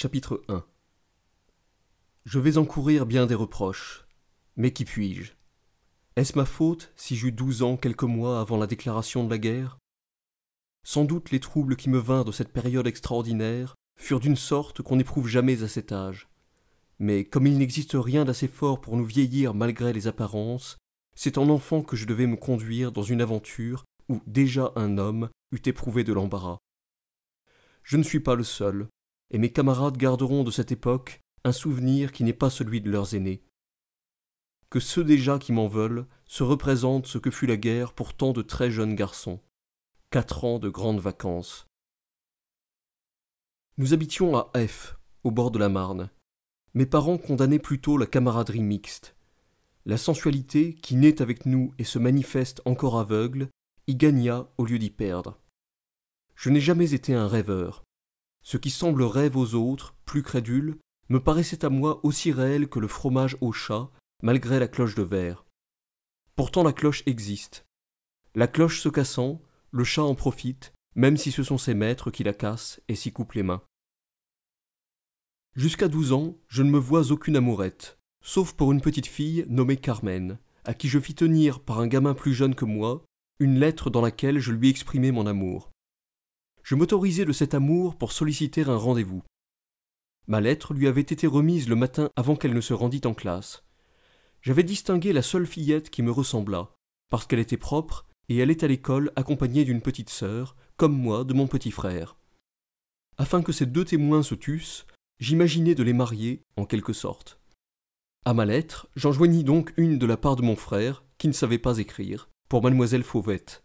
Chapitre 1 Je vais encourir bien des reproches, mais qui puis-je Est-ce ma faute si j'eus douze ans quelques mois avant la déclaration de la guerre Sans doute les troubles qui me vinrent de cette période extraordinaire furent d'une sorte qu'on n'éprouve jamais à cet âge. Mais comme il n'existe rien d'assez fort pour nous vieillir malgré les apparences, c'est en enfant que je devais me conduire dans une aventure où déjà un homme eût éprouvé de l'embarras. Je ne suis pas le seul, et mes camarades garderont de cette époque un souvenir qui n'est pas celui de leurs aînés. Que ceux déjà qui m'en veulent se représentent ce que fut la guerre pour tant de très jeunes garçons. Quatre ans de grandes vacances. Nous habitions à F, au bord de la Marne. Mes parents condamnaient plutôt la camaraderie mixte. La sensualité, qui naît avec nous et se manifeste encore aveugle, y gagna au lieu d'y perdre. Je n'ai jamais été un rêveur, ce qui semble rêve aux autres, plus crédules, me paraissait à moi aussi réel que le fromage au chat, malgré la cloche de verre. Pourtant la cloche existe. La cloche se cassant, le chat en profite, même si ce sont ses maîtres qui la cassent et s'y coupent les mains. Jusqu'à douze ans, je ne me vois aucune amourette, sauf pour une petite fille nommée Carmen, à qui je fis tenir par un gamin plus jeune que moi une lettre dans laquelle je lui exprimais mon amour je m'autorisai de cet amour pour solliciter un rendez-vous. Ma lettre lui avait été remise le matin avant qu'elle ne se rendît en classe. J'avais distingué la seule fillette qui me ressembla, parce qu'elle était propre et allait à l'école accompagnée d'une petite sœur, comme moi de mon petit frère. Afin que ces deux témoins se tussent, j'imaginais de les marier, en quelque sorte. À ma lettre, j'en joignis donc une de la part de mon frère, qui ne savait pas écrire, pour mademoiselle Fauvette.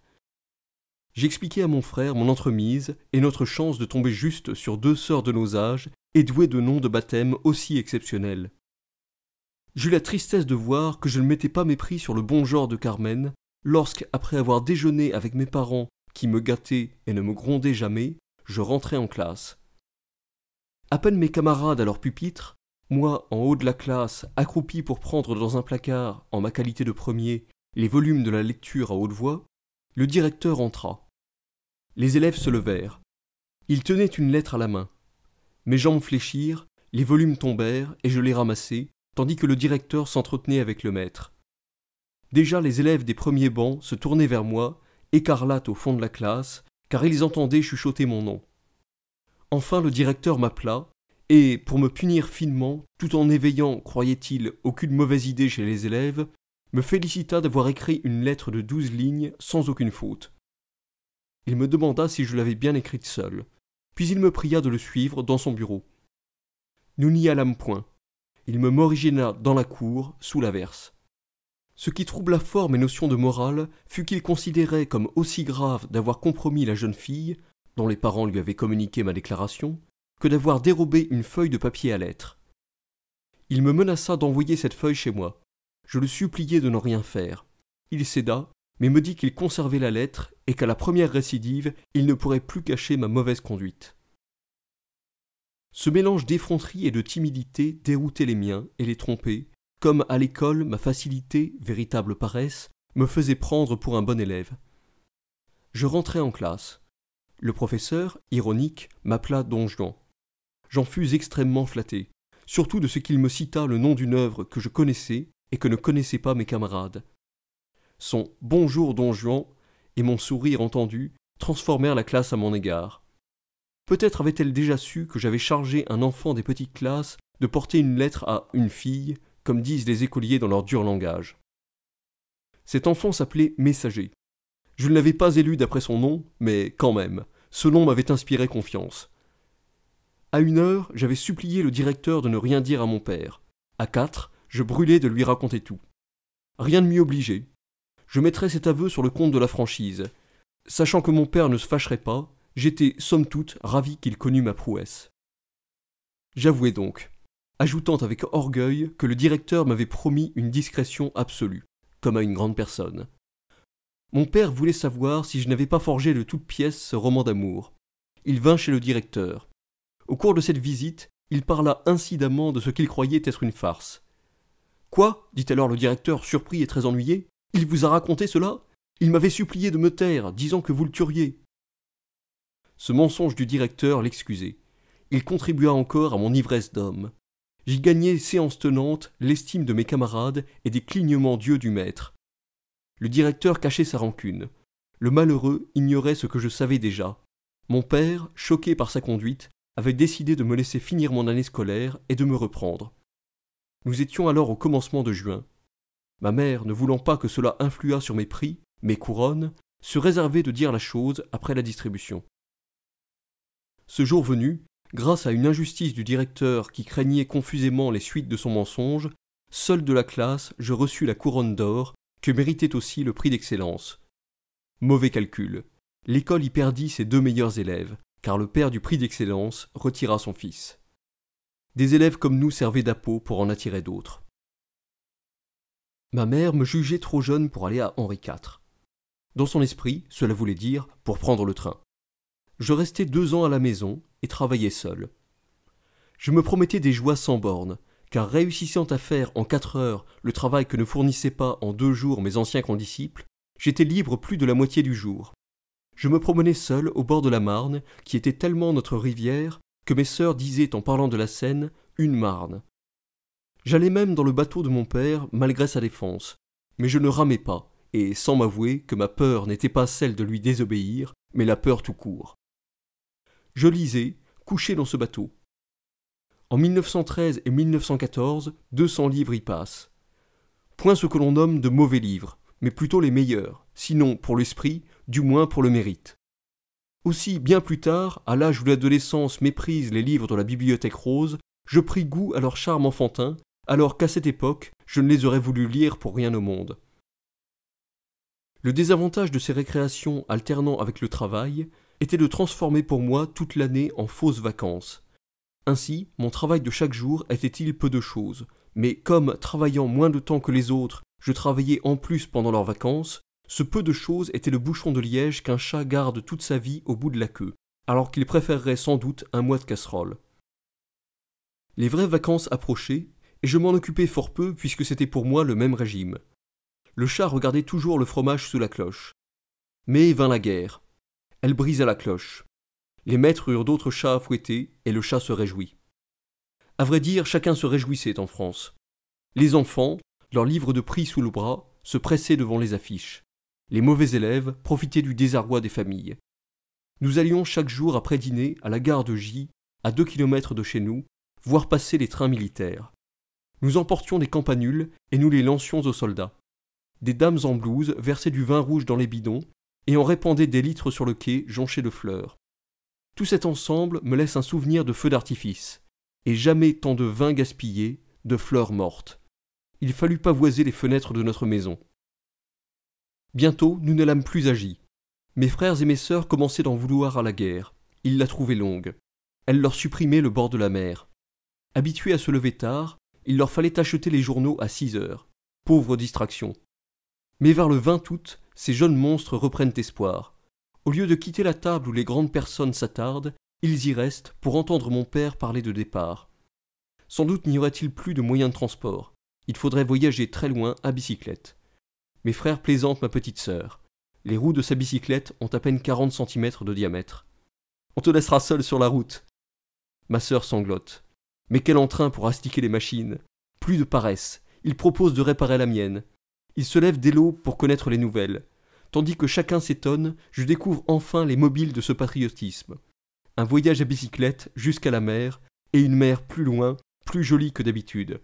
J'expliquai à mon frère mon entremise et notre chance de tomber juste sur deux sœurs de nos âges et douées de noms de baptême aussi exceptionnels. J'eus la tristesse de voir que je ne m'étais pas mépris sur le bon genre de Carmen lorsque, après avoir déjeuné avec mes parents qui me gâtaient et ne me grondaient jamais, je rentrais en classe. À peine mes camarades à leur pupitre, moi en haut de la classe, accroupi pour prendre dans un placard, en ma qualité de premier, les volumes de la lecture à haute voix, le directeur entra. Les élèves se levèrent. Ils tenaient une lettre à la main. Mes jambes fléchirent, les volumes tombèrent, et je les ramassai, tandis que le directeur s'entretenait avec le maître. Déjà les élèves des premiers bancs se tournaient vers moi, écarlates au fond de la classe, car ils entendaient chuchoter mon nom. Enfin le directeur m'appela, et, pour me punir finement, tout en éveillant, croyait-il, aucune mauvaise idée chez les élèves, me félicita d'avoir écrit une lettre de douze lignes sans aucune faute. Il me demanda si je l'avais bien écrite seule, puis il me pria de le suivre dans son bureau. Nous n'y allâmes point. Il me morigina dans la cour, sous l'averse. Ce qui troubla fort mes notions de morale fut qu'il considérait comme aussi grave d'avoir compromis la jeune fille, dont les parents lui avaient communiqué ma déclaration, que d'avoir dérobé une feuille de papier à lettres. Il me menaça d'envoyer cette feuille chez moi. Je le suppliai de n'en rien faire. Il céda mais me dit qu'il conservait la lettre et qu'à la première récidive, il ne pourrait plus cacher ma mauvaise conduite. Ce mélange d'effronterie et de timidité déroutait les miens et les trompait, comme à l'école ma facilité, véritable paresse, me faisait prendre pour un bon élève. Je rentrai en classe. Le professeur, ironique, m'appela Don Juan. J'en fus extrêmement flatté, surtout de ce qu'il me cita le nom d'une œuvre que je connaissais et que ne connaissaient pas mes camarades son Bonjour Don Juan et mon sourire entendu transformèrent la classe à mon égard. Peut-être avait-elle déjà su que j'avais chargé un enfant des petites classes de porter une lettre à une fille, comme disent les écoliers dans leur dur langage. Cet enfant s'appelait Messager. Je ne l'avais pas élu d'après son nom, mais quand même, ce nom m'avait inspiré confiance. À une heure, j'avais supplié le directeur de ne rien dire à mon père. À quatre, je brûlais de lui raconter tout. Rien ne m'y obligeait je mettrais cet aveu sur le compte de la franchise. Sachant que mon père ne se fâcherait pas, j'étais, somme toute, ravi qu'il connût ma prouesse. J'avouai donc, ajoutant avec orgueil que le directeur m'avait promis une discrétion absolue, comme à une grande personne. Mon père voulait savoir si je n'avais pas forgé de toute pièce ce roman d'amour. Il vint chez le directeur. Au cours de cette visite, il parla incidemment de ce qu'il croyait être une farce. Quoi dit alors le directeur, surpris et très ennuyé il vous a raconté cela Il m'avait supplié de me taire, disant que vous le tueriez. Ce mensonge du directeur l'excusait. Il contribua encore à mon ivresse d'homme. J'y gagnais séance tenante l'estime de mes camarades et des clignements d'yeux du maître. Le directeur cachait sa rancune. Le malheureux ignorait ce que je savais déjà. Mon père, choqué par sa conduite, avait décidé de me laisser finir mon année scolaire et de me reprendre. Nous étions alors au commencement de juin. Ma mère, ne voulant pas que cela influât sur mes prix, mes couronnes, se réservait de dire la chose après la distribution. Ce jour venu, grâce à une injustice du directeur qui craignait confusément les suites de son mensonge, seul de la classe, je reçus la couronne d'or, que méritait aussi le prix d'excellence. Mauvais calcul. L'école y perdit ses deux meilleurs élèves, car le père du prix d'excellence retira son fils. Des élèves comme nous servaient d'appôt pour en attirer d'autres. Ma mère me jugeait trop jeune pour aller à Henri IV. Dans son esprit, cela voulait dire pour prendre le train. Je restai deux ans à la maison et travaillais seul. Je me promettais des joies sans bornes, car réussissant à faire en quatre heures le travail que ne fournissaient pas en deux jours mes anciens condisciples, j'étais libre plus de la moitié du jour. Je me promenais seul au bord de la Marne, qui était tellement notre rivière que mes sœurs disaient en parlant de la Seine une Marne, J'allais même dans le bateau de mon père, malgré sa défense. Mais je ne ramais pas, et sans m'avouer que ma peur n'était pas celle de lui désobéir, mais la peur tout court. Je lisais, couché dans ce bateau. En 1913 et 1914, 200 livres y passent. Point ce que l'on nomme de mauvais livres, mais plutôt les meilleurs, sinon pour l'esprit, du moins pour le mérite. Aussi, bien plus tard, à l'âge où l'adolescence méprise les livres de la bibliothèque rose, je pris goût à leur charme enfantin alors qu'à cette époque, je ne les aurais voulu lire pour rien au monde. Le désavantage de ces récréations alternant avec le travail était de transformer pour moi toute l'année en fausses vacances. Ainsi, mon travail de chaque jour était-il peu de choses, mais comme, travaillant moins de temps que les autres, je travaillais en plus pendant leurs vacances, ce peu de choses était le bouchon de liège qu'un chat garde toute sa vie au bout de la queue, alors qu'il préférerait sans doute un mois de casserole. Les vraies vacances approchaient, et je m'en occupais fort peu puisque c'était pour moi le même régime. Le chat regardait toujours le fromage sous la cloche. Mais vint la guerre. Elle brisa la cloche. Les maîtres eurent d'autres chats à fouetter, et le chat se réjouit. À vrai dire, chacun se réjouissait en France. Les enfants, leurs livres de prix sous le bras, se pressaient devant les affiches. Les mauvais élèves profitaient du désarroi des familles. Nous allions chaque jour après dîner à la gare de J, à deux kilomètres de chez nous, voir passer les trains militaires. Nous emportions des campanules et nous les lancions aux soldats. Des dames en blouse versaient du vin rouge dans les bidons et en répandaient des litres sur le quai jonché de fleurs. Tout cet ensemble me laisse un souvenir de feu d'artifice, et jamais tant de vin gaspillé, de fleurs mortes. Il fallut pavoiser les fenêtres de notre maison. Bientôt, nous ne l'âmes plus agi. Mes frères et mes sœurs commençaient d'en vouloir à la guerre. Ils la trouvaient longue. Elle leur supprimait le bord de la mer. Habitués à se lever tard, il leur fallait acheter les journaux à 6 heures. Pauvre distraction. Mais vers le 20 août, ces jeunes monstres reprennent espoir. Au lieu de quitter la table où les grandes personnes s'attardent, ils y restent pour entendre mon père parler de départ. Sans doute n'y aurait-il plus de moyens de transport. Il faudrait voyager très loin à bicyclette. Mes frères plaisantent ma petite sœur. Les roues de sa bicyclette ont à peine 40 cm de diamètre. On te laissera seul sur la route. Ma sœur sanglote. Mais quel entrain pour astiquer les machines Plus de paresse, Ils proposent de réparer la mienne. Ils se lèvent dès l'aube pour connaître les nouvelles. Tandis que chacun s'étonne, je découvre enfin les mobiles de ce patriotisme. Un voyage à bicyclette jusqu'à la mer, et une mer plus loin, plus jolie que d'habitude.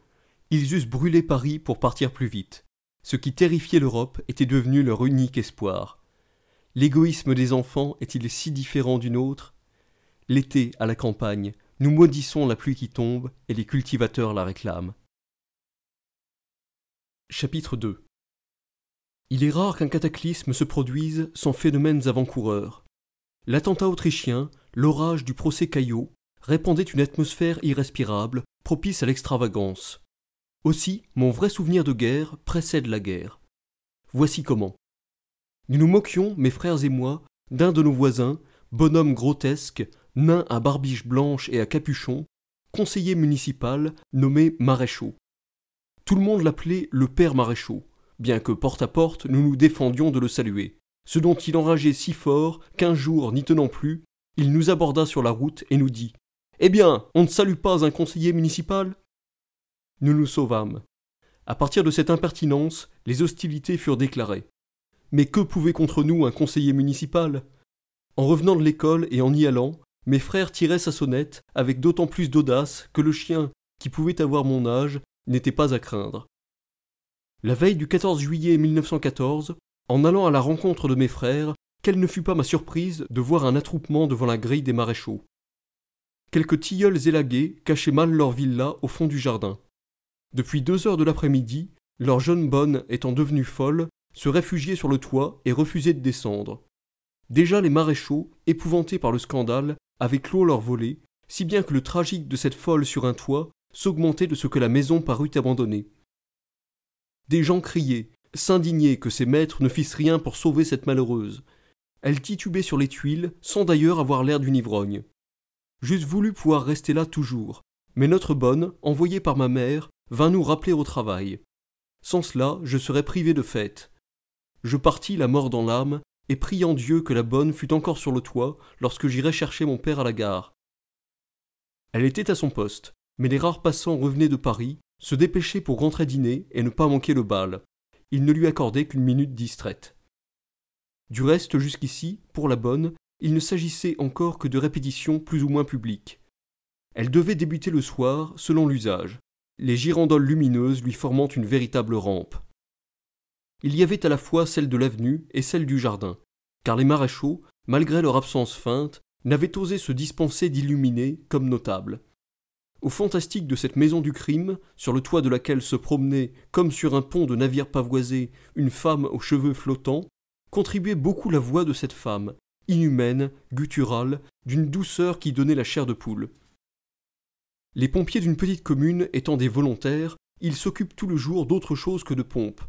Ils eussent brûlé Paris pour partir plus vite. Ce qui terrifiait l'Europe était devenu leur unique espoir. L'égoïsme des enfants est-il si différent d'une autre L'été à la campagne, nous maudissons la pluie qui tombe, et les cultivateurs la réclament. Chapitre 2 Il est rare qu'un cataclysme se produise sans phénomènes avant-coureurs. L'attentat autrichien, l'orage du procès Caillot, répandait une atmosphère irrespirable, propice à l'extravagance. Aussi, mon vrai souvenir de guerre précède la guerre. Voici comment. Nous nous moquions, mes frères et moi, d'un de nos voisins, bonhomme grotesque, nain à barbiche blanche et à capuchon, conseiller municipal nommé Maréchaux. Tout le monde l'appelait le père Maréchaux, bien que porte à porte nous nous défendions de le saluer. Ce dont il enrageait si fort qu'un jour, n'y tenant plus, il nous aborda sur la route et nous dit Eh bien, on ne salue pas un conseiller municipal Nous nous sauvâmes. À partir de cette impertinence, les hostilités furent déclarées. Mais que pouvait contre nous un conseiller municipal En revenant de l'école et en y allant, mes frères tiraient sa sonnette avec d'autant plus d'audace que le chien, qui pouvait avoir mon âge, n'était pas à craindre. La veille du 14 juillet 1914, en allant à la rencontre de mes frères, quelle ne fut pas ma surprise de voir un attroupement devant la grille des maréchaux. Quelques tilleuls élagués cachaient mal leur villa au fond du jardin. Depuis deux heures de l'après-midi, leur jeune bonne étant devenue folle, se réfugiait sur le toit et refusait de descendre. Déjà les maréchaux, épouvantés par le scandale, avec l'eau leur volée, si bien que le tragique de cette folle sur un toit s'augmentait de ce que la maison parut abandonnée. Des gens criaient, s'indignaient que ses maîtres ne fissent rien pour sauver cette malheureuse. Elle titubait sur les tuiles, sans d'ailleurs avoir l'air d'une ivrogne. J'eusse voulu pouvoir rester là toujours, mais notre bonne, envoyée par ma mère, vint nous rappeler au travail. Sans cela, je serais privé de fête. Je partis la mort dans l'âme, et priant Dieu que la bonne fût encore sur le toit lorsque j'irai chercher mon père à la gare. Elle était à son poste, mais les rares passants revenaient de Paris, se dépêchaient pour rentrer dîner et ne pas manquer le bal. Ils ne lui accordaient qu'une minute distraite. Du reste, jusqu'ici, pour la bonne, il ne s'agissait encore que de répétitions plus ou moins publiques. Elle devait débuter le soir, selon l'usage, les girandoles lumineuses lui formant une véritable rampe il y avait à la fois celle de l'avenue et celle du jardin, car les maréchaux, malgré leur absence feinte, n'avaient osé se dispenser d'illuminer comme notables. Au fantastique de cette maison du crime, sur le toit de laquelle se promenait, comme sur un pont de navire pavoisé, une femme aux cheveux flottants, contribuait beaucoup la voix de cette femme, inhumaine, gutturale, d'une douceur qui donnait la chair de poule. Les pompiers d'une petite commune étant des volontaires, ils s'occupent tout le jour d'autre chose que de pompes,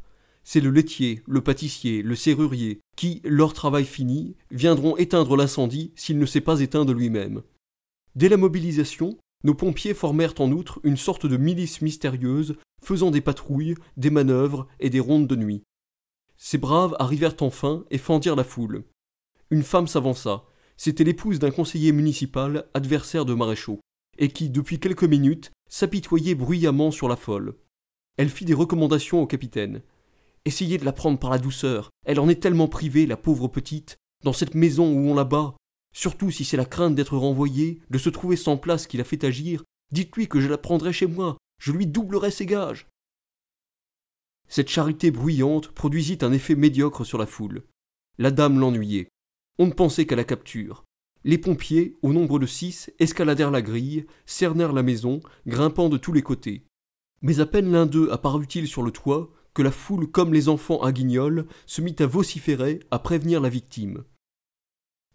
c'est le laitier, le pâtissier, le serrurier, qui, leur travail fini, viendront éteindre l'incendie s'il ne s'est pas éteint de lui-même. Dès la mobilisation, nos pompiers formèrent en outre une sorte de milice mystérieuse, faisant des patrouilles, des manœuvres et des rondes de nuit. Ces braves arrivèrent enfin et fendirent la foule. Une femme s'avança. C'était l'épouse d'un conseiller municipal, adversaire de Maréchaux, et qui, depuis quelques minutes, s'apitoyait bruyamment sur la folle. Elle fit des recommandations au capitaine. Essayez de la prendre par la douceur. Elle en est tellement privée, la pauvre petite, dans cette maison où on la bat. Surtout si c'est la crainte d'être renvoyée, de se trouver sans place qui la fait agir, dites-lui que je la prendrai chez moi, je lui doublerai ses gages. Cette charité bruyante produisit un effet médiocre sur la foule. La dame l'ennuyait. On ne pensait qu'à la capture. Les pompiers, au nombre de six, escaladèrent la grille, cernèrent la maison, grimpant de tous les côtés. Mais à peine l'un d'eux apparut-il sur le toit que la foule, comme les enfants à Guignol, se mit à vociférer, à prévenir la victime.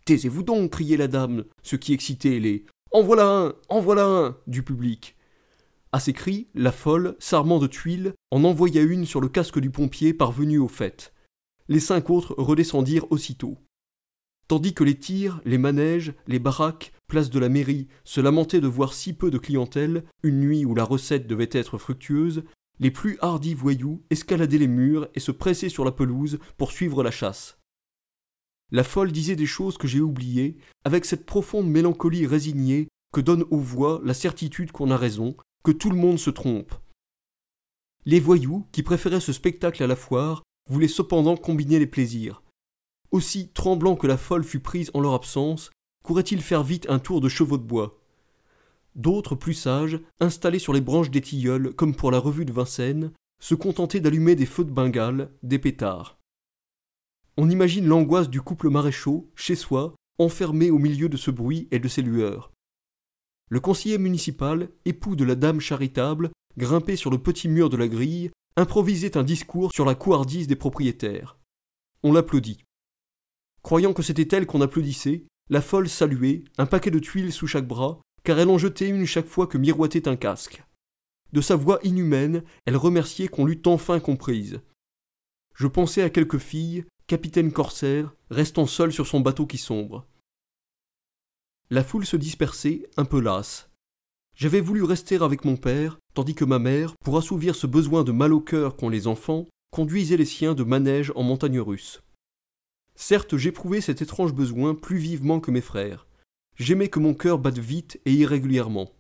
Taisez-vous donc criait la dame, ce qui excitait les En voilà un En voilà un du public. À ces cris, la folle, s'armant de tuiles, en envoya une sur le casque du pompier parvenu au fait. Les cinq autres redescendirent aussitôt. Tandis que les tirs, les manèges, les baraques, place de la mairie, se lamentaient de voir si peu de clientèle, une nuit où la recette devait être fructueuse, les plus hardis voyous escaladaient les murs et se pressaient sur la pelouse pour suivre la chasse. La folle disait des choses que j'ai oubliées, avec cette profonde mélancolie résignée que donne aux voix la certitude qu'on a raison, que tout le monde se trompe. Les voyous, qui préféraient ce spectacle à la foire, voulaient cependant combiner les plaisirs. Aussi tremblant que la folle fût prise en leur absence, couraient-ils faire vite un tour de chevaux de bois D'autres plus sages, installés sur les branches des tilleuls comme pour la revue de Vincennes, se contentaient d'allumer des feux de Bengale, des pétards. On imagine l'angoisse du couple maréchaux, chez soi, enfermé au milieu de ce bruit et de ces lueurs. Le conseiller municipal, époux de la dame charitable, grimpé sur le petit mur de la grille, improvisait un discours sur la couardise des propriétaires. On l'applaudit. Croyant que c'était elle qu'on applaudissait, la folle saluait, un paquet de tuiles sous chaque bras, car elle en jetait une chaque fois que miroitait un casque. De sa voix inhumaine, elle remerciait qu'on l'eût enfin comprise. Je pensais à quelques filles, capitaine corsaire, restant seule sur son bateau qui sombre. La foule se dispersait, un peu lasse. J'avais voulu rester avec mon père, tandis que ma mère, pour assouvir ce besoin de mal au cœur qu'ont les enfants, conduisait les siens de manège en montagne russe. Certes, j'éprouvais cet étrange besoin plus vivement que mes frères. J'aimais que mon cœur batte vite et irrégulièrement.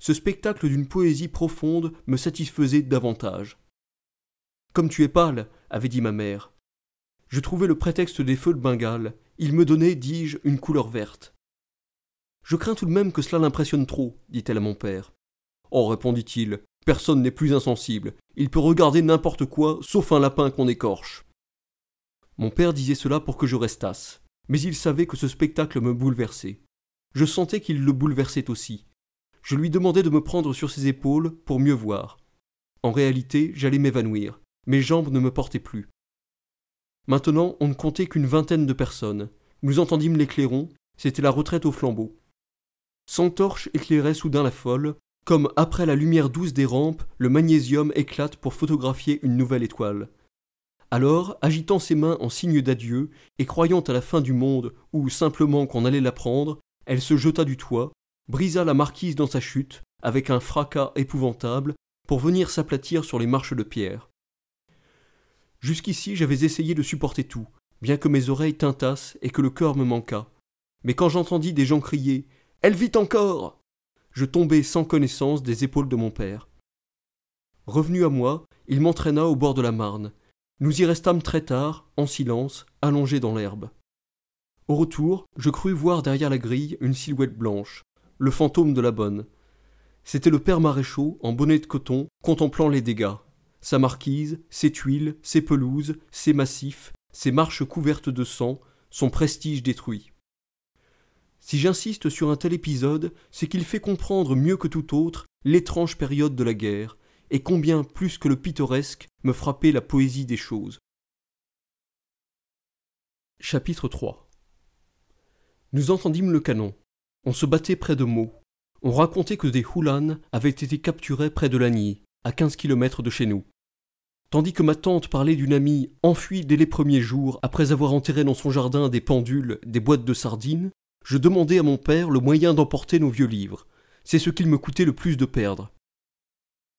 Ce spectacle d'une poésie profonde me satisfaisait davantage. Comme tu es pâle, avait dit ma mère. Je trouvais le prétexte des feux de Bengale. Il me donnait, dis-je, une couleur verte. Je crains tout de même que cela l'impressionne trop, dit-elle à mon père. Oh, répondit-il, personne n'est plus insensible. Il peut regarder n'importe quoi, sauf un lapin qu'on écorche. Mon père disait cela pour que je restasse, mais il savait que ce spectacle me bouleversait je sentais qu'il le bouleversait aussi. Je lui demandais de me prendre sur ses épaules pour mieux voir. En réalité, j'allais m'évanouir. Mes jambes ne me portaient plus. Maintenant, on ne comptait qu'une vingtaine de personnes. Nous entendîmes l'éclairon. c'était la retraite au flambeau. Cent torches éclairaient soudain la folle, comme après la lumière douce des rampes, le magnésium éclate pour photographier une nouvelle étoile. Alors, agitant ses mains en signe d'adieu, et croyant à la fin du monde, ou simplement qu'on allait la prendre, elle se jeta du toit, brisa la marquise dans sa chute, avec un fracas épouvantable, pour venir s'aplatir sur les marches de pierre. Jusqu'ici j'avais essayé de supporter tout, bien que mes oreilles tintassent et que le cœur me manquât. Mais quand j'entendis des gens crier Elle vit encore je tombai sans connaissance des épaules de mon père. Revenu à moi, il m'entraîna au bord de la Marne. Nous y restâmes très tard, en silence, allongés dans l'herbe. Au retour, je crus voir derrière la grille une silhouette blanche, le fantôme de la bonne. C'était le père maréchaux, en bonnet de coton, contemplant les dégâts. Sa marquise, ses tuiles, ses pelouses, ses massifs, ses marches couvertes de sang, son prestige détruit. Si j'insiste sur un tel épisode, c'est qu'il fait comprendre mieux que tout autre l'étrange période de la guerre, et combien plus que le pittoresque me frappait la poésie des choses. Chapitre 3 nous entendîmes le canon. On se battait près de Meaux. On racontait que des Houlans avaient été capturés près de Lagny, à 15 kilomètres de chez nous. Tandis que ma tante parlait d'une amie enfuie dès les premiers jours après avoir enterré dans son jardin des pendules, des boîtes de sardines, je demandais à mon père le moyen d'emporter nos vieux livres. C'est ce qu'il me coûtait le plus de perdre.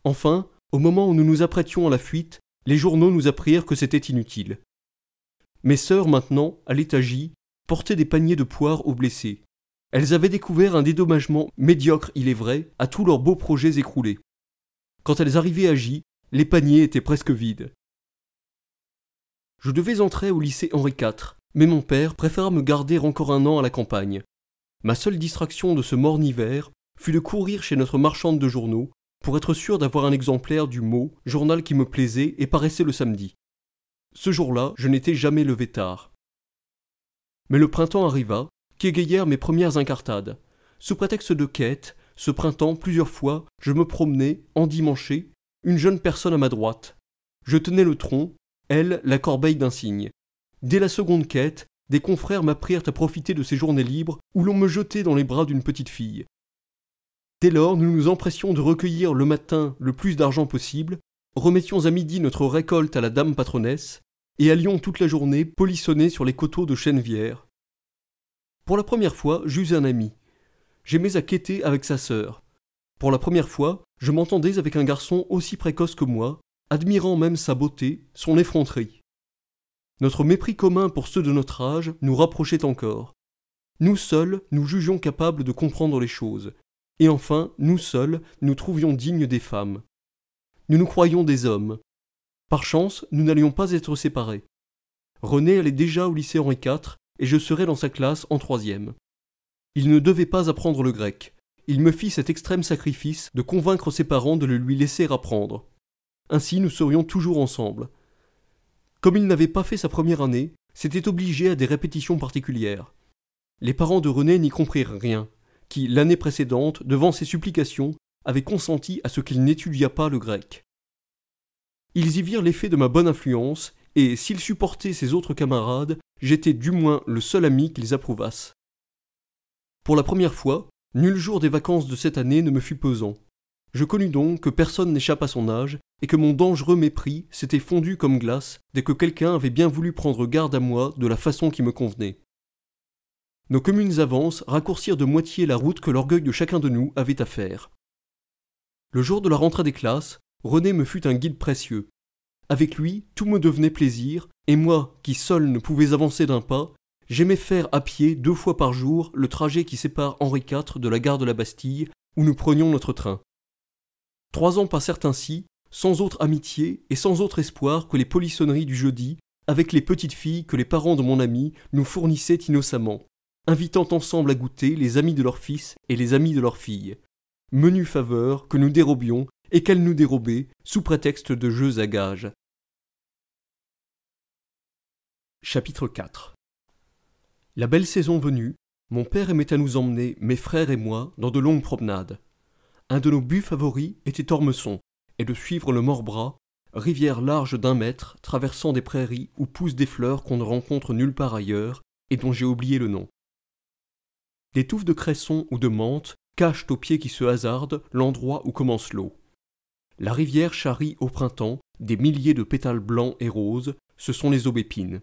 Enfin, au moment où nous nous apprêtions à la fuite, les journaux nous apprirent que c'était inutile. Mes sœurs maintenant à l'étagie, portaient des paniers de poire aux blessés. Elles avaient découvert un dédommagement médiocre, il est vrai, à tous leurs beaux projets écroulés. Quand elles arrivaient à J, les paniers étaient presque vides. Je devais entrer au lycée Henri IV, mais mon père préféra me garder encore un an à la campagne. Ma seule distraction de ce morne hiver fut de courir chez notre marchande de journaux pour être sûr d'avoir un exemplaire du mot, journal qui me plaisait et paraissait le samedi. Ce jour-là, je n'étais jamais levé tard. Mais le printemps arriva, qui égayèrent mes premières incartades. Sous prétexte de quête, ce printemps, plusieurs fois, je me promenais, endimanché, une jeune personne à ma droite. Je tenais le tronc, elle, la corbeille d'un Dès la seconde quête, des confrères m'apprirent à profiter de ces journées libres où l'on me jetait dans les bras d'une petite fille. Dès lors, nous nous empressions de recueillir le matin le plus d'argent possible, remettions à midi notre récolte à la dame patronesse, et allions toute la journée polissonner sur les coteaux de Chênevière. Pour la première fois, j'eus un ami. J'aimais à quêter avec sa sœur. Pour la première fois, je m'entendais avec un garçon aussi précoce que moi, admirant même sa beauté, son effronterie. Notre mépris commun pour ceux de notre âge nous rapprochait encore. Nous seuls nous jugions capables de comprendre les choses, et enfin, nous seuls nous trouvions dignes des femmes. Nous nous croyions des hommes, par chance, nous n'allions pas être séparés. René allait déjà au lycée Henri IV et je serais dans sa classe en troisième. Il ne devait pas apprendre le grec. Il me fit cet extrême sacrifice de convaincre ses parents de le lui laisser apprendre. Ainsi nous serions toujours ensemble. Comme il n'avait pas fait sa première année, c'était obligé à des répétitions particulières. Les parents de René n'y comprirent rien, qui, l'année précédente, devant ses supplications, avaient consenti à ce qu'il n'étudiât pas le grec. Ils y virent l'effet de ma bonne influence, et s'ils supportaient ses autres camarades, j'étais du moins le seul ami qu'ils approuvassent. Pour la première fois, nul jour des vacances de cette année ne me fut pesant. Je connus donc que personne n'échappe à son âge, et que mon dangereux mépris s'était fondu comme glace dès que quelqu'un avait bien voulu prendre garde à moi de la façon qui me convenait. Nos communes avances raccourcirent de moitié la route que l'orgueil de chacun de nous avait à faire. Le jour de la rentrée des classes, René me fut un guide précieux. Avec lui, tout me devenait plaisir, et moi, qui seul ne pouvais avancer d'un pas, j'aimais faire à pied deux fois par jour le trajet qui sépare Henri IV de la gare de la Bastille, où nous prenions notre train. Trois ans passèrent ainsi, sans autre amitié et sans autre espoir que les polissonneries du jeudi, avec les petites filles que les parents de mon ami nous fournissaient innocemment, invitant ensemble à goûter les amis de leurs fils et les amis de leurs filles. Menu faveur que nous dérobions et qu'elle nous dérobait sous prétexte de jeux à gages. Chapitre 4 La belle saison venue, mon père aimait à nous emmener, mes frères et moi, dans de longues promenades. Un de nos buts favoris était Ormesson, et de suivre le Morbras, rivière large d'un mètre, traversant des prairies où poussent des fleurs qu'on ne rencontre nulle part ailleurs et dont j'ai oublié le nom. Des touffes de cresson ou de menthe cachent aux pieds qui se hasardent l'endroit où commence l'eau. La rivière charrie au printemps des milliers de pétales blancs et roses, ce sont les aubépines.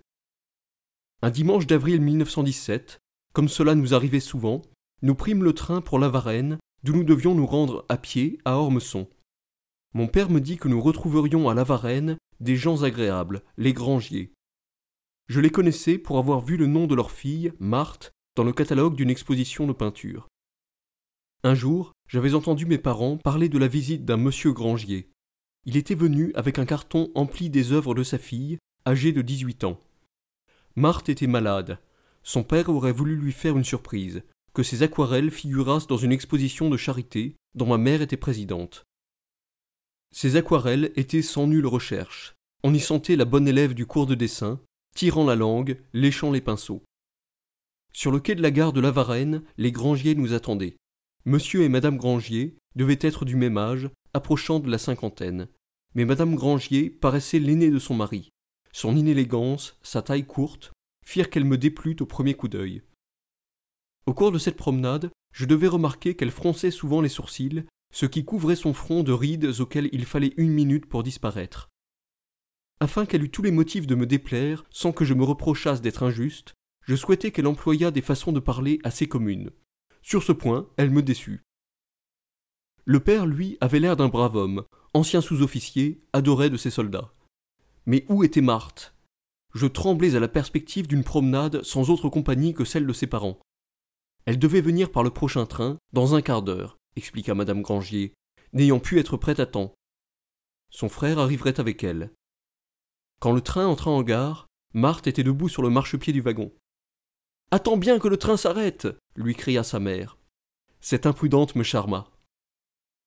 Un dimanche d'avril 1917, comme cela nous arrivait souvent, nous prîmes le train pour la Varenne, d'où nous devions nous rendre à pied à Ormesson. Mon père me dit que nous retrouverions à la Varenne des gens agréables, les grangiers. Je les connaissais pour avoir vu le nom de leur fille, Marthe, dans le catalogue d'une exposition de peinture. Un jour, j'avais entendu mes parents parler de la visite d'un monsieur Grangier. Il était venu avec un carton empli des œuvres de sa fille, âgée de 18 ans. Marthe était malade. Son père aurait voulu lui faire une surprise, que ses aquarelles figurassent dans une exposition de charité dont ma mère était présidente. Ces aquarelles étaient sans nulle recherche. On y sentait la bonne élève du cours de dessin, tirant la langue, léchant les pinceaux. Sur le quai de la gare de la Varenne, les grangiers nous attendaient. Monsieur et Madame Grangier devaient être du même âge, approchant de la cinquantaine, mais Madame Grangier paraissait l'aînée de son mari. Son inélégance, sa taille courte, firent qu'elle me déplut au premier coup d'œil. Au cours de cette promenade, je devais remarquer qu'elle fronçait souvent les sourcils, ce qui couvrait son front de rides auxquelles il fallait une minute pour disparaître. Afin qu'elle eût tous les motifs de me déplaire sans que je me reprochasse d'être injuste, je souhaitais qu'elle employât des façons de parler assez communes. Sur ce point, elle me déçut. Le père, lui, avait l'air d'un brave homme, ancien sous-officier, adoré de ses soldats. Mais où était Marthe Je tremblais à la perspective d'une promenade sans autre compagnie que celle de ses parents. Elle devait venir par le prochain train, dans un quart d'heure, expliqua madame Grangier, n'ayant pu être prête à temps. Son frère arriverait avec elle. Quand le train entra en gare, Marthe était debout sur le marchepied du wagon. Attends bien que le train s'arrête lui cria sa mère. Cette imprudente me charma.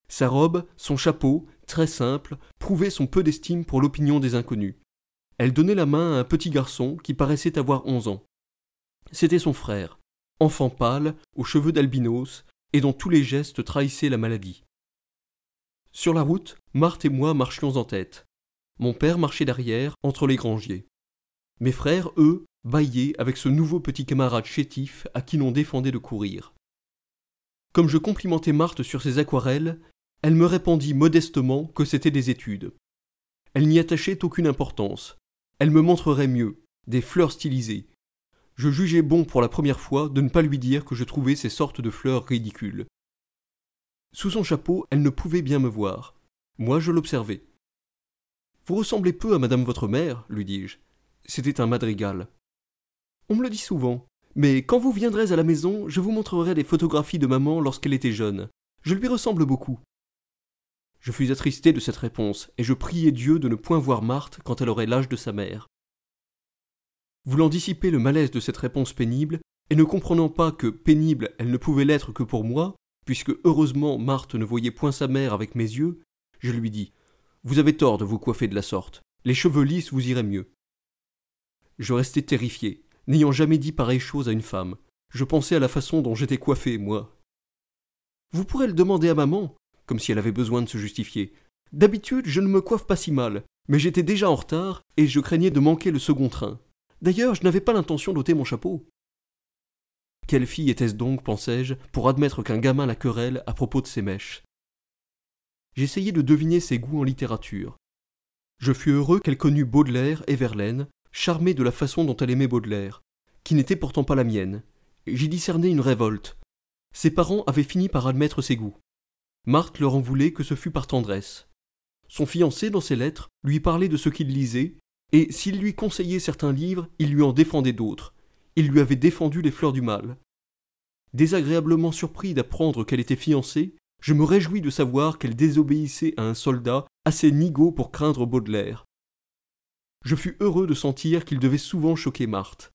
Sa robe, son chapeau, très simple, prouvaient son peu d'estime pour l'opinion des inconnus. Elle donnait la main à un petit garçon qui paraissait avoir onze ans. C'était son frère, enfant pâle, aux cheveux d'albinos, et dont tous les gestes trahissaient la maladie. Sur la route, Marthe et moi marchions en tête. Mon père marchait derrière, entre les grangiers. Mes frères, eux, bailler avec ce nouveau petit camarade chétif à qui l'on défendait de courir. Comme je complimentais Marthe sur ses aquarelles, elle me répondit modestement que c'était des études. Elle n'y attachait aucune importance. Elle me montrerait mieux, des fleurs stylisées. Je jugeais bon pour la première fois de ne pas lui dire que je trouvais ces sortes de fleurs ridicules. Sous son chapeau, elle ne pouvait bien me voir. Moi, je l'observais. Vous ressemblez peu à madame votre mère, lui dis-je. C'était un madrigal. On me le dit souvent. Mais quand vous viendrez à la maison, je vous montrerai des photographies de maman lorsqu'elle était jeune. Je lui ressemble beaucoup. Je fus attristé de cette réponse, et je priai Dieu de ne point voir Marthe quand elle aurait l'âge de sa mère. Voulant dissiper le malaise de cette réponse pénible, et ne comprenant pas que pénible elle ne pouvait l'être que pour moi, puisque heureusement Marthe ne voyait point sa mère avec mes yeux, je lui dis. Vous avez tort de vous coiffer de la sorte. Les cheveux lisses vous iraient mieux. Je restai terrifié, n'ayant jamais dit pareille chose à une femme. Je pensais à la façon dont j'étais coiffé, moi. Vous pourrez le demander à maman, comme si elle avait besoin de se justifier. D'habitude, je ne me coiffe pas si mal, mais j'étais déjà en retard et je craignais de manquer le second train. D'ailleurs, je n'avais pas l'intention d'ôter mon chapeau. Quelle fille était-ce donc, pensais-je, pour admettre qu'un gamin la querelle à propos de ses mèches J'essayais de deviner ses goûts en littérature. Je fus heureux qu'elle connût Baudelaire et Verlaine, charmée de la façon dont elle aimait Baudelaire, qui n'était pourtant pas la mienne. J'y discernais une révolte. Ses parents avaient fini par admettre ses goûts. Marthe leur en voulait que ce fût par tendresse. Son fiancé, dans ses lettres, lui parlait de ce qu'il lisait, et s'il lui conseillait certains livres, il lui en défendait d'autres. Il lui avait défendu les fleurs du mal. Désagréablement surpris d'apprendre qu'elle était fiancée, je me réjouis de savoir qu'elle désobéissait à un soldat assez nigaud pour craindre Baudelaire je fus heureux de sentir qu'il devait souvent choquer Marthe.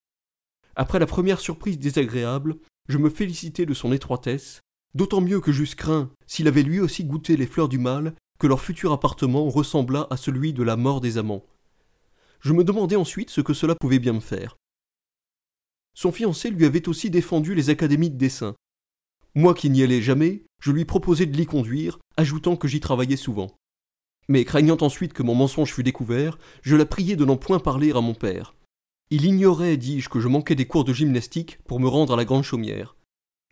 Après la première surprise désagréable, je me félicitai de son étroitesse, d'autant mieux que j'eusse craint, s'il avait lui aussi goûté les fleurs du mal, que leur futur appartement ressemblât à celui de la mort des amants. Je me demandai ensuite ce que cela pouvait bien me faire. Son fiancé lui avait aussi défendu les académies de dessin. Moi qui n'y allais jamais, je lui proposai de l'y conduire, ajoutant que j'y travaillais souvent. Mais craignant ensuite que mon mensonge fût découvert, je la priai de n'en point parler à mon père. Il ignorait, dis-je, que je manquais des cours de gymnastique pour me rendre à la grande chaumière,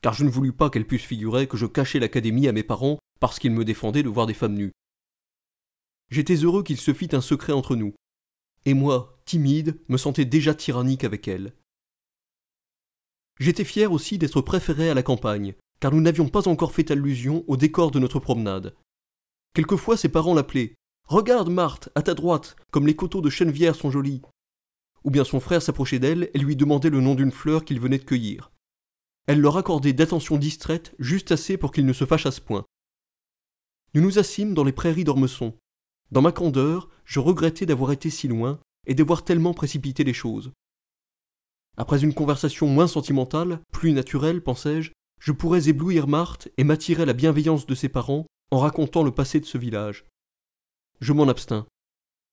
car je ne voulus pas qu'elle puisse figurer que je cachais l'académie à mes parents parce qu'ils me défendaient de voir des femmes nues. J'étais heureux qu'il se fît un secret entre nous, et moi, timide, me sentais déjà tyrannique avec elle. J'étais fier aussi d'être préféré à la campagne, car nous n'avions pas encore fait allusion au décor de notre promenade, Quelquefois ses parents l'appelaient Regarde Marthe, à ta droite, comme les coteaux de Chenevière sont jolis. Ou bien son frère s'approchait d'elle et lui demandait le nom d'une fleur qu'il venait de cueillir. Elle leur accordait d'attention distraite juste assez pour qu'ils ne se fâchassent point. Nous nous assîmes dans les prairies d'Ormesson. Dans ma candeur, je regrettais d'avoir été si loin et d'avoir tellement précipité les choses. Après une conversation moins sentimentale, plus naturelle, pensais-je, je pourrais éblouir Marthe et m'attirer la bienveillance de ses parents en racontant le passé de ce village. Je m'en abstins.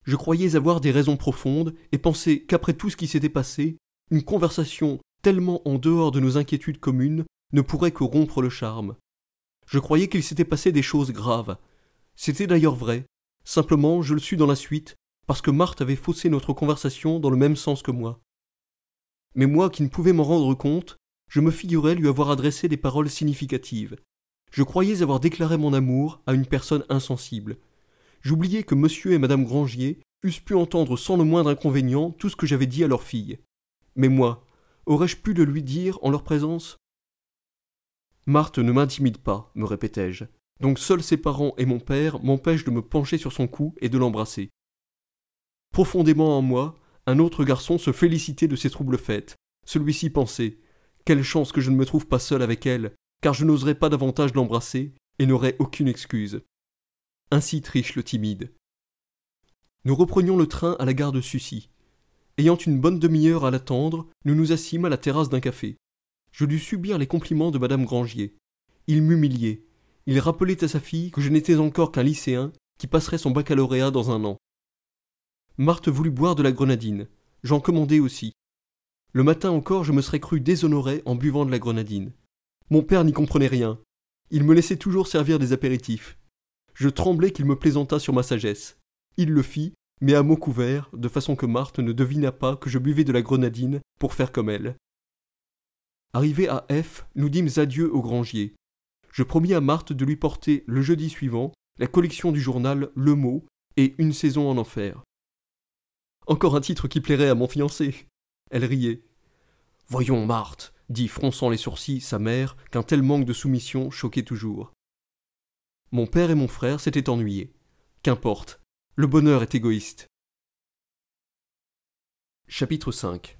Je croyais avoir des raisons profondes et pensais qu'après tout ce qui s'était passé, une conversation tellement en dehors de nos inquiétudes communes ne pourrait que rompre le charme. Je croyais qu'il s'était passé des choses graves. C'était d'ailleurs vrai. Simplement, je le sus dans la suite, parce que Marthe avait faussé notre conversation dans le même sens que moi. Mais moi qui ne pouvais m'en rendre compte, je me figurais lui avoir adressé des paroles significatives, je croyais avoir déclaré mon amour à une personne insensible. J'oubliais que monsieur et madame Grangier eussent pu entendre sans le moindre inconvénient tout ce que j'avais dit à leur fille. Mais moi, aurais-je pu le lui dire en leur présence Marthe ne m'intimide pas, me répétai-je. Donc seuls ses parents et mon père m'empêchent de me pencher sur son cou et de l'embrasser. Profondément en moi, un autre garçon se félicitait de ces troubles faits. Celui-ci pensait Quelle chance que je ne me trouve pas seul avec elle, car je n'oserais pas davantage l'embrasser et n'aurais aucune excuse. Ainsi triche le timide. Nous reprenions le train à la gare de Sucy. Ayant une bonne demi-heure à l'attendre, nous nous assîmes à la terrasse d'un café. Je dus subir les compliments de Madame Grangier. Il m'humiliait. Il rappelait à sa fille que je n'étais encore qu'un lycéen qui passerait son baccalauréat dans un an. Marthe voulut boire de la grenadine. J'en commandai aussi. Le matin encore, je me serais cru déshonoré en buvant de la grenadine. Mon père n'y comprenait rien. Il me laissait toujours servir des apéritifs. Je tremblais qu'il me plaisantât sur ma sagesse. Il le fit, mais à mots couverts, de façon que Marthe ne devina pas que je buvais de la grenadine pour faire comme elle. Arrivé à F, nous dîmes adieu au grangier. Je promis à Marthe de lui porter, le jeudi suivant, la collection du journal Le Mot et Une saison en enfer. Encore un titre qui plairait à mon fiancé. Elle riait. Voyons, Marthe, dit fronçant les sourcils sa mère, qu'un tel manque de soumission choquait toujours. Mon père et mon frère s'étaient ennuyés. Qu'importe, le bonheur est égoïste. Chapitre 5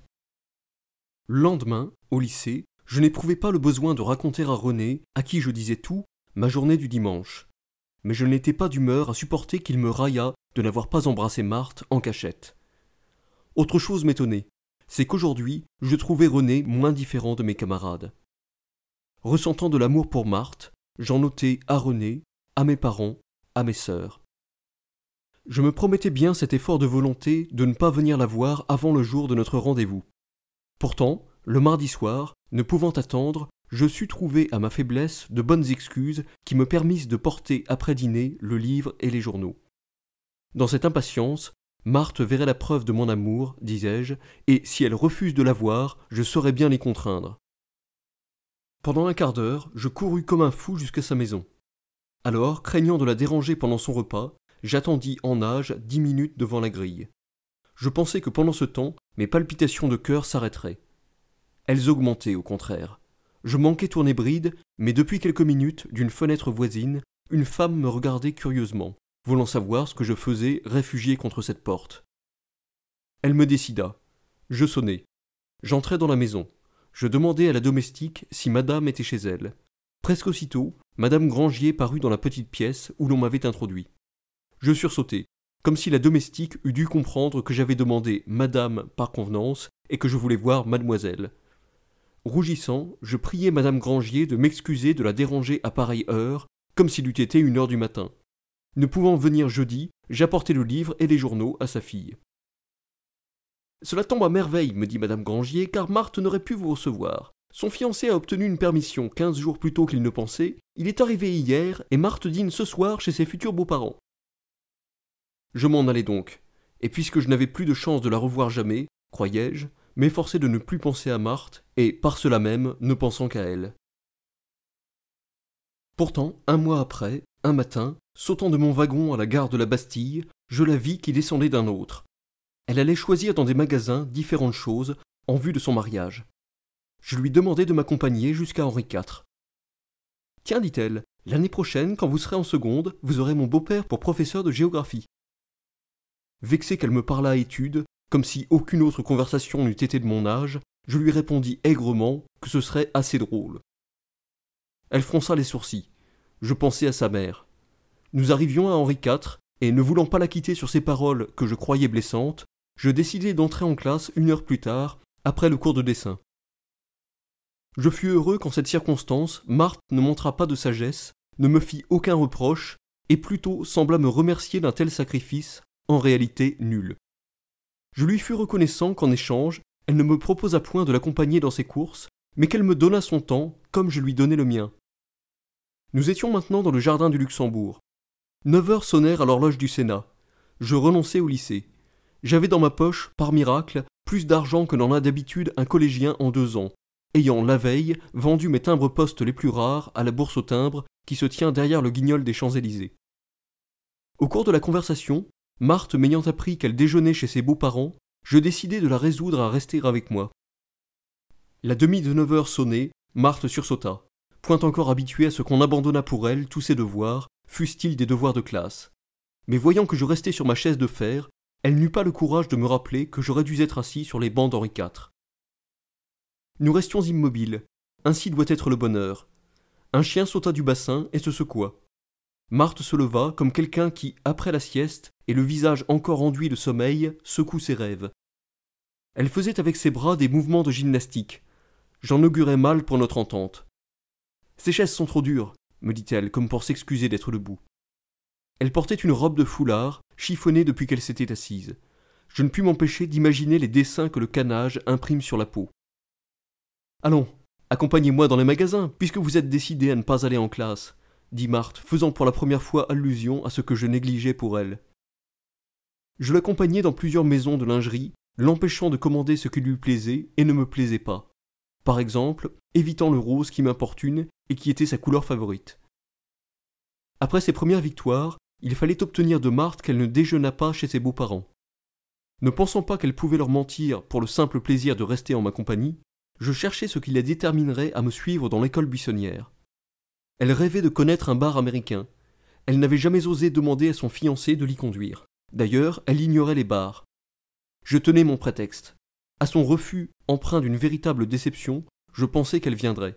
Le lendemain, au lycée, je n'éprouvais pas le besoin de raconter à René, à qui je disais tout, ma journée du dimanche. Mais je n'étais pas d'humeur à supporter qu'il me raillât de n'avoir pas embrassé Marthe en cachette. Autre chose m'étonnait c'est qu'aujourd'hui, je trouvais René moins différent de mes camarades. Ressentant de l'amour pour Marthe, j'en notais à René, à mes parents, à mes sœurs. Je me promettais bien cet effort de volonté de ne pas venir la voir avant le jour de notre rendez-vous. Pourtant, le mardi soir, ne pouvant attendre, je sus trouver à ma faiblesse de bonnes excuses qui me permissent de porter après dîner le livre et les journaux. Dans cette impatience, Marthe verrait la preuve de mon amour, disais-je, et si elle refuse de la voir, je saurais bien les contraindre. Pendant un quart d'heure, je courus comme un fou jusqu'à sa maison. Alors, craignant de la déranger pendant son repas, j'attendis en nage dix minutes devant la grille. Je pensais que pendant ce temps, mes palpitations de cœur s'arrêteraient. Elles augmentaient, au contraire. Je manquais tourner bride, mais depuis quelques minutes, d'une fenêtre voisine, une femme me regardait curieusement, voulant savoir ce que je faisais réfugié contre cette porte. Elle me décida. Je sonnai. J'entrai dans la maison. Je demandai à la domestique si madame était chez elle. Presque aussitôt, madame Grangier parut dans la petite pièce où l'on m'avait introduit. Je sursautai, comme si la domestique eût dû comprendre que j'avais demandé madame par convenance et que je voulais voir mademoiselle. Rougissant, je priai madame Grangier de m'excuser de la déranger à pareille heure, comme s'il eût été une heure du matin. Ne pouvant venir jeudi, j'apportai le livre et les journaux à sa fille. Cela tombe à merveille, me dit madame Grangier, car Marthe n'aurait pu vous recevoir. Son fiancé a obtenu une permission quinze jours plus tôt qu'il ne pensait, il est arrivé hier, et Marthe dîne ce soir chez ses futurs beaux-parents. Je m'en allais donc, et puisque je n'avais plus de chance de la revoir jamais, croyais-je, m'efforçais de ne plus penser à Marthe, et, par cela même, ne pensant qu'à elle. Pourtant, un mois après, un matin, sautant de mon wagon à la gare de la Bastille, je la vis qui descendait d'un autre. Elle allait choisir dans des magasins différentes choses en vue de son mariage. Je lui demandai de m'accompagner jusqu'à Henri IV. Tiens, dit-elle, l'année prochaine, quand vous serez en seconde, vous aurez mon beau-père pour professeur de géographie. Vexé qu'elle me parlât à étude, comme si aucune autre conversation n'eût été de mon âge, je lui répondis aigrement que ce serait assez drôle. Elle fronça les sourcils. Je pensais à sa mère. Nous arrivions à Henri IV, et ne voulant pas la quitter sur ces paroles que je croyais blessantes, je décidai d'entrer en classe une heure plus tard, après le cours de dessin. Je fus heureux qu'en cette circonstance, Marthe ne montra pas de sagesse, ne me fit aucun reproche, et plutôt sembla me remercier d'un tel sacrifice, en réalité nul. Je lui fus reconnaissant qu'en échange, elle ne me proposa point de l'accompagner dans ses courses, mais qu'elle me donna son temps comme je lui donnais le mien. Nous étions maintenant dans le jardin du Luxembourg. Neuf heures sonnèrent à l'horloge du Sénat. Je renonçai au lycée. J'avais dans ma poche, par miracle, plus d'argent que n'en a d'habitude un collégien en deux ans, ayant la veille vendu mes timbres postes les plus rares à la bourse aux timbres qui se tient derrière le guignol des Champs-Élysées. Au cours de la conversation, Marthe m'ayant appris qu'elle déjeunait chez ses beaux-parents, je décidai de la résoudre à rester avec moi. La demi de neuf heures sonnait, Marthe sursauta point encore habituée à ce qu'on abandonna pour elle tous ses devoirs, fussent-ils des devoirs de classe. Mais voyant que je restais sur ma chaise de fer, elle n'eut pas le courage de me rappeler que j'aurais dû être assis sur les bancs d'Henri IV. Nous restions immobiles. Ainsi doit être le bonheur. Un chien sauta du bassin et se secoua. Marthe se leva comme quelqu'un qui, après la sieste, et le visage encore enduit de sommeil, secoue ses rêves. Elle faisait avec ses bras des mouvements de gymnastique. J'en augurais mal pour notre entente. Ces chaises sont trop dures, me dit-elle, comme pour s'excuser d'être debout. Elle portait une robe de foulard, chiffonnée depuis qu'elle s'était assise. Je ne pus m'empêcher d'imaginer les dessins que le canage imprime sur la peau. Allons, accompagnez-moi dans les magasins, puisque vous êtes décidé à ne pas aller en classe, dit Marthe, faisant pour la première fois allusion à ce que je négligeais pour elle. Je l'accompagnai dans plusieurs maisons de lingerie, l'empêchant de commander ce qui lui plaisait et ne me plaisait pas. Par exemple, évitant le rose qui m'importune et qui était sa couleur favorite. Après ses premières victoires, il fallait obtenir de Marthe qu'elle ne déjeunât pas chez ses beaux-parents. Ne pensant pas qu'elle pouvait leur mentir pour le simple plaisir de rester en ma compagnie, je cherchais ce qui la déterminerait à me suivre dans l'école buissonnière. Elle rêvait de connaître un bar américain. Elle n'avait jamais osé demander à son fiancé de l'y conduire. D'ailleurs, elle ignorait les bars. Je tenais mon prétexte. À son refus, empreint d'une véritable déception, je pensais qu'elle viendrait.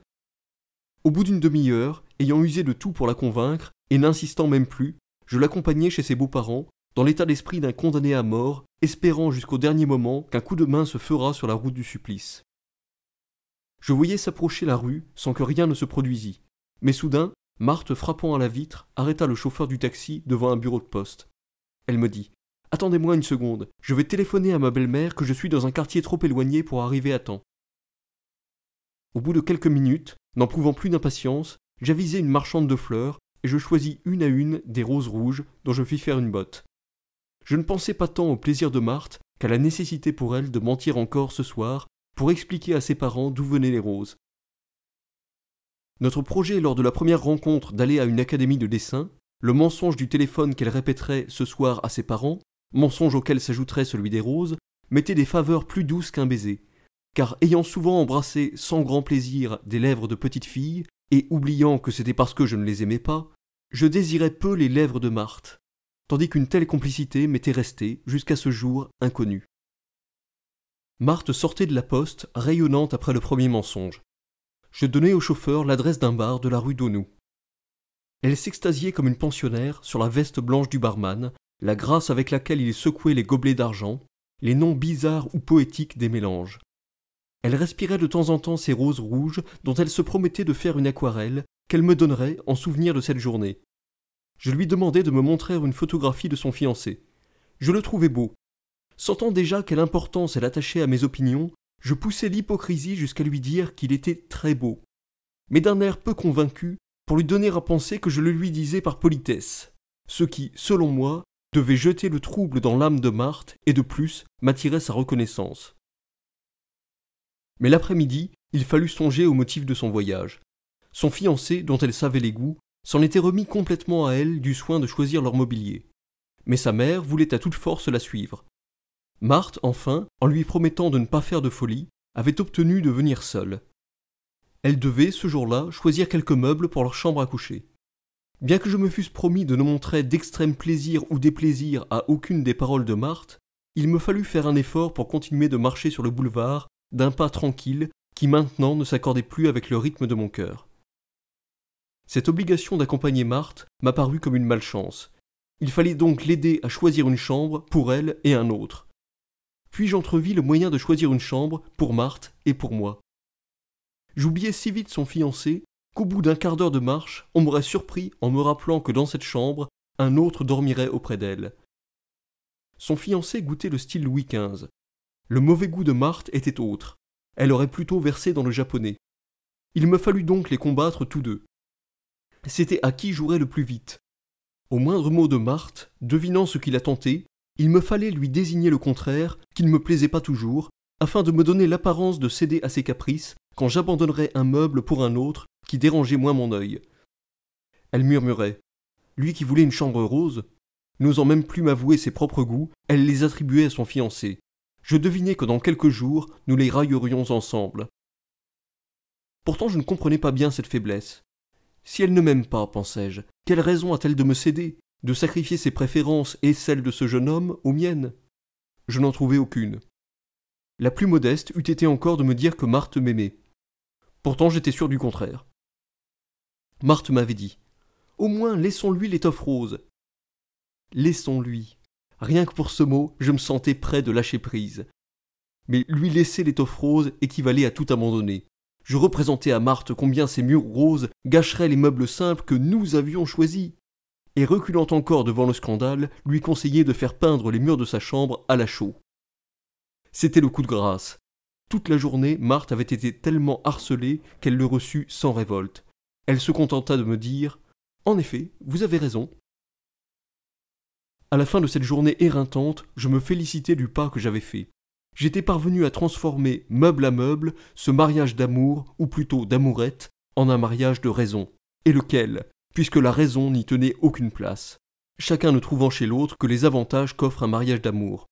Au bout d'une demi-heure, ayant usé de tout pour la convaincre, et n'insistant même plus, je l'accompagnai chez ses beaux-parents, dans l'état d'esprit d'un condamné à mort, espérant jusqu'au dernier moment qu'un coup de main se fera sur la route du supplice. Je voyais s'approcher la rue sans que rien ne se produisît, mais soudain, Marthe, frappant à la vitre, arrêta le chauffeur du taxi devant un bureau de poste. Elle me dit Attendez-moi une seconde, je vais téléphoner à ma belle-mère que je suis dans un quartier trop éloigné pour arriver à temps. Au bout de quelques minutes, N'en prouvant plus d'impatience, j'avisai une marchande de fleurs et je choisis une à une des roses rouges dont je fis faire une botte. Je ne pensais pas tant au plaisir de Marthe qu'à la nécessité pour elle de mentir encore ce soir pour expliquer à ses parents d'où venaient les roses. Notre projet lors de la première rencontre d'aller à une académie de dessin, le mensonge du téléphone qu'elle répéterait ce soir à ses parents, mensonge auquel s'ajouterait celui des roses, mettait des faveurs plus douces qu'un baiser car ayant souvent embrassé sans grand plaisir des lèvres de petites filles, et oubliant que c'était parce que je ne les aimais pas, je désirais peu les lèvres de Marthe, tandis qu'une telle complicité m'était restée jusqu'à ce jour inconnue. Marthe sortait de la poste, rayonnante après le premier mensonge. Je donnai au chauffeur l'adresse d'un bar de la rue d'Aunou. Elle s'extasiait comme une pensionnaire sur la veste blanche du barman, la grâce avec laquelle il secouait les gobelets d'argent, les noms bizarres ou poétiques des mélanges. Elle respirait de temps en temps ces roses rouges dont elle se promettait de faire une aquarelle qu'elle me donnerait en souvenir de cette journée. Je lui demandai de me montrer une photographie de son fiancé. Je le trouvais beau. Sentant déjà quelle importance elle attachait à mes opinions, je poussai l'hypocrisie jusqu'à lui dire qu'il était très beau. Mais d'un air peu convaincu, pour lui donner à penser que je le lui disais par politesse. Ce qui, selon moi, devait jeter le trouble dans l'âme de Marthe et de plus m'attirait sa reconnaissance. Mais l'après-midi, il fallut songer au motif de son voyage. Son fiancé, dont elle savait les goûts, s'en était remis complètement à elle du soin de choisir leur mobilier. Mais sa mère voulait à toute force la suivre. Marthe, enfin, en lui promettant de ne pas faire de folie, avait obtenu de venir seule. Elle devait, ce jour-là, choisir quelques meubles pour leur chambre à coucher. Bien que je me fusse promis de ne montrer d'extrême plaisir ou déplaisir à aucune des paroles de Marthe, il me fallut faire un effort pour continuer de marcher sur le boulevard d'un pas tranquille qui maintenant ne s'accordait plus avec le rythme de mon cœur. Cette obligation d'accompagner Marthe m'apparut comme une malchance. Il fallait donc l'aider à choisir une chambre pour elle et un autre. Puis j'entrevis le moyen de choisir une chambre pour Marthe et pour moi. J'oubliais si vite son fiancé qu'au bout d'un quart d'heure de marche, on m'aurait surpris en me rappelant que dans cette chambre, un autre dormirait auprès d'elle. Son fiancé goûtait le style Louis XV, le mauvais goût de Marthe était autre. Elle aurait plutôt versé dans le japonais. Il me fallut donc les combattre tous deux. C'était à qui jouerait le plus vite. Au moindre mot de Marthe, devinant ce qu'il a tenté, il me fallait lui désigner le contraire, qui ne me plaisait pas toujours, afin de me donner l'apparence de céder à ses caprices quand j'abandonnerais un meuble pour un autre qui dérangeait moins mon œil. Elle murmurait Lui qui voulait une chambre rose, n'osant même plus m'avouer ses propres goûts, elle les attribuait à son fiancé, je devinais que dans quelques jours, nous les raillerions ensemble. Pourtant, je ne comprenais pas bien cette faiblesse. Si elle ne m'aime pas, pensais-je, quelle raison a-t-elle de me céder, de sacrifier ses préférences et celles de ce jeune homme aux miennes Je n'en trouvais aucune. La plus modeste eût été encore de me dire que Marthe m'aimait. Pourtant, j'étais sûr du contraire. Marthe m'avait dit Au moins, laissons-lui l'étoffe rose. Laissons-lui. Rien que pour ce mot, je me sentais près de lâcher prise. Mais lui laisser l'étoffe rose équivalait à tout abandonner. Je représentais à Marthe combien ces murs roses gâcheraient les meubles simples que nous avions choisis. Et reculant encore devant le scandale, lui conseillait de faire peindre les murs de sa chambre à la chaux. C'était le coup de grâce. Toute la journée, Marthe avait été tellement harcelée qu'elle le reçut sans révolte. Elle se contenta de me dire En effet, vous avez raison, à la fin de cette journée éreintante, je me félicitais du pas que j'avais fait. J'étais parvenu à transformer, meuble à meuble, ce mariage d'amour, ou plutôt d'amourette, en un mariage de raison. Et lequel Puisque la raison n'y tenait aucune place. Chacun ne trouvant chez l'autre que les avantages qu'offre un mariage d'amour.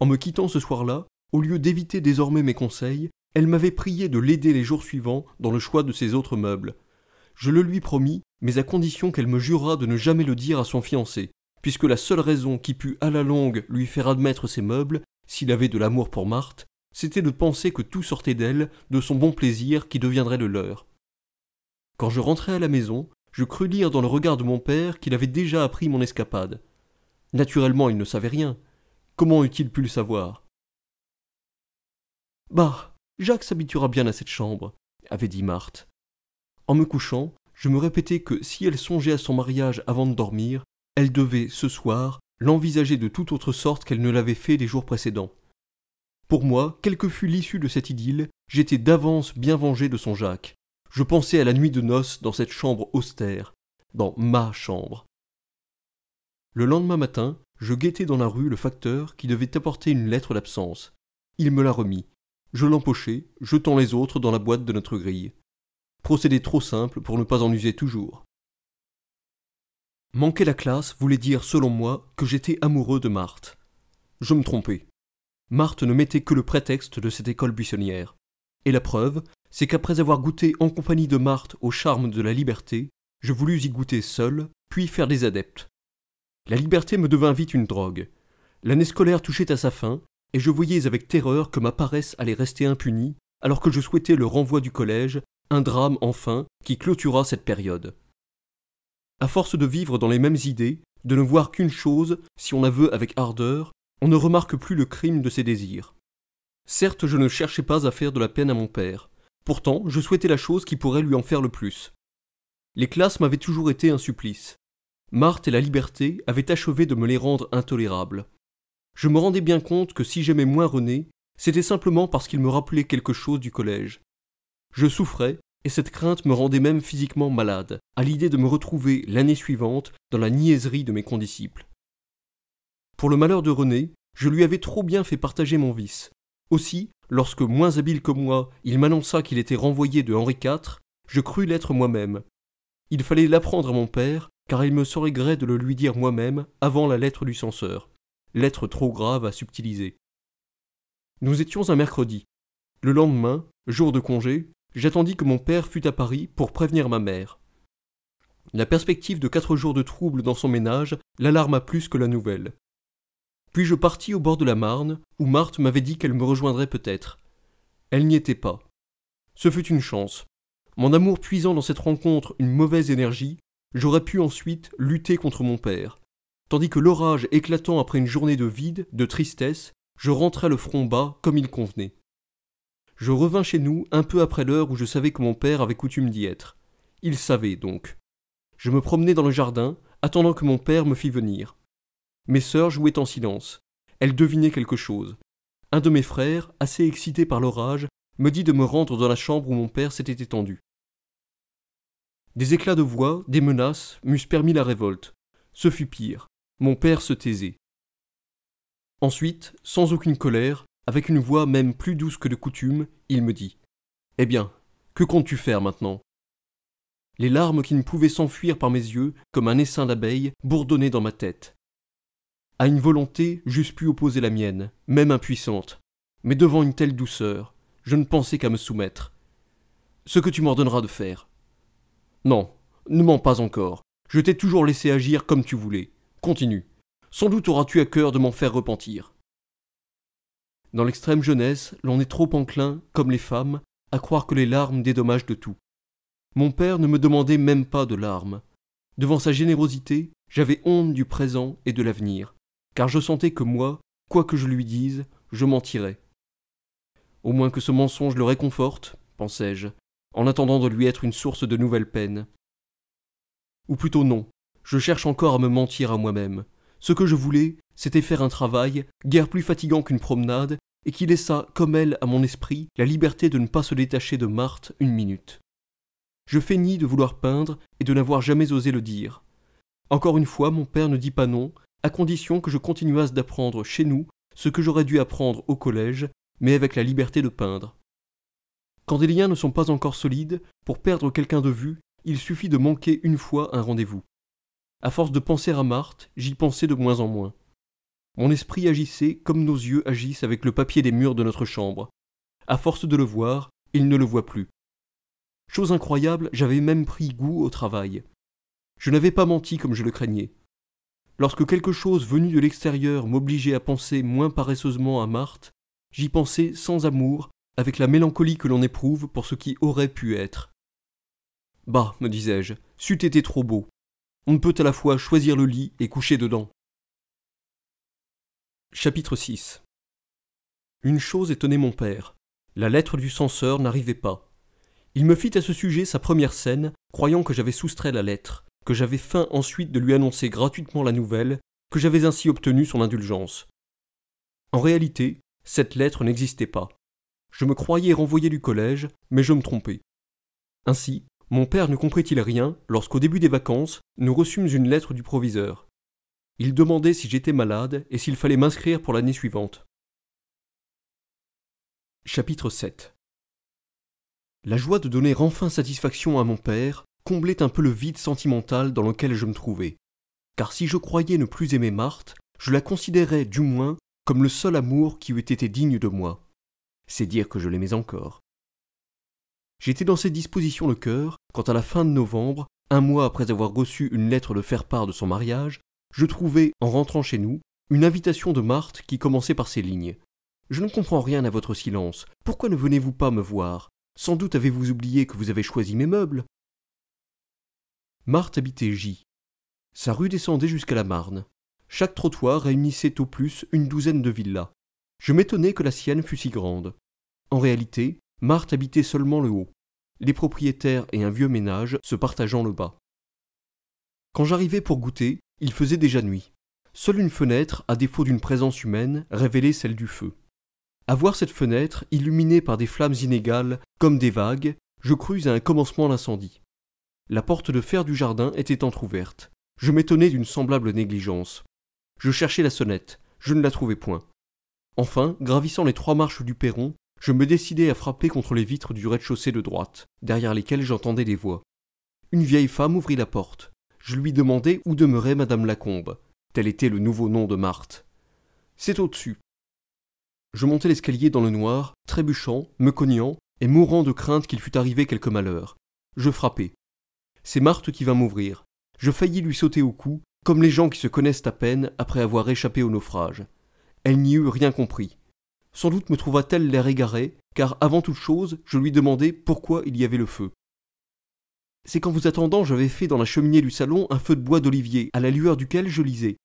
En me quittant ce soir-là, au lieu d'éviter désormais mes conseils, elle m'avait prié de l'aider les jours suivants dans le choix de ses autres meubles. Je le lui promis, mais à condition qu'elle me jurât de ne jamais le dire à son fiancé puisque la seule raison qui pût à la longue lui faire admettre ses meubles, s'il avait de l'amour pour Marthe, c'était de penser que tout sortait d'elle, de son bon plaisir qui deviendrait le leur. Quand je rentrai à la maison, je crus lire dans le regard de mon père qu'il avait déjà appris mon escapade. Naturellement, il ne savait rien. Comment eût-il pu le savoir Bah, Jacques s'habituera bien à cette chambre, avait dit Marthe. En me couchant, je me répétais que si elle songeait à son mariage avant de dormir, elle devait, ce soir, l'envisager de toute autre sorte qu'elle ne l'avait fait les jours précédents. Pour moi, quelle que fût l'issue de cette idylle, j'étais d'avance bien vengé de son Jacques. Je pensais à la nuit de noces dans cette chambre austère, dans ma chambre. Le lendemain matin, je guettais dans la rue le facteur qui devait apporter une lettre d'absence. Il me la remit. Je l'empochai, jetant les autres dans la boîte de notre grille. Procédé trop simple pour ne pas en user toujours. Manquer la classe voulait dire, selon moi, que j'étais amoureux de Marthe. Je me trompais. Marthe ne mettait que le prétexte de cette école buissonnière. Et la preuve, c'est qu'après avoir goûté en compagnie de Marthe au charme de la liberté, je voulus y goûter seul, puis faire des adeptes. La liberté me devint vite une drogue. L'année scolaire touchait à sa fin, et je voyais avec terreur que ma paresse allait rester impunie, alors que je souhaitais le renvoi du collège, un drame enfin qui clôtura cette période. À force de vivre dans les mêmes idées, de ne voir qu'une chose, si on la veut avec ardeur, on ne remarque plus le crime de ses désirs. Certes, je ne cherchais pas à faire de la peine à mon père. Pourtant, je souhaitais la chose qui pourrait lui en faire le plus. Les classes m'avaient toujours été un supplice. Marthe et la liberté avaient achevé de me les rendre intolérables. Je me rendais bien compte que si j'aimais moins René, c'était simplement parce qu'il me rappelait quelque chose du collège. Je souffrais, et cette crainte me rendait même physiquement malade, à l'idée de me retrouver l'année suivante dans la niaiserie de mes condisciples. Pour le malheur de René, je lui avais trop bien fait partager mon vice. Aussi, lorsque, moins habile que moi, il m'annonça qu'il était renvoyé de Henri IV, je crus l'être moi-même. Il fallait l'apprendre à mon père, car il me serait gré de le lui dire moi-même avant la lettre du censeur. Lettre trop grave à subtiliser. Nous étions un mercredi. Le lendemain, jour de congé, j'attendis que mon père fût à Paris pour prévenir ma mère. La perspective de quatre jours de trouble dans son ménage l'alarma plus que la nouvelle. Puis je partis au bord de la Marne, où Marthe m'avait dit qu'elle me rejoindrait peut-être. Elle n'y était pas. Ce fut une chance. Mon amour puisant dans cette rencontre une mauvaise énergie, j'aurais pu ensuite lutter contre mon père. Tandis que l'orage éclatant après une journée de vide, de tristesse, je rentrais le front bas comme il convenait. Je revins chez nous un peu après l'heure où je savais que mon père avait coutume d'y être. Il savait donc. Je me promenais dans le jardin, attendant que mon père me fît venir. Mes sœurs jouaient en silence. Elles devinaient quelque chose. Un de mes frères, assez excité par l'orage, me dit de me rendre dans la chambre où mon père s'était étendu. Des éclats de voix, des menaces, m'eussent permis la révolte. Ce fut pire. Mon père se taisait. Ensuite, sans aucune colère, avec une voix même plus douce que de coutume, il me dit Eh bien, que comptes-tu faire maintenant Les larmes qui ne pouvaient s'enfuir par mes yeux, comme un essaim d'abeilles, bourdonnaient dans ma tête. À une volonté, j'eusse pu opposer la mienne, même impuissante. Mais devant une telle douceur, je ne pensais qu'à me soumettre. Ce que tu m'ordonneras de faire. Non, ne mens pas encore. Je t'ai toujours laissé agir comme tu voulais. Continue. Sans doute auras-tu à cœur de m'en faire repentir. Dans l'extrême jeunesse, l'on est trop enclin, comme les femmes, à croire que les larmes dédommagent de tout. Mon père ne me demandait même pas de larmes. Devant sa générosité, j'avais honte du présent et de l'avenir, car je sentais que moi, quoi que je lui dise, je mentirais. Au moins que ce mensonge le réconforte, pensais-je, en attendant de lui être une source de nouvelles peines. Ou plutôt non, je cherche encore à me mentir à moi-même. Ce que je voulais, c'était faire un travail, guère plus fatigant qu'une promenade, et qui laissa, comme elle, à mon esprit, la liberté de ne pas se détacher de Marthe une minute. Je feignis de vouloir peindre et de n'avoir jamais osé le dire. Encore une fois, mon père ne dit pas non, à condition que je continuasse d'apprendre chez nous ce que j'aurais dû apprendre au collège, mais avec la liberté de peindre. Quand des liens ne sont pas encore solides, pour perdre quelqu'un de vue, il suffit de manquer une fois un rendez-vous. À force de penser à Marthe, j'y pensais de moins en moins. Mon esprit agissait comme nos yeux agissent avec le papier des murs de notre chambre. À force de le voir, il ne le voit plus. Chose incroyable, j'avais même pris goût au travail. Je n'avais pas menti comme je le craignais. Lorsque quelque chose venu de l'extérieur m'obligeait à penser moins paresseusement à Marthe, j'y pensais sans amour, avec la mélancolie que l'on éprouve pour ce qui aurait pu être. Bah, me disais-je, c'eût été trop beau. On ne peut à la fois choisir le lit et coucher dedans. Chapitre 6 Une chose étonnait mon père. La lettre du censeur n'arrivait pas. Il me fit à ce sujet sa première scène, croyant que j'avais soustrait la lettre, que j'avais faim ensuite de lui annoncer gratuitement la nouvelle, que j'avais ainsi obtenu son indulgence. En réalité, cette lettre n'existait pas. Je me croyais renvoyé du collège, mais je me trompais. Ainsi, mon père ne comprit-il rien lorsqu'au début des vacances, nous reçûmes une lettre du proviseur. Il demandait si j'étais malade et s'il fallait m'inscrire pour l'année suivante. Chapitre 7 La joie de donner enfin satisfaction à mon père comblait un peu le vide sentimental dans lequel je me trouvais. Car si je croyais ne plus aimer Marthe, je la considérais, du moins, comme le seul amour qui eût été digne de moi. C'est dire que je l'aimais encore. J'étais dans cette disposition le cœur quand, à la fin de novembre, un mois après avoir reçu une lettre de faire part de son mariage, je trouvais, en rentrant chez nous, une invitation de Marthe qui commençait par ces lignes. Je ne comprends rien à votre silence. Pourquoi ne venez-vous pas me voir Sans doute avez-vous oublié que vous avez choisi mes meubles. Marthe habitait J. Sa rue descendait jusqu'à la Marne. Chaque trottoir réunissait au plus une douzaine de villas. Je m'étonnais que la sienne fût si grande. En réalité, Marthe habitait seulement le haut, les propriétaires et un vieux ménage se partageant le bas. Quand j'arrivais pour goûter, il faisait déjà nuit. Seule une fenêtre, à défaut d'une présence humaine, révélait celle du feu. À voir cette fenêtre, illuminée par des flammes inégales, comme des vagues, je crus à un commencement d'incendie. La porte de fer du jardin était entr'ouverte. Je m'étonnais d'une semblable négligence. Je cherchais la sonnette, je ne la trouvais point. Enfin, gravissant les trois marches du perron, je me décidai à frapper contre les vitres du rez-de-chaussée de droite, derrière lesquelles j'entendais des voix. Une vieille femme ouvrit la porte je lui demandai où demeurait Madame Lacombe. Tel était le nouveau nom de Marthe. C'est au-dessus. Je montai l'escalier dans le noir, trébuchant, me cognant, et mourant de crainte qu'il fût arrivé quelque malheur. Je frappai. C'est Marthe qui vint m'ouvrir. Je faillis lui sauter au cou, comme les gens qui se connaissent à peine après avoir échappé au naufrage. Elle n'y eut rien compris. Sans doute me trouva-t-elle l'air égaré, car avant toute chose, je lui demandai pourquoi il y avait le feu c'est qu'en vous attendant, j'avais fait dans la cheminée du salon un feu de bois d'olivier, à la lueur duquel je lisais.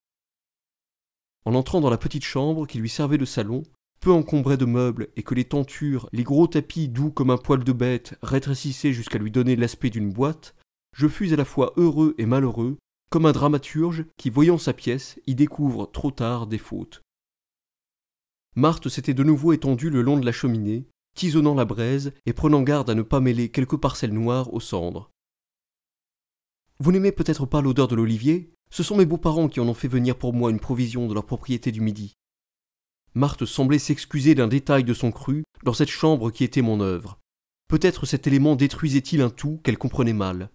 En entrant dans la petite chambre qui lui servait de salon, peu encombrée de meubles et que les tentures, les gros tapis doux comme un poil de bête rétrécissaient jusqu'à lui donner l'aspect d'une boîte, je fus à la fois heureux et malheureux, comme un dramaturge qui, voyant sa pièce, y découvre trop tard des fautes. Marthe s'était de nouveau étendue le long de la cheminée, tisonnant la braise et prenant garde à ne pas mêler quelques parcelles noires aux cendres. Vous n'aimez peut-être pas l'odeur de l'olivier Ce sont mes beaux-parents qui en ont fait venir pour moi une provision de leur propriété du Midi. Marthe semblait s'excuser d'un détail de son cru dans cette chambre qui était mon œuvre. Peut-être cet élément détruisait-il un tout qu'elle comprenait mal.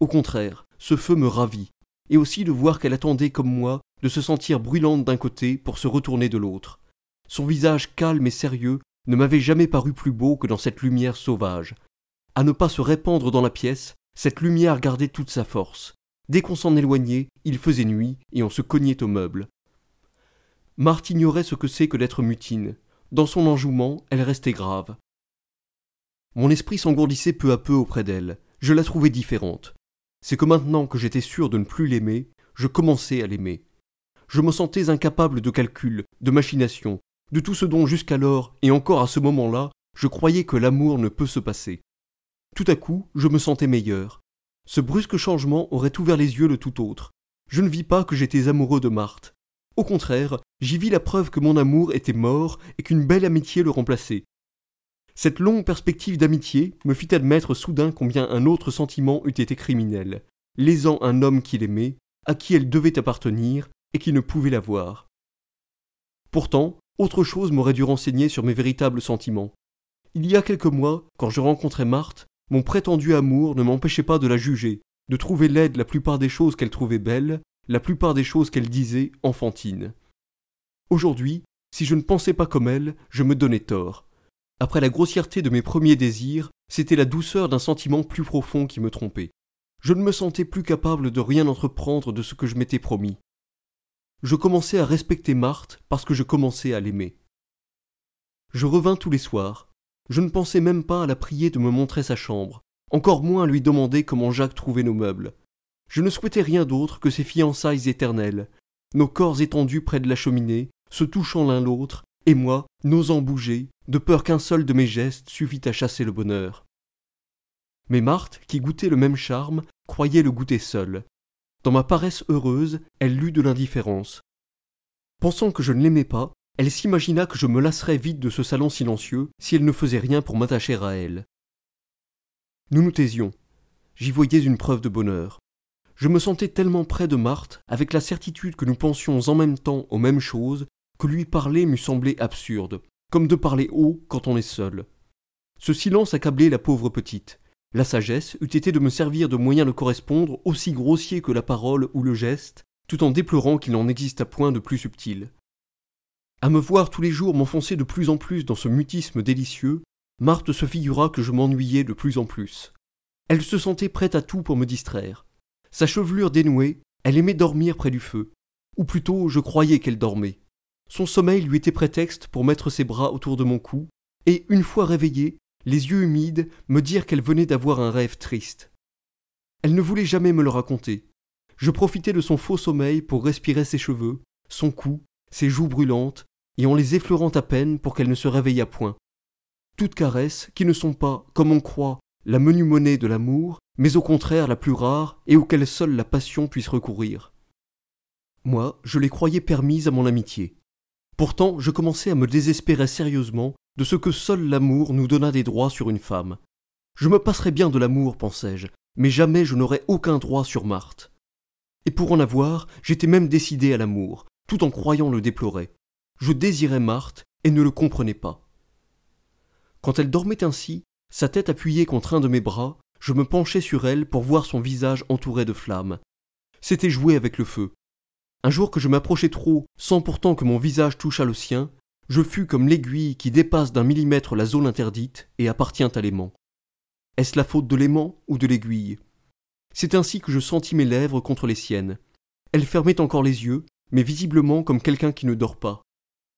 Au contraire, ce feu me ravit, et aussi de voir qu'elle attendait comme moi de se sentir brûlante d'un côté pour se retourner de l'autre. Son visage calme et sérieux ne m'avait jamais paru plus beau que dans cette lumière sauvage. À ne pas se répandre dans la pièce, cette lumière gardait toute sa force. Dès qu'on s'en éloignait, il faisait nuit et on se cognait aux meubles. Marthe ignorait ce que c'est que d'être mutine. Dans son enjouement, elle restait grave. Mon esprit s'engourdissait peu à peu auprès d'elle. Je la trouvais différente. C'est que maintenant que j'étais sûr de ne plus l'aimer, je commençais à l'aimer. Je me sentais incapable de calcul, de machination, de tout ce dont jusqu'alors, et encore à ce moment-là, je croyais que l'amour ne peut se passer. Tout à coup, je me sentais meilleur. Ce brusque changement aurait ouvert les yeux le tout autre. Je ne vis pas que j'étais amoureux de Marthe. Au contraire, j'y vis la preuve que mon amour était mort et qu'une belle amitié le remplaçait. Cette longue perspective d'amitié me fit admettre soudain combien un autre sentiment eût été criminel, lésant un homme qu'il aimait, à qui elle devait appartenir et qui ne pouvait l'avoir. Pourtant, autre chose m'aurait dû renseigner sur mes véritables sentiments. Il y a quelques mois, quand je rencontrais Marthe, mon prétendu amour ne m'empêchait pas de la juger, de trouver laide la plupart des choses qu'elle trouvait belles, la plupart des choses qu'elle disait enfantines. Aujourd'hui, si je ne pensais pas comme elle, je me donnais tort. Après la grossièreté de mes premiers désirs, c'était la douceur d'un sentiment plus profond qui me trompait. Je ne me sentais plus capable de rien entreprendre de ce que je m'étais promis. Je commençais à respecter Marthe parce que je commençais à l'aimer. Je revins tous les soirs, je ne pensais même pas à la prier de me montrer sa chambre, encore moins à lui demander comment Jacques trouvait nos meubles. Je ne souhaitais rien d'autre que ces fiançailles éternelles, nos corps étendus près de la cheminée, se touchant l'un l'autre, et moi, n'osant bouger, de peur qu'un seul de mes gestes suffît à chasser le bonheur. Mais Marthe, qui goûtait le même charme, croyait le goûter seule. Dans ma paresse heureuse, elle lut de l'indifférence. Pensant que je ne l'aimais pas, elle s'imagina que je me lasserais vite de ce salon silencieux si elle ne faisait rien pour m'attacher à elle. Nous nous taisions. J'y voyais une preuve de bonheur. Je me sentais tellement près de Marthe, avec la certitude que nous pensions en même temps aux mêmes choses, que lui parler m'eût semblé absurde, comme de parler haut quand on est seul. Ce silence accablait la pauvre petite. La sagesse eût été de me servir de moyen de correspondre aussi grossier que la parole ou le geste, tout en déplorant qu'il n'en existât point de plus subtil. À me voir tous les jours m'enfoncer de plus en plus dans ce mutisme délicieux, Marthe se figura que je m'ennuyais de plus en plus. Elle se sentait prête à tout pour me distraire. Sa chevelure dénouée, elle aimait dormir près du feu. Ou plutôt, je croyais qu'elle dormait. Son sommeil lui était prétexte pour mettre ses bras autour de mon cou, et une fois réveillée, les yeux humides, me dire qu'elle venait d'avoir un rêve triste. Elle ne voulait jamais me le raconter. Je profitais de son faux sommeil pour respirer ses cheveux, son cou, ses joues brûlantes, et en les effleurant à peine pour qu'elles ne se réveillât point. Toutes caresses qui ne sont pas, comme on croit, la menu monnaie de l'amour, mais au contraire la plus rare et auxquelles seule la passion puisse recourir. Moi, je les croyais permises à mon amitié. Pourtant, je commençais à me désespérer sérieusement de ce que seul l'amour nous donna des droits sur une femme. Je me passerais bien de l'amour, pensais-je, mais jamais je n'aurais aucun droit sur Marthe. Et pour en avoir, j'étais même décidé à l'amour, tout en croyant le déplorer. Je désirais Marthe et ne le comprenais pas. Quand elle dormait ainsi, sa tête appuyée contre un de mes bras, je me penchais sur elle pour voir son visage entouré de flammes. C'était jouer avec le feu. Un jour que je m'approchais trop, sans pourtant que mon visage touchât le sien, je fus comme l'aiguille qui dépasse d'un millimètre la zone interdite et appartient à l'aimant. Est-ce la faute de l'aimant ou de l'aiguille C'est ainsi que je sentis mes lèvres contre les siennes. Elle fermait encore les yeux, mais visiblement comme quelqu'un qui ne dort pas.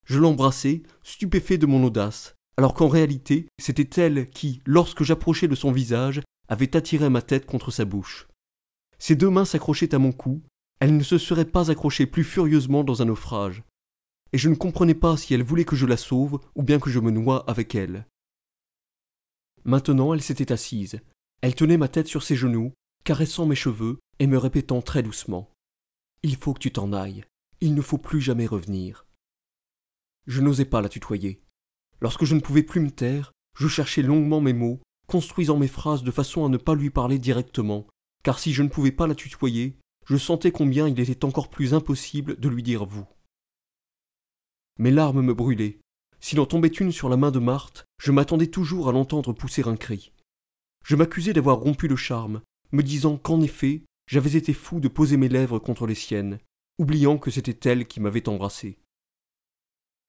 Je l'embrassai, stupéfait de mon audace, alors qu'en réalité, c'était elle qui, lorsque j'approchais de son visage, avait attiré ma tête contre sa bouche. Ses deux mains s'accrochaient à mon cou, elle ne se serait pas accrochée plus furieusement dans un naufrage. Et je ne comprenais pas si elle voulait que je la sauve ou bien que je me noie avec elle. Maintenant, elle s'était assise. Elle tenait ma tête sur ses genoux, caressant mes cheveux et me répétant très doucement Il faut que tu t'en ailles. Il ne faut plus jamais revenir. Je n'osais pas la tutoyer. Lorsque je ne pouvais plus me taire, je cherchais longuement mes mots, construisant mes phrases de façon à ne pas lui parler directement, car si je ne pouvais pas la tutoyer, je sentais combien il était encore plus impossible de lui dire vous. Mes larmes me brûlaient. S'il en tombait une sur la main de Marthe, je m'attendais toujours à l'entendre pousser un cri. Je m'accusais d'avoir rompu le charme, me disant qu'en effet, j'avais été fou de poser mes lèvres contre les siennes, oubliant que c'était elle qui m'avait embrassé.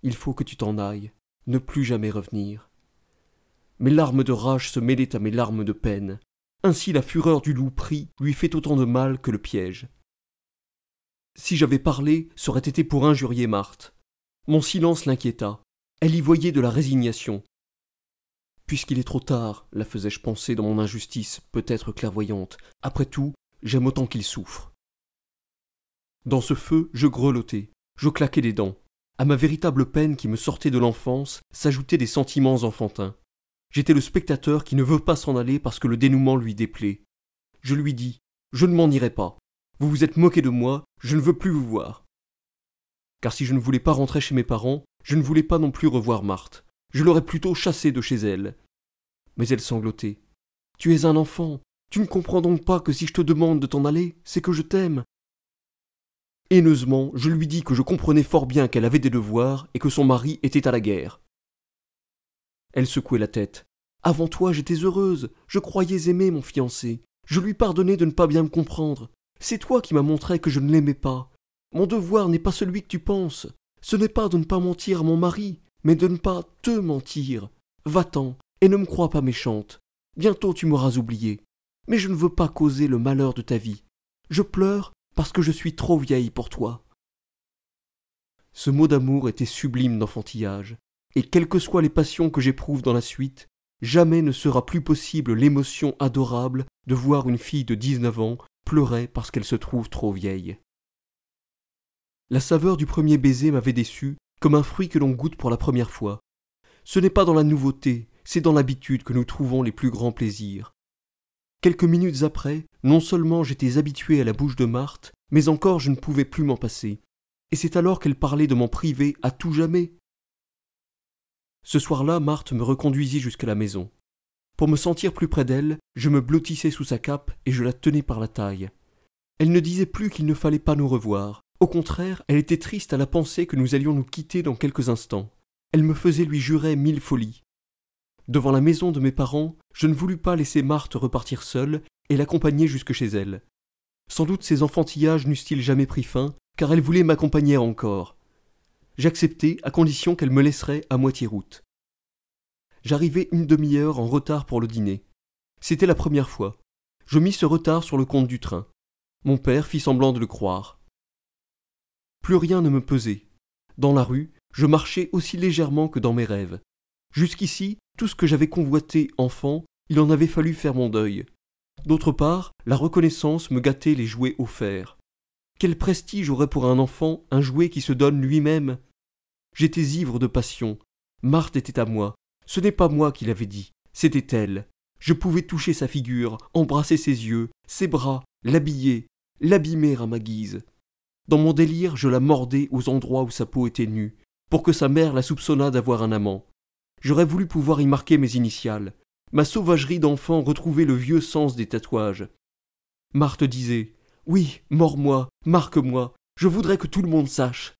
Il faut que tu t'en ailles, ne plus jamais revenir. Mes larmes de rage se mêlaient à mes larmes de peine. Ainsi la fureur du loup pris lui fait autant de mal que le piège. Si j'avais parlé, aurait été pour injurier Marthe. Mon silence l'inquiéta. Elle y voyait de la résignation. Puisqu'il est trop tard, la faisais-je penser dans mon injustice, peut-être clairvoyante. Après tout, j'aime autant qu'il souffre. Dans ce feu, je grelottais, je claquais des dents. À ma véritable peine qui me sortait de l'enfance s'ajoutaient des sentiments enfantins. J'étais le spectateur qui ne veut pas s'en aller parce que le dénouement lui déplaît. Je lui dis Je ne m'en irai pas. Vous vous êtes moqué de moi, je ne veux plus vous voir. Car si je ne voulais pas rentrer chez mes parents, je ne voulais pas non plus revoir Marthe. Je l'aurais plutôt chassée de chez elle. Mais elle sanglotait. Tu es un enfant. Tu ne comprends donc pas que si je te demande de t'en aller, c'est que je t'aime, Haineusement, je lui dis que je comprenais fort bien qu'elle avait des devoirs et que son mari était à la guerre. Elle secouait la tête. Avant toi, j'étais heureuse, je croyais aimer mon fiancé. Je lui pardonnais de ne pas bien me comprendre. C'est toi qui m'as montré que je ne l'aimais pas. Mon devoir n'est pas celui que tu penses. Ce n'est pas de ne pas mentir à mon mari, mais de ne pas te mentir. Va-t'en, et ne me crois pas méchante. Bientôt tu m'auras oublié. Mais je ne veux pas causer le malheur de ta vie. Je pleure parce que je suis trop vieille pour toi. Ce mot d'amour était sublime d'enfantillage, et quelles que soient les passions que j'éprouve dans la suite, jamais ne sera plus possible l'émotion adorable de voir une fille de dix-neuf ans pleurer parce qu'elle se trouve trop vieille. La saveur du premier baiser m'avait déçu, comme un fruit que l'on goûte pour la première fois. Ce n'est pas dans la nouveauté, c'est dans l'habitude que nous trouvons les plus grands plaisirs, Quelques minutes après, non seulement j'étais habitué à la bouche de Marthe, mais encore je ne pouvais plus m'en passer. Et c'est alors qu'elle parlait de m'en priver à tout jamais. Ce soir-là, Marthe me reconduisit jusqu'à la maison. Pour me sentir plus près d'elle, je me blottissais sous sa cape et je la tenais par la taille. Elle ne disait plus qu'il ne fallait pas nous revoir. Au contraire, elle était triste à la pensée que nous allions nous quitter dans quelques instants. Elle me faisait lui jurer mille folies. Devant la maison de mes parents, je ne voulus pas laisser Marthe repartir seule et l'accompagner jusque chez elle. Sans doute ces enfantillages n'eussent-ils jamais pris fin, car elle voulait m'accompagner encore. J'acceptai à condition qu'elle me laisserait à moitié route. J'arrivai une demi-heure en retard pour le dîner. C'était la première fois. Je mis ce retard sur le compte du train. Mon père fit semblant de le croire. Plus rien ne me pesait. Dans la rue, je marchais aussi légèrement que dans mes rêves. Jusqu'ici, tout ce que j'avais convoité enfant, il en avait fallu faire mon deuil. D'autre part, la reconnaissance me gâtait les jouets offerts. Quel prestige aurait pour un enfant un jouet qui se donne lui-même J'étais ivre de passion. Marthe était à moi. Ce n'est pas moi qui l'avais dit, c'était elle. Je pouvais toucher sa figure, embrasser ses yeux, ses bras, l'habiller, l'abîmer à ma guise. Dans mon délire, je la mordais aux endroits où sa peau était nue, pour que sa mère la soupçonnât d'avoir un amant. J'aurais voulu pouvoir y marquer mes initiales. Ma sauvagerie d'enfant retrouvait le vieux sens des tatouages. Marthe disait Oui, mords-moi, marque-moi, je voudrais que tout le monde sache.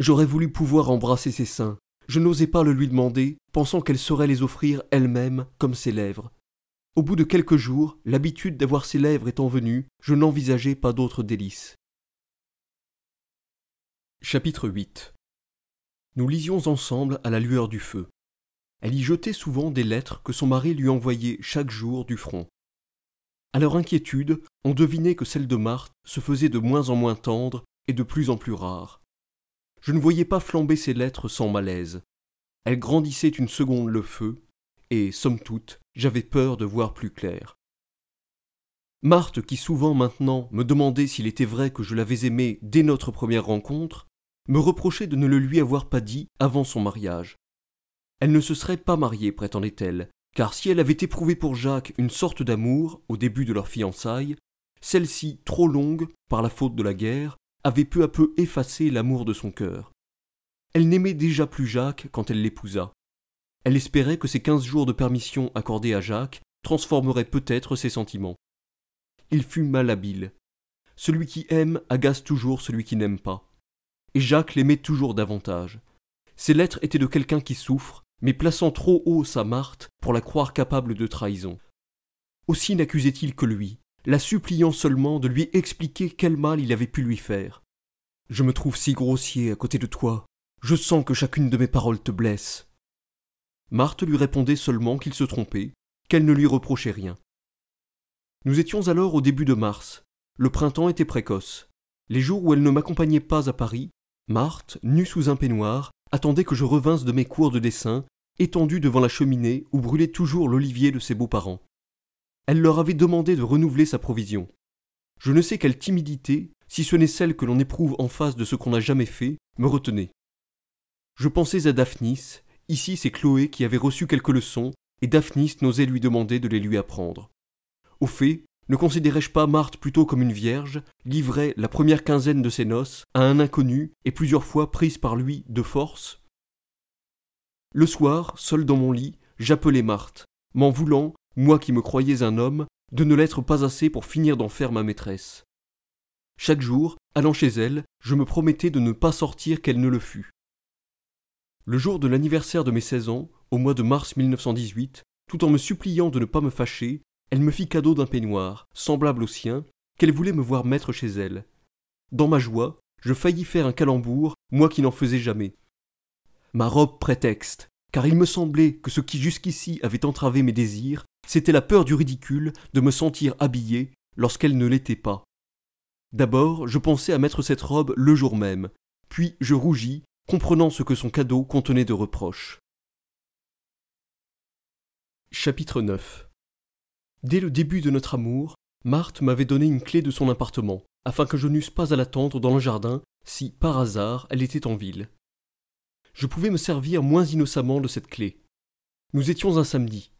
J'aurais voulu pouvoir embrasser ses seins. Je n'osais pas le lui demander, pensant qu'elle saurait les offrir elle-même comme ses lèvres. Au bout de quelques jours, l'habitude d'avoir ses lèvres étant venue, je n'envisageais pas d'autres délices. Chapitre 8 nous lisions ensemble à la lueur du feu. Elle y jetait souvent des lettres que son mari lui envoyait chaque jour du front. À leur inquiétude, on devinait que celle de Marthe se faisait de moins en moins tendre et de plus en plus rare. Je ne voyais pas flamber ces lettres sans malaise. Elle grandissait une seconde le feu, et, somme toute, j'avais peur de voir plus clair. Marthe, qui souvent maintenant me demandait s'il était vrai que je l'avais aimée dès notre première rencontre, me reprochait de ne le lui avoir pas dit avant son mariage. Elle ne se serait pas mariée, prétendait-elle, car si elle avait éprouvé pour Jacques une sorte d'amour au début de leur fiançailles, celle-ci, trop longue, par la faute de la guerre, avait peu à peu effacé l'amour de son cœur. Elle n'aimait déjà plus Jacques quand elle l'épousa. Elle espérait que ces quinze jours de permission accordés à Jacques transformeraient peut-être ses sentiments. Il fut malhabile. Celui qui aime agace toujours celui qui n'aime pas et Jacques l'aimait toujours davantage. Ses lettres étaient de quelqu'un qui souffre, mais plaçant trop haut sa Marthe pour la croire capable de trahison. Aussi n'accusait-il que lui, la suppliant seulement de lui expliquer quel mal il avait pu lui faire. Je me trouve si grossier à côté de toi, je sens que chacune de mes paroles te blesse. Marthe lui répondait seulement qu'il se trompait, qu'elle ne lui reprochait rien. Nous étions alors au début de mars. Le printemps était précoce. Les jours où elle ne m'accompagnait pas à Paris, Marthe, nue sous un peignoir, attendait que je revinsse de mes cours de dessin, étendue devant la cheminée où brûlait toujours l'olivier de ses beaux-parents. Elle leur avait demandé de renouveler sa provision. Je ne sais quelle timidité, si ce n'est celle que l'on éprouve en face de ce qu'on n'a jamais fait, me retenait. Je pensais à Daphnis, ici c'est Chloé qui avait reçu quelques leçons, et Daphnis n'osait lui demander de les lui apprendre. Au fait, ne considérais-je pas Marthe plutôt comme une vierge, livrée la première quinzaine de ses noces à un inconnu et plusieurs fois prise par lui de force Le soir, seul dans mon lit, j'appelais Marthe, m'en voulant, moi qui me croyais un homme, de ne l'être pas assez pour finir d'en faire ma maîtresse. Chaque jour, allant chez elle, je me promettais de ne pas sortir qu'elle ne le fût. Le jour de l'anniversaire de mes seize ans, au mois de mars 1918, tout en me suppliant de ne pas me fâcher, elle me fit cadeau d'un peignoir, semblable au sien, qu'elle voulait me voir mettre chez elle. Dans ma joie, je faillis faire un calembour, moi qui n'en faisais jamais. Ma robe prétexte, car il me semblait que ce qui jusqu'ici avait entravé mes désirs, c'était la peur du ridicule de me sentir habillée lorsqu'elle ne l'était pas. D'abord, je pensais à mettre cette robe le jour même, puis je rougis, comprenant ce que son cadeau contenait de reproches. Chapitre 9 Dès le début de notre amour, Marthe m'avait donné une clé de son appartement, afin que je n'eusse pas à l'attendre dans le jardin si, par hasard, elle était en ville. Je pouvais me servir moins innocemment de cette clé. Nous étions un samedi.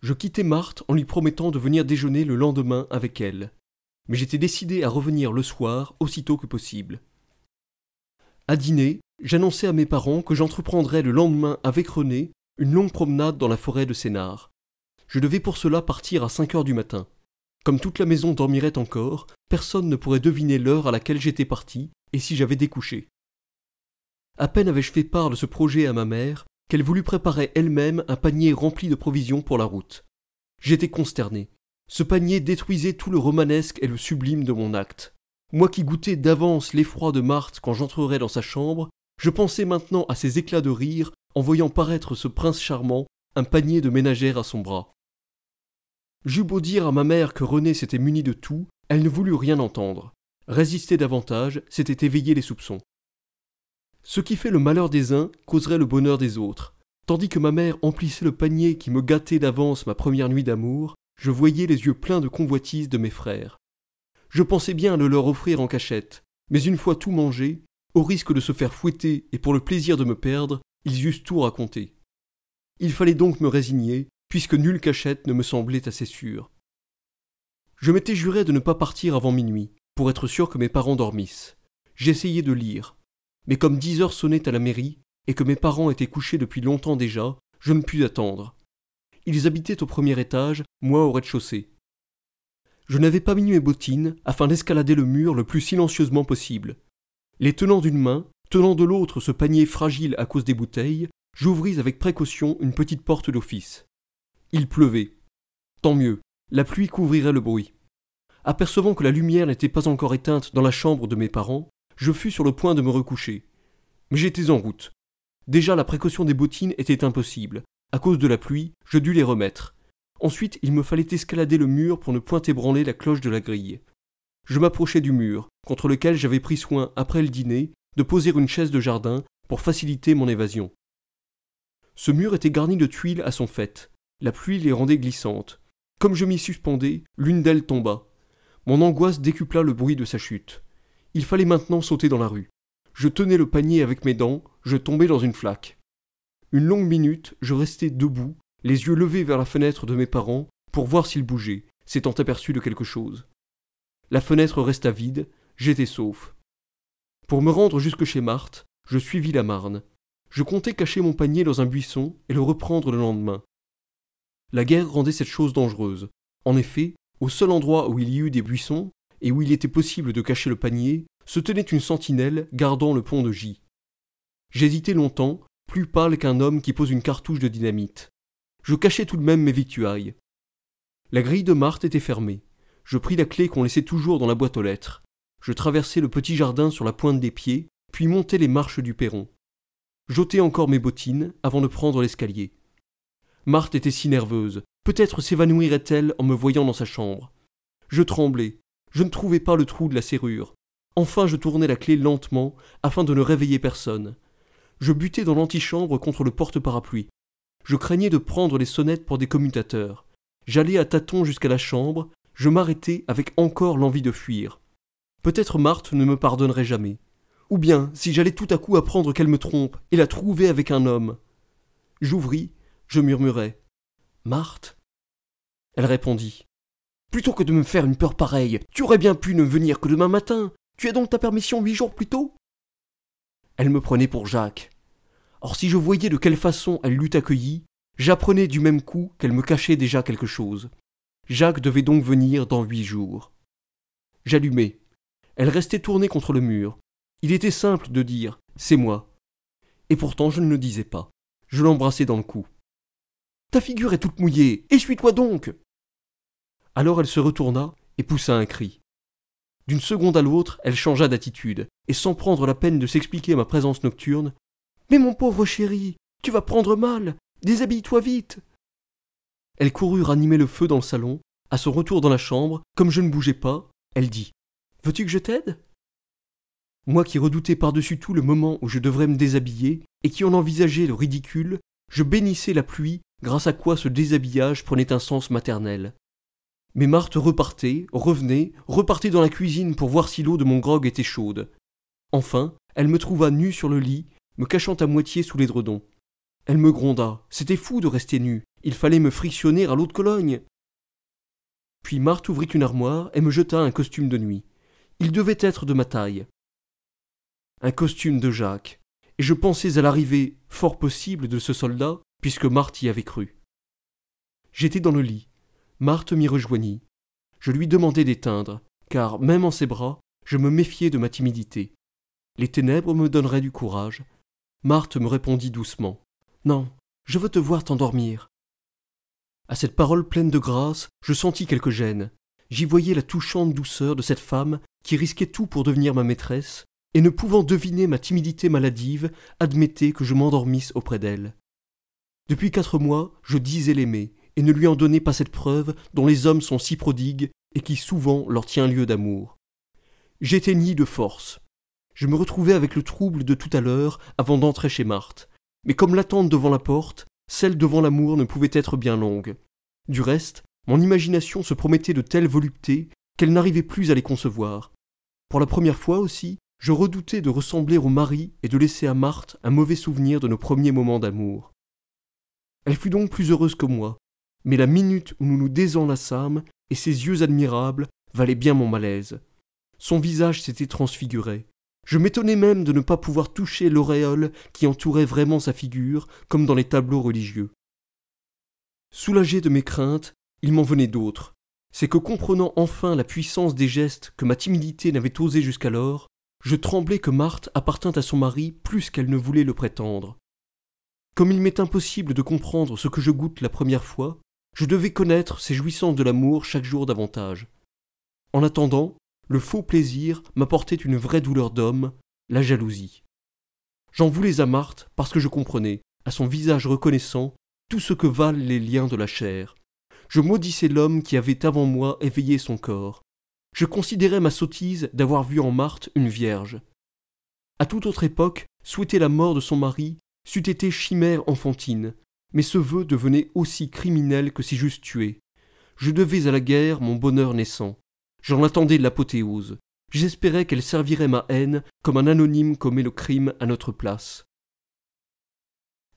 Je quittai Marthe en lui promettant de venir déjeuner le lendemain avec elle, mais j'étais décidé à revenir le soir aussitôt que possible. À dîner, j'annonçai à mes parents que j'entreprendrais le lendemain avec René une longue promenade dans la forêt de Sénart, je devais pour cela partir à cinq heures du matin. Comme toute la maison dormirait encore, personne ne pourrait deviner l'heure à laquelle j'étais parti et si j'avais découché. À peine avais-je fait part de ce projet à ma mère qu'elle voulut préparer elle-même un panier rempli de provisions pour la route. J'étais consterné. Ce panier détruisait tout le romanesque et le sublime de mon acte. Moi qui goûtais d'avance l'effroi de Marthe quand j'entrerais dans sa chambre, je pensais maintenant à ses éclats de rire en voyant paraître ce prince charmant, un panier de ménagère à son bras. J'eus beau dire à ma mère que René s'était muni de tout, elle ne voulut rien entendre. Résister davantage, c'était éveiller les soupçons. Ce qui fait le malheur des uns causerait le bonheur des autres. Tandis que ma mère emplissait le panier qui me gâtait d'avance ma première nuit d'amour, je voyais les yeux pleins de convoitise de mes frères. Je pensais bien le leur offrir en cachette, mais une fois tout mangé, au risque de se faire fouetter et pour le plaisir de me perdre, ils eussent tout raconté. Il fallait donc me résigner puisque nulle cachette ne me semblait assez sûre. Je m'étais juré de ne pas partir avant minuit, pour être sûr que mes parents dormissent. J'essayais de lire, mais comme dix heures sonnaient à la mairie, et que mes parents étaient couchés depuis longtemps déjà, je ne pus attendre. Ils habitaient au premier étage, moi au rez-de-chaussée. Je n'avais pas mis mes bottines afin d'escalader le mur le plus silencieusement possible. Les tenant d'une main, tenant de l'autre ce panier fragile à cause des bouteilles, j'ouvris avec précaution une petite porte d'office. Il pleuvait. Tant mieux, la pluie couvrirait le bruit. Apercevant que la lumière n'était pas encore éteinte dans la chambre de mes parents, je fus sur le point de me recoucher. Mais j'étais en route. Déjà la précaution des bottines était impossible. À cause de la pluie, je dus les remettre. Ensuite, il me fallait escalader le mur pour ne point ébranler la cloche de la grille. Je m'approchai du mur, contre lequel j'avais pris soin, après le dîner, de poser une chaise de jardin pour faciliter mon évasion. Ce mur était garni de tuiles à son fait. La pluie les rendait glissantes. Comme je m'y suspendais, l'une d'elles tomba. Mon angoisse décupla le bruit de sa chute. Il fallait maintenant sauter dans la rue. Je tenais le panier avec mes dents, je tombai dans une flaque. Une longue minute, je restai debout, les yeux levés vers la fenêtre de mes parents, pour voir s'ils bougeaient, s'étant aperçu de quelque chose. La fenêtre resta vide, j'étais sauf. Pour me rendre jusque chez Marthe, je suivis la Marne. Je comptais cacher mon panier dans un buisson et le reprendre le lendemain. La guerre rendait cette chose dangereuse. En effet, au seul endroit où il y eut des buissons, et où il était possible de cacher le panier, se tenait une sentinelle gardant le pont de J. J'hésitai longtemps, plus pâle qu'un homme qui pose une cartouche de dynamite. Je cachai tout de même mes victuailles. La grille de Marthe était fermée. Je pris la clé qu'on laissait toujours dans la boîte aux lettres. Je traversai le petit jardin sur la pointe des pieds, puis montai les marches du perron. J'ôtai encore mes bottines avant de prendre l'escalier. Marthe était si nerveuse. Peut-être s'évanouirait-elle en me voyant dans sa chambre. Je tremblais. Je ne trouvais pas le trou de la serrure. Enfin, je tournai la clé lentement afin de ne réveiller personne. Je butai dans l'antichambre contre le porte-parapluie. Je craignais de prendre les sonnettes pour des commutateurs. J'allais à tâtons jusqu'à la chambre. Je m'arrêtai avec encore l'envie de fuir. Peut-être Marthe ne me pardonnerait jamais. Ou bien si j'allais tout à coup apprendre qu'elle me trompe et la trouver avec un homme. J'ouvris je murmurai. Marthe Elle répondit. Plutôt que de me faire une peur pareille, tu aurais bien pu ne venir que demain matin. Tu as donc ta permission huit jours plus tôt Elle me prenait pour Jacques. Or si je voyais de quelle façon elle l'eût accueilli, j'apprenais du même coup qu'elle me cachait déjà quelque chose. Jacques devait donc venir dans huit jours. J'allumai. Elle restait tournée contre le mur. Il était simple de dire C'est moi. Et pourtant je ne le disais pas. Je l'embrassais dans le cou. Ta figure est toute mouillée, essuie-toi donc Alors elle se retourna et poussa un cri. D'une seconde à l'autre, elle changea d'attitude, et sans prendre la peine de s'expliquer ma présence nocturne, Mais mon pauvre chéri, tu vas prendre mal, déshabille-toi vite Elle courut ranimer le feu dans le salon. À son retour dans la chambre, comme je ne bougeais pas, elle dit Veux-tu que je t'aide moi qui redoutais par-dessus tout le moment où je devrais me déshabiller, et qui en envisageais le ridicule, je bénissais la pluie grâce à quoi ce déshabillage prenait un sens maternel. Mais Marthe repartait, revenait, repartait dans la cuisine pour voir si l'eau de mon grog était chaude. Enfin, elle me trouva nue sur le lit, me cachant à moitié sous l'édredon. Elle me gronda. C'était fou de rester nu. Il fallait me frictionner à l'eau de Cologne. Puis Marthe ouvrit une armoire et me jeta un costume de nuit. Il devait être de ma taille. Un costume de Jacques. Et je pensais à l'arrivée, fort possible, de ce soldat, puisque Marthe y avait cru. J'étais dans le lit. Marthe m'y rejoignit. Je lui demandai d'éteindre, car même en ses bras, je me méfiais de ma timidité. Les ténèbres me donneraient du courage. Marthe me répondit doucement. Non, je veux te voir t'endormir. À cette parole pleine de grâce, je sentis quelque gêne. J'y voyais la touchante douceur de cette femme qui risquait tout pour devenir ma maîtresse, et ne pouvant deviner ma timidité maladive, admettait que je m'endormisse auprès d'elle. Depuis quatre mois, je disais l'aimer, et ne lui en donnais pas cette preuve dont les hommes sont si prodigues et qui souvent leur tient lieu d'amour. J'étais J'éteignis de force. Je me retrouvais avec le trouble de tout à l'heure avant d'entrer chez Marthe. Mais comme l'attente devant la porte, celle devant l'amour ne pouvait être bien longue. Du reste, mon imagination se promettait de telles voluptés qu'elle n'arrivait plus à les concevoir. Pour la première fois aussi, je redoutais de ressembler au mari et de laisser à Marthe un mauvais souvenir de nos premiers moments d'amour. Elle fut donc plus heureuse que moi, mais la minute où nous nous désenlaçâmes et ses yeux admirables valaient bien mon malaise. Son visage s'était transfiguré. Je m'étonnais même de ne pas pouvoir toucher l'auréole qui entourait vraiment sa figure, comme dans les tableaux religieux. Soulagé de mes craintes, il m'en venait d'autres. C'est que comprenant enfin la puissance des gestes que ma timidité n'avait osé jusqu'alors, je tremblais que Marthe appartint à son mari plus qu'elle ne voulait le prétendre. Comme il m'est impossible de comprendre ce que je goûte la première fois, je devais connaître ces jouissances de l'amour chaque jour davantage. En attendant, le faux plaisir m'apportait une vraie douleur d'homme, la jalousie. J'en voulais à Marthe parce que je comprenais, à son visage reconnaissant, tout ce que valent les liens de la chair. Je maudissais l'homme qui avait avant moi éveillé son corps. Je considérais ma sottise d'avoir vu en Marthe une vierge. À toute autre époque, souhaiter la mort de son mari c'eût été chimère enfantine, mais ce vœu devenait aussi criminel que si j'eusse tué. Je devais à la guerre mon bonheur naissant. J'en attendais l'apothéose. J'espérais qu'elle servirait ma haine comme un anonyme commet le crime à notre place.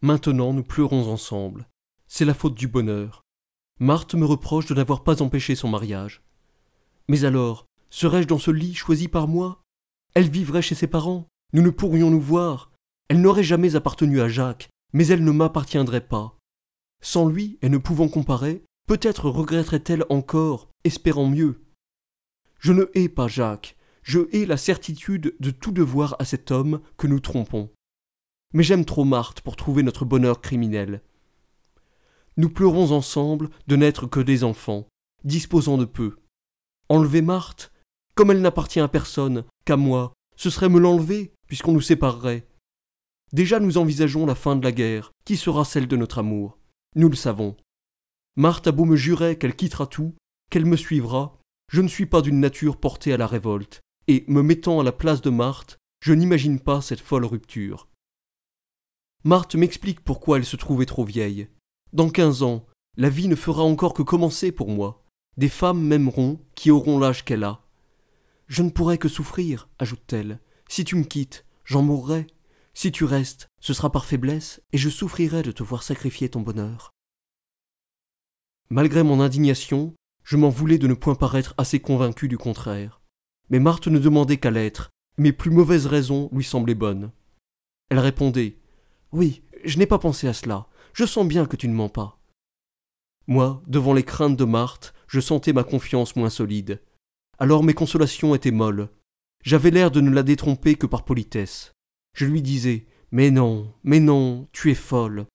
Maintenant nous pleurons ensemble. C'est la faute du bonheur. Marthe me reproche de n'avoir pas empêché son mariage. Mais alors, serais-je dans ce lit choisi par moi Elle vivrait chez ses parents. Nous ne pourrions nous voir. Elle n'aurait jamais appartenu à Jacques, mais elle ne m'appartiendrait pas. Sans lui, et ne pouvant comparer, peut-être regretterait-elle encore, espérant mieux. Je ne hais pas Jacques, je hais la certitude de tout devoir à cet homme que nous trompons. Mais j'aime trop Marthe pour trouver notre bonheur criminel. Nous pleurons ensemble de n'être que des enfants, disposant de peu. Enlever Marthe, comme elle n'appartient à personne, qu'à moi, ce serait me l'enlever, puisqu'on nous séparerait. Déjà nous envisageons la fin de la guerre, qui sera celle de notre amour. Nous le savons. Marthe a beau me jurer qu'elle quittera tout, qu'elle me suivra, je ne suis pas d'une nature portée à la révolte, et, me mettant à la place de Marthe, je n'imagine pas cette folle rupture. Marthe m'explique pourquoi elle se trouvait trop vieille. Dans quinze ans, la vie ne fera encore que commencer pour moi. Des femmes m'aimeront qui auront l'âge qu'elle a. Je ne pourrai que souffrir, ajoute-t-elle. Si tu me quittes, j'en mourrai. Si tu restes, ce sera par faiblesse, et je souffrirai de te voir sacrifier ton bonheur. Malgré mon indignation, je m'en voulais de ne point paraître assez convaincu du contraire. Mais Marthe ne demandait qu'à l'être, mes plus mauvaises raisons lui semblaient bonnes. Elle répondait Oui, je n'ai pas pensé à cela, je sens bien que tu ne mens pas. Moi, devant les craintes de Marthe, je sentais ma confiance moins solide. Alors mes consolations étaient molles. J'avais l'air de ne la détromper que par politesse. Je lui disais Mais non, mais non, tu es folle.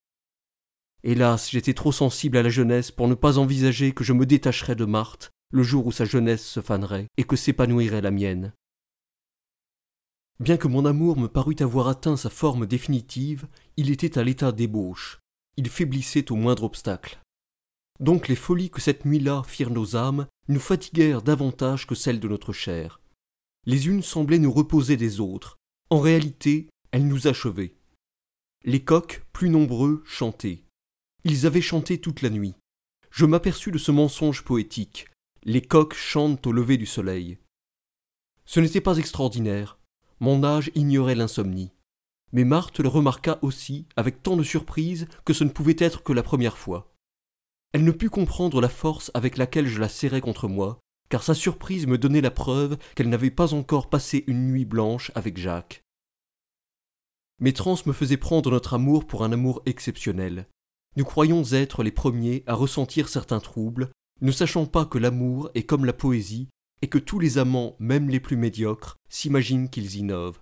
Hélas, j'étais trop sensible à la jeunesse pour ne pas envisager que je me détacherais de Marthe le jour où sa jeunesse se fanerait et que s'épanouirait la mienne. Bien que mon amour me parût avoir atteint sa forme définitive, il était à l'état d'ébauche. Il faiblissait au moindre obstacle. Donc les folies que cette nuit-là firent nos âmes nous fatiguèrent davantage que celles de notre chair. Les unes semblaient nous reposer des autres, en réalité, elle nous achevait. Les coqs, plus nombreux, chantaient. Ils avaient chanté toute la nuit. Je m'aperçus de ce mensonge poétique. Les coqs chantent au lever du soleil. Ce n'était pas extraordinaire. Mon âge ignorait l'insomnie. Mais Marthe le remarqua aussi avec tant de surprise que ce ne pouvait être que la première fois. Elle ne put comprendre la force avec laquelle je la serrais contre moi, car sa surprise me donnait la preuve qu'elle n'avait pas encore passé une nuit blanche avec Jacques. Mes trans me faisaient prendre notre amour pour un amour exceptionnel. Nous croyons être les premiers à ressentir certains troubles, ne sachant pas que l'amour est comme la poésie et que tous les amants, même les plus médiocres, s'imaginent qu'ils innovent.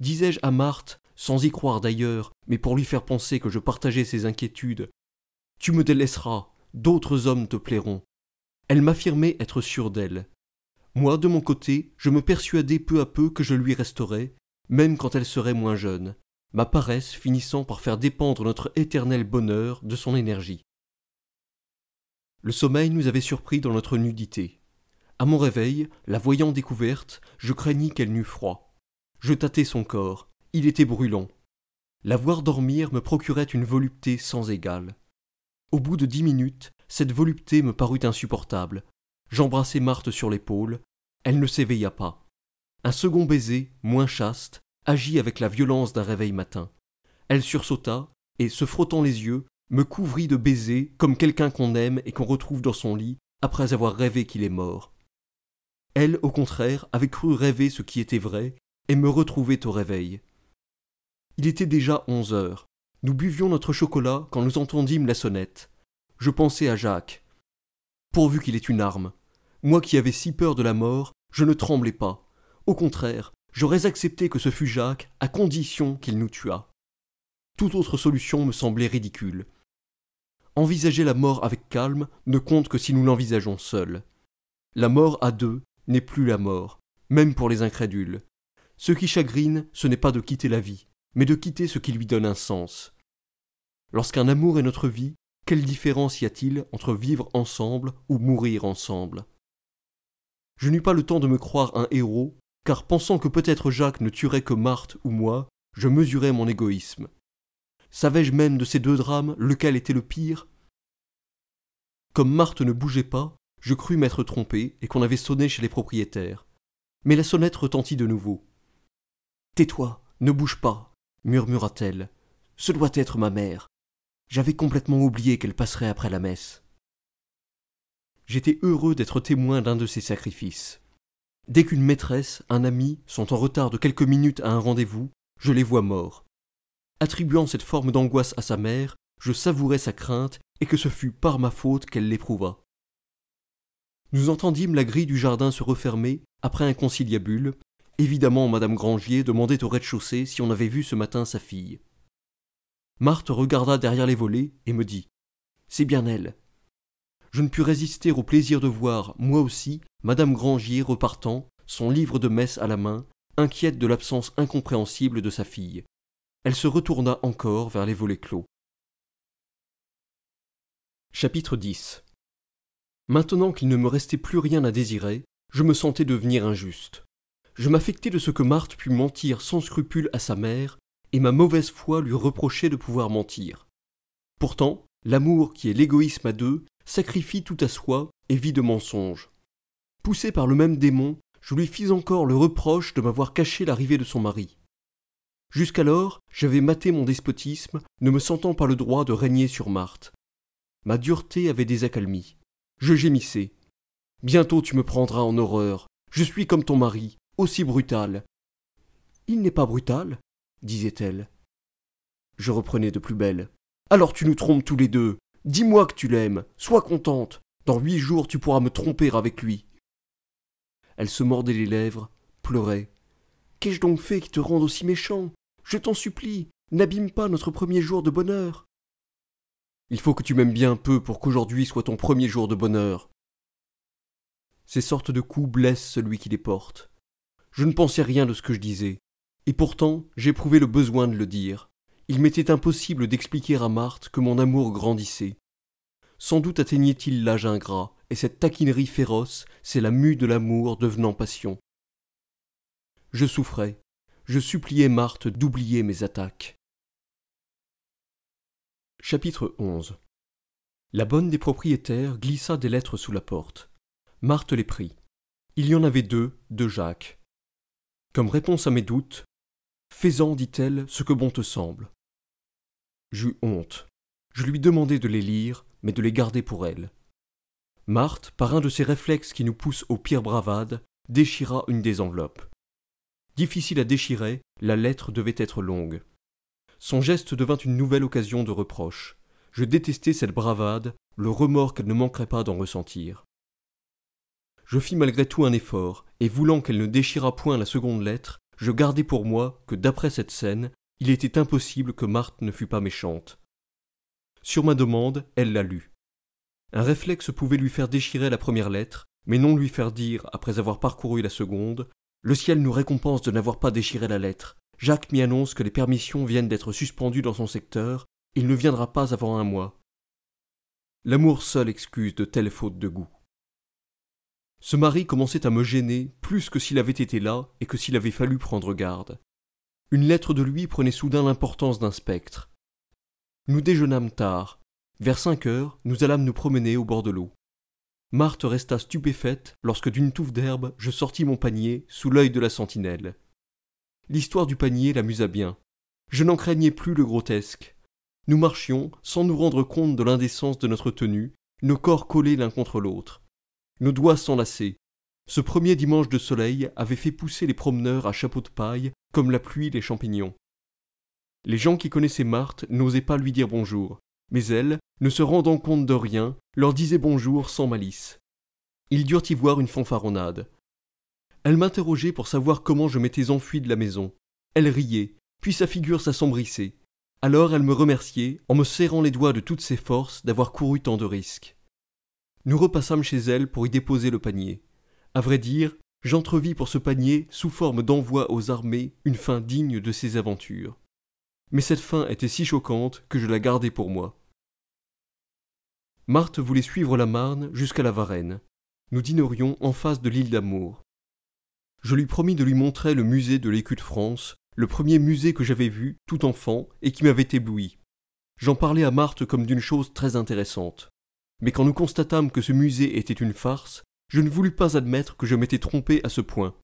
Disais-je à Marthe, sans y croire d'ailleurs, mais pour lui faire penser que je partageais ses inquiétudes, Tu me délaisseras, d'autres hommes te plairont, elle m'affirmait être sûre d'elle. Moi, de mon côté, je me persuadais peu à peu que je lui resterais, même quand elle serait moins jeune, ma paresse finissant par faire dépendre notre éternel bonheur de son énergie. Le sommeil nous avait surpris dans notre nudité. À mon réveil, la voyant découverte, je craignis qu'elle n'eût froid. Je tâtai son corps, il était brûlant. La voir dormir me procurait une volupté sans égale. Au bout de dix minutes, cette volupté me parut insupportable. J'embrassai Marthe sur l'épaule. Elle ne s'éveilla pas. Un second baiser, moins chaste, agit avec la violence d'un réveil matin. Elle sursauta et, se frottant les yeux, me couvrit de baisers comme quelqu'un qu'on aime et qu'on retrouve dans son lit après avoir rêvé qu'il est mort. Elle, au contraire, avait cru rêver ce qui était vrai et me retrouvait au réveil. Il était déjà onze heures. Nous buvions notre chocolat quand nous entendîmes la sonnette je pensais à Jacques. Pourvu qu'il ait une arme. Moi qui avais si peur de la mort, je ne tremblais pas. Au contraire, j'aurais accepté que ce fût Jacques à condition qu'il nous tuât. Toute autre solution me semblait ridicule. Envisager la mort avec calme ne compte que si nous l'envisageons seuls. La mort à deux n'est plus la mort, même pour les incrédules. Ce qui chagrine, ce n'est pas de quitter la vie, mais de quitter ce qui lui donne un sens. Lorsqu'un amour est notre vie, quelle différence y a-t-il entre vivre ensemble ou mourir ensemble Je n'eus pas le temps de me croire un héros, car pensant que peut-être Jacques ne tuerait que Marthe ou moi, je mesurais mon égoïsme. Savais-je même de ces deux drames lequel était le pire Comme Marthe ne bougeait pas, je crus m'être trompé et qu'on avait sonné chez les propriétaires. Mais la sonnette retentit de nouveau. Tais-toi, ne bouge pas, murmura-t-elle. Ce doit être ma mère. J'avais complètement oublié qu'elle passerait après la messe. J'étais heureux d'être témoin d'un de ces sacrifices. Dès qu'une maîtresse, un ami, sont en retard de quelques minutes à un rendez-vous, je les vois morts. Attribuant cette forme d'angoisse à sa mère, je savourais sa crainte et que ce fut par ma faute qu'elle l'éprouva. Nous entendîmes la grille du jardin se refermer après un conciliabule. Évidemment, Madame Grangier demandait au rez-de-chaussée si on avait vu ce matin sa fille. Marthe regarda derrière les volets et me dit C'est bien elle. Je ne pus résister au plaisir de voir, moi aussi, Madame Grangier repartant, son livre de messe à la main, inquiète de l'absence incompréhensible de sa fille. Elle se retourna encore vers les volets clos. Chapitre 10 Maintenant qu'il ne me restait plus rien à désirer, je me sentais devenir injuste. Je m'affectais de ce que Marthe put mentir sans scrupule à sa mère et ma mauvaise foi lui reprochait de pouvoir mentir. Pourtant, l'amour qui est l'égoïsme à deux sacrifie tout à soi et vit de mensonges. Poussé par le même démon, je lui fis encore le reproche de m'avoir caché l'arrivée de son mari. Jusqu'alors, j'avais maté mon despotisme, ne me sentant pas le droit de régner sur Marthe. Ma dureté avait des Je gémissais. Bientôt tu me prendras en horreur. Je suis comme ton mari, aussi brutal. Il n'est pas brutal, disait-elle. Je reprenais de plus belle. Alors tu nous trompes tous les deux. Dis-moi que tu l'aimes. Sois contente. Dans huit jours, tu pourras me tromper avec lui. Elle se mordait les lèvres, pleurait. Qu'ai-je donc fait qui te rende aussi méchant Je t'en supplie, n'abîme pas notre premier jour de bonheur. Il faut que tu m'aimes bien peu pour qu'aujourd'hui soit ton premier jour de bonheur. Ces sortes de coups blessent celui qui les porte. Je ne pensais rien de ce que je disais. Et pourtant, j'éprouvais le besoin de le dire. Il m'était impossible d'expliquer à Marthe que mon amour grandissait. Sans doute atteignait-il l'âge ingrat, et cette taquinerie féroce, c'est la mue de l'amour devenant passion. Je souffrais. Je suppliais Marthe d'oublier mes attaques. Chapitre 11 La bonne des propriétaires glissa des lettres sous la porte. Marthe les prit. Il y en avait deux de Jacques. Comme réponse à mes doutes, Fais-en, dit-elle, ce que bon te semble. J'eus honte. Je lui demandai de les lire, mais de les garder pour elle. Marthe, par un de ces réflexes qui nous poussent aux pires bravades, déchira une des enveloppes. Difficile à déchirer, la lettre devait être longue. Son geste devint une nouvelle occasion de reproche. Je détestais cette bravade, le remords qu'elle ne manquerait pas d'en ressentir. Je fis malgré tout un effort, et voulant qu'elle ne déchirât point la seconde lettre, je gardais pour moi que d'après cette scène, il était impossible que Marthe ne fût pas méchante. Sur ma demande, elle la lut. Un réflexe pouvait lui faire déchirer la première lettre, mais non lui faire dire, après avoir parcouru la seconde, Le ciel nous récompense de n'avoir pas déchiré la lettre. Jacques m'y annonce que les permissions viennent d'être suspendues dans son secteur, il ne viendra pas avant un mois. L'amour seul excuse de telles fautes de goût. Ce mari commençait à me gêner plus que s'il avait été là et que s'il avait fallu prendre garde. Une lettre de lui prenait soudain l'importance d'un spectre. Nous déjeunâmes tard. Vers cinq heures, nous allâmes nous promener au bord de l'eau. Marthe resta stupéfaite lorsque d'une touffe d'herbe je sortis mon panier sous l'œil de la sentinelle. L'histoire du panier l'amusa bien. Je n'en craignais plus le grotesque. Nous marchions sans nous rendre compte de l'indécence de notre tenue, nos corps collés l'un contre l'autre. Nos doigts s'enlaçaient. Ce premier dimanche de soleil avait fait pousser les promeneurs à chapeaux de paille, comme la pluie les champignons. Les gens qui connaissaient Marthe n'osaient pas lui dire bonjour, mais elle, ne se rendant compte de rien, leur disait bonjour sans malice. Ils durent y voir une fanfaronnade. Elle m'interrogeait pour savoir comment je m'étais enfui de la maison. Elle riait, puis sa figure s'assombrissait. Alors elle me remerciait en me serrant les doigts de toutes ses forces d'avoir couru tant de risques nous repassâmes chez elle pour y déposer le panier. À vrai dire, j'entrevis pour ce panier, sous forme d'envoi aux armées, une fin digne de ses aventures. Mais cette fin était si choquante que je la gardai pour moi. Marthe voulait suivre la Marne jusqu'à la Varenne. Nous dînerions en face de l'île d'Amour. Je lui promis de lui montrer le musée de l'écu de France, le premier musée que j'avais vu, tout enfant, et qui m'avait ébloui. J'en parlais à Marthe comme d'une chose très intéressante mais quand nous constatâmes que ce musée était une farce, je ne voulus pas admettre que je m'étais trompé à ce point.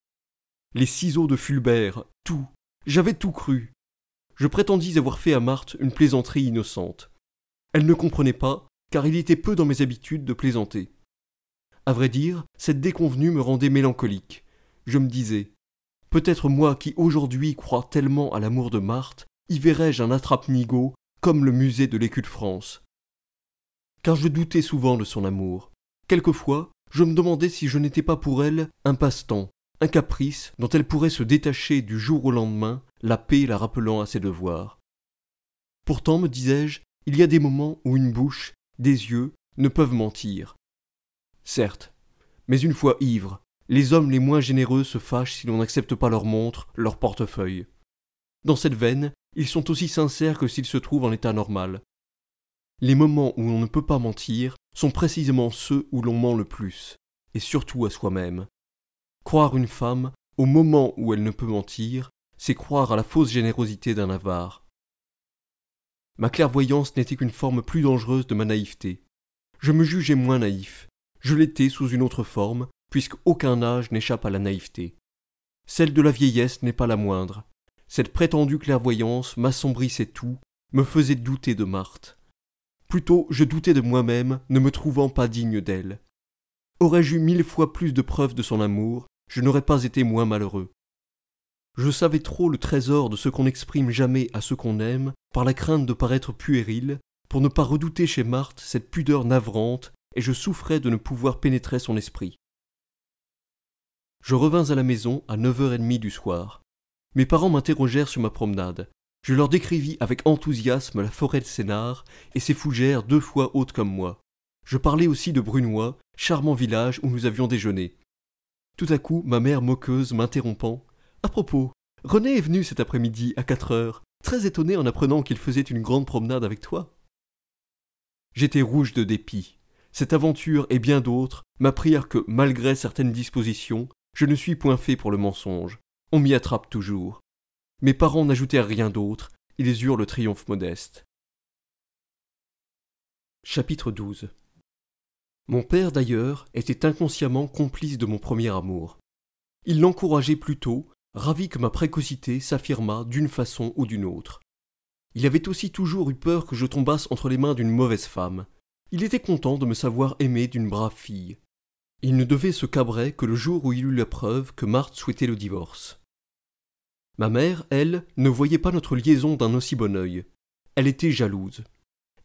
Les ciseaux de Fulbert, tout, j'avais tout cru. Je prétendis avoir fait à Marthe une plaisanterie innocente. Elle ne comprenait pas, car il était peu dans mes habitudes de plaisanter. À vrai dire, cette déconvenue me rendait mélancolique. Je me disais, peut-être moi qui aujourd'hui crois tellement à l'amour de Marthe, y verrais je un attrape-nigaud comme le musée de l'écu de France car je doutais souvent de son amour. Quelquefois, je me demandais si je n'étais pas pour elle un passe-temps, un caprice dont elle pourrait se détacher du jour au lendemain, la paix la rappelant à ses devoirs. Pourtant, me disais-je, il y a des moments où une bouche, des yeux, ne peuvent mentir. Certes, mais une fois ivres, les hommes les moins généreux se fâchent si l'on n'accepte pas leur montre, leur portefeuille. Dans cette veine, ils sont aussi sincères que s'ils se trouvent en état normal. Les moments où l'on ne peut pas mentir sont précisément ceux où l'on ment le plus, et surtout à soi-même. Croire une femme au moment où elle ne peut mentir, c'est croire à la fausse générosité d'un avare. Ma clairvoyance n'était qu'une forme plus dangereuse de ma naïveté. Je me jugeais moins naïf. Je l'étais sous une autre forme, puisque aucun âge n'échappe à la naïveté. Celle de la vieillesse n'est pas la moindre. Cette prétendue clairvoyance m'assombrissait tout, me faisait douter de Marthe. Plutôt, je doutais de moi-même, ne me trouvant pas digne d'elle. Aurais-je eu mille fois plus de preuves de son amour, je n'aurais pas été moins malheureux. Je savais trop le trésor de ce qu'on n'exprime jamais à ce qu'on aime, par la crainte de paraître puéril, pour ne pas redouter chez Marthe cette pudeur navrante, et je souffrais de ne pouvoir pénétrer son esprit. Je revins à la maison à neuf heures et demie du soir. Mes parents m'interrogèrent sur ma promenade. Je leur décrivis avec enthousiasme la forêt de Sénard et ses fougères deux fois hautes comme moi. Je parlais aussi de Brunois, charmant village où nous avions déjeuné. Tout à coup, ma mère moqueuse m'interrompant À propos, René est venu cet après-midi à quatre heures, très étonné en apprenant qu'il faisait une grande promenade avec toi. J'étais rouge de dépit. Cette aventure et bien d'autres m'apprirent que, malgré certaines dispositions, je ne suis point fait pour le mensonge. On m'y attrape toujours. Mes parents n'ajoutèrent rien d'autre, ils eurent le triomphe modeste. Chapitre XII Mon père d'ailleurs était inconsciemment complice de mon premier amour. Il l'encourageait plutôt, ravi que ma précocité s'affirmât d'une façon ou d'une autre. Il avait aussi toujours eu peur que je tombasse entre les mains d'une mauvaise femme. Il était content de me savoir aimé d'une brave fille. Il ne devait se cabrer que le jour où il eut la preuve que Marthe souhaitait le divorce. Ma mère, elle, ne voyait pas notre liaison d'un aussi bon œil. Elle était jalouse.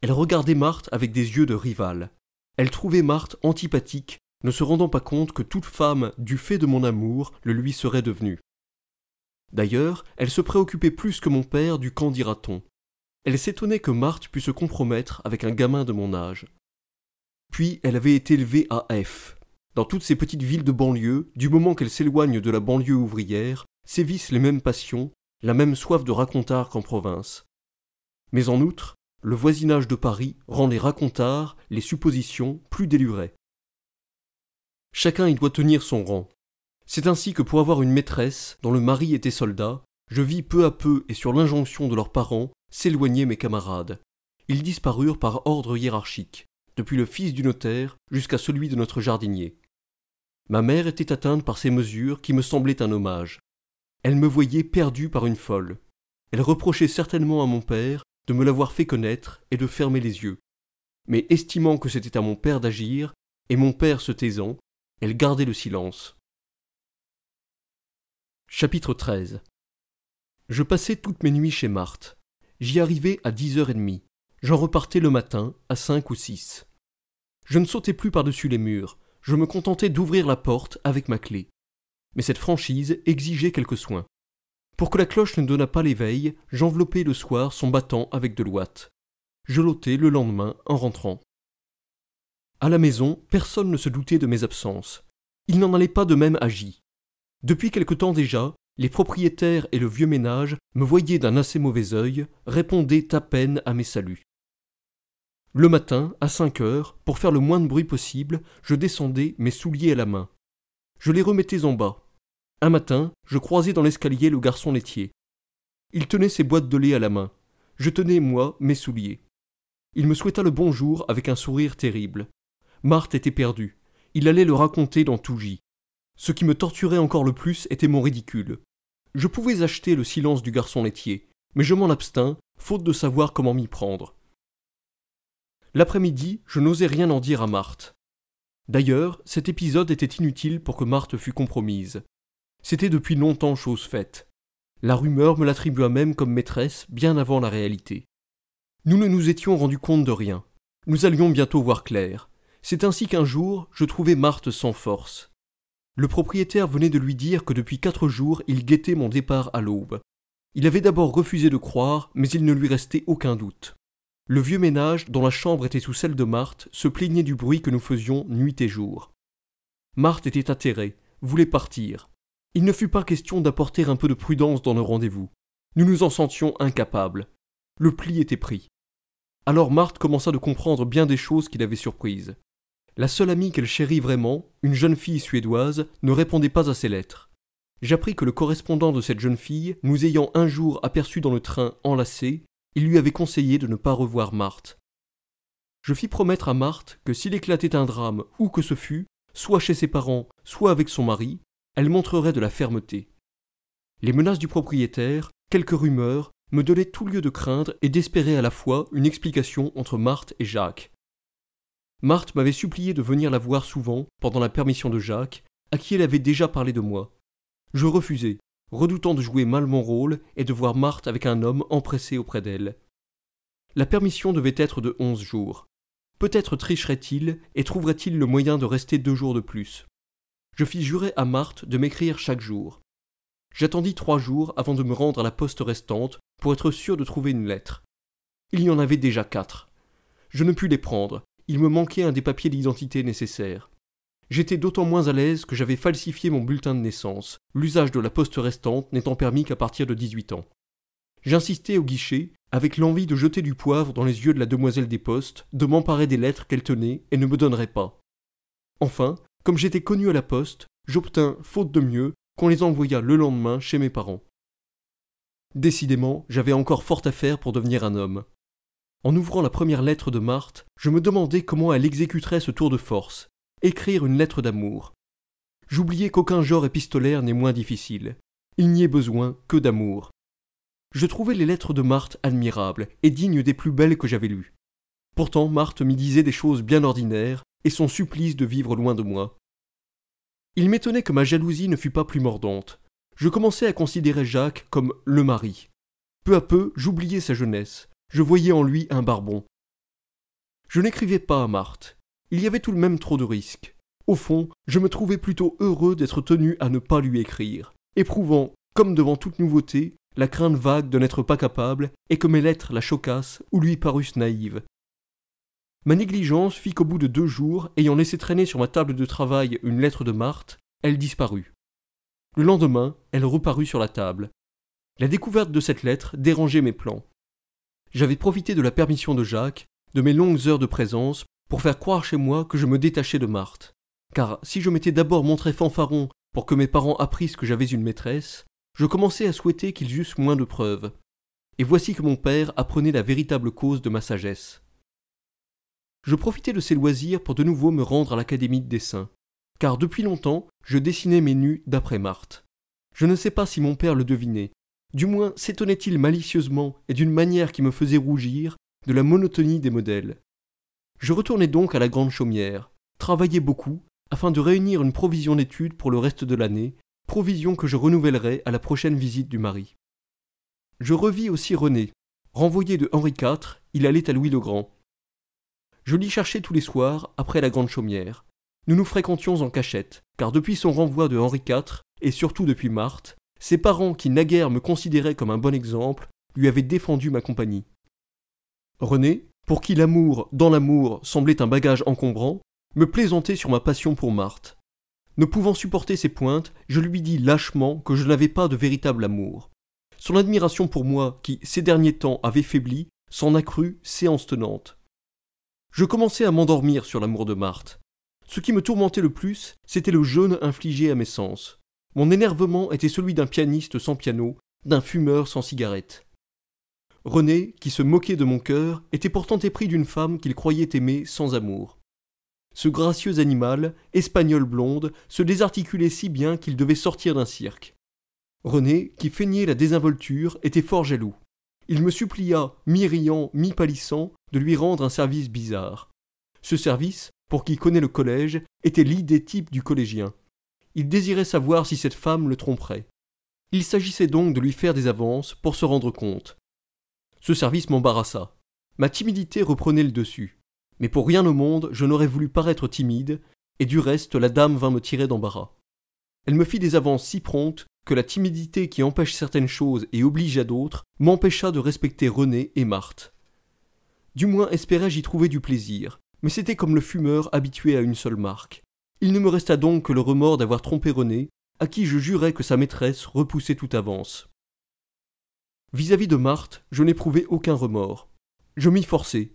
Elle regardait Marthe avec des yeux de rivale. Elle trouvait Marthe antipathique, ne se rendant pas compte que toute femme, du fait de mon amour, le lui serait devenue. D'ailleurs, elle se préoccupait plus que mon père du camp dira Elle s'étonnait que Marthe pût se compromettre avec un gamin de mon âge. Puis elle avait été élevée à F. Dans toutes ces petites villes de banlieue, du moment qu'elle s'éloigne de la banlieue ouvrière, sévissent les mêmes passions, la même soif de racontard qu'en province. Mais en outre, le voisinage de Paris rend les racontards, les suppositions, plus délurés. Chacun y doit tenir son rang. C'est ainsi que pour avoir une maîtresse, dont le mari était soldat, je vis peu à peu et sur l'injonction de leurs parents s'éloigner mes camarades. Ils disparurent par ordre hiérarchique, depuis le fils du notaire jusqu'à celui de notre jardinier. Ma mère était atteinte par ces mesures qui me semblaient un hommage. Elle me voyait perdu par une folle. Elle reprochait certainement à mon père de me l'avoir fait connaître et de fermer les yeux. Mais estimant que c'était à mon père d'agir, et mon père se taisant, elle gardait le silence. Chapitre 13 Je passais toutes mes nuits chez Marthe. J'y arrivais à dix heures et demie. J'en repartais le matin à cinq ou six. Je ne sautais plus par-dessus les murs, je me contentais d'ouvrir la porte avec ma clé mais cette franchise exigeait quelques soins. Pour que la cloche ne donnât pas l'éveil, j'enveloppai le soir son battant avec de l'ouate. Je l'ôtai le lendemain en rentrant. À la maison, personne ne se doutait de mes absences. Il n'en allait pas de même agi. Depuis quelque temps déjà, les propriétaires et le vieux ménage me voyaient d'un assez mauvais œil, répondaient à peine à mes saluts. Le matin, à cinq heures, pour faire le moins de bruit possible, je descendais mes souliers à la main. Je les remettais en bas, un matin, je croisai dans l'escalier le garçon laitier. Il tenait ses boîtes de lait à la main. Je tenais, moi, mes souliers. Il me souhaita le bonjour avec un sourire terrible. Marthe était perdue. Il allait le raconter dans tout J. Ce qui me torturait encore le plus était mon ridicule. Je pouvais acheter le silence du garçon laitier, mais je m'en abstins, faute de savoir comment m'y prendre. L'après-midi, je n'osais rien en dire à Marthe. D'ailleurs, cet épisode était inutile pour que Marthe fût compromise. C'était depuis longtemps chose faite. La rumeur me l'attribua même comme maîtresse bien avant la réalité. Nous ne nous étions rendus compte de rien. Nous allions bientôt voir clair. C'est ainsi qu'un jour, je trouvai Marthe sans force. Le propriétaire venait de lui dire que depuis quatre jours, il guettait mon départ à l'aube. Il avait d'abord refusé de croire, mais il ne lui restait aucun doute. Le vieux ménage, dont la chambre était sous celle de Marthe, se plaignait du bruit que nous faisions nuit et jour. Marthe était atterrée, voulait partir il ne fut pas question d'apporter un peu de prudence dans le rendez-vous. Nous nous en sentions incapables. Le pli était pris. Alors Marthe commença de comprendre bien des choses qui l'avaient surprise. La seule amie qu'elle chérit vraiment, une jeune fille suédoise, ne répondait pas à ses lettres. J'appris que le correspondant de cette jeune fille, nous ayant un jour aperçus dans le train enlacés, il lui avait conseillé de ne pas revoir Marthe. Je fis promettre à Marthe que s'il éclatait un drame, où que ce fût, soit chez ses parents, soit avec son mari, elle montrerait de la fermeté. Les menaces du propriétaire, quelques rumeurs, me donnaient tout lieu de craindre et d'espérer à la fois une explication entre Marthe et Jacques. Marthe m'avait supplié de venir la voir souvent pendant la permission de Jacques, à qui elle avait déjà parlé de moi. Je refusais, redoutant de jouer mal mon rôle et de voir Marthe avec un homme empressé auprès d'elle. La permission devait être de onze jours. Peut-être tricherait-il et trouverait-il le moyen de rester deux jours de plus je fis jurer à Marthe de m'écrire chaque jour. J'attendis trois jours avant de me rendre à la poste restante pour être sûr de trouver une lettre. Il y en avait déjà quatre. Je ne pus les prendre, il me manquait un des papiers d'identité nécessaires. J'étais d'autant moins à l'aise que j'avais falsifié mon bulletin de naissance, l'usage de la poste restante n'étant permis qu'à partir de 18 ans. J'insistais au guichet, avec l'envie de jeter du poivre dans les yeux de la demoiselle des postes, de m'emparer des lettres qu'elle tenait et ne me donnerait pas. Enfin, comme j'étais connu à la poste, j'obtins, faute de mieux, qu'on les envoyât le lendemain chez mes parents. Décidément, j'avais encore fort à faire pour devenir un homme. En ouvrant la première lettre de Marthe, je me demandais comment elle exécuterait ce tour de force, écrire une lettre d'amour. J'oubliais qu'aucun genre épistolaire n'est moins difficile. Il n'y ait besoin que d'amour. Je trouvais les lettres de Marthe admirables et dignes des plus belles que j'avais lues. Pourtant, Marthe m'y disait des choses bien ordinaires, et son supplice de vivre loin de moi. Il m'étonnait que ma jalousie ne fût pas plus mordante. Je commençais à considérer Jacques comme le mari. Peu à peu, j'oubliais sa jeunesse. Je voyais en lui un barbon. Je n'écrivais pas à Marthe. Il y avait tout de même trop de risques. Au fond, je me trouvais plutôt heureux d'être tenu à ne pas lui écrire, éprouvant, comme devant toute nouveauté, la crainte vague de n'être pas capable et que mes lettres la choquassent ou lui parussent naïves, Ma négligence fit qu'au bout de deux jours, ayant laissé traîner sur ma table de travail une lettre de Marthe, elle disparut. Le lendemain, elle reparut sur la table. La découverte de cette lettre dérangeait mes plans. J'avais profité de la permission de Jacques, de mes longues heures de présence, pour faire croire chez moi que je me détachais de Marthe. Car si je m'étais d'abord montré fanfaron pour que mes parents apprissent que j'avais une maîtresse, je commençais à souhaiter qu'ils eussent moins de preuves. Et voici que mon père apprenait la véritable cause de ma sagesse je profitais de ces loisirs pour de nouveau me rendre à l'académie de dessin, car depuis longtemps, je dessinais mes nus d'après Marthe. Je ne sais pas si mon père le devinait, du moins s'étonnait-il malicieusement et d'une manière qui me faisait rougir de la monotonie des modèles. Je retournais donc à la grande chaumière, travaillais beaucoup, afin de réunir une provision d'études pour le reste de l'année, provision que je renouvellerai à la prochaine visite du mari. Je revis aussi René. Renvoyé de Henri IV, il allait à Louis le Grand, je l'y cherchais tous les soirs, après la grande chaumière. Nous nous fréquentions en cachette, car depuis son renvoi de Henri IV, et surtout depuis Marthe, ses parents, qui naguère me considéraient comme un bon exemple, lui avaient défendu ma compagnie. René, pour qui l'amour, dans l'amour, semblait un bagage encombrant, me plaisantait sur ma passion pour Marthe. Ne pouvant supporter ses pointes, je lui dis lâchement que je n'avais pas de véritable amour. Son admiration pour moi, qui ces derniers temps avait faibli, s'en accrut séance tenante. Je commençais à m'endormir sur l'amour de Marthe. Ce qui me tourmentait le plus, c'était le jeûne infligé à mes sens. Mon énervement était celui d'un pianiste sans piano, d'un fumeur sans cigarette. René, qui se moquait de mon cœur, était pourtant épris d'une femme qu'il croyait aimer sans amour. Ce gracieux animal, espagnol blonde, se désarticulait si bien qu'il devait sortir d'un cirque. René, qui feignait la désinvolture, était fort jaloux il me supplia, mi-riant, mi pâlissant, de lui rendre un service bizarre. Ce service, pour qui connaît le collège, était l'idée type du collégien. Il désirait savoir si cette femme le tromperait. Il s'agissait donc de lui faire des avances pour se rendre compte. Ce service m'embarrassa. Ma timidité reprenait le dessus. Mais pour rien au monde, je n'aurais voulu paraître timide, et du reste, la dame vint me tirer d'embarras. Elle me fit des avances si promptes que la timidité qui empêche certaines choses et oblige à d'autres m'empêcha de respecter René et Marthe. Du moins espérais-je y trouver du plaisir, mais c'était comme le fumeur habitué à une seule marque. Il ne me resta donc que le remords d'avoir trompé René, à qui je jurais que sa maîtresse repoussait toute avance. Vis-à-vis de Marthe, je n'éprouvais aucun remords. Je m'y forçais.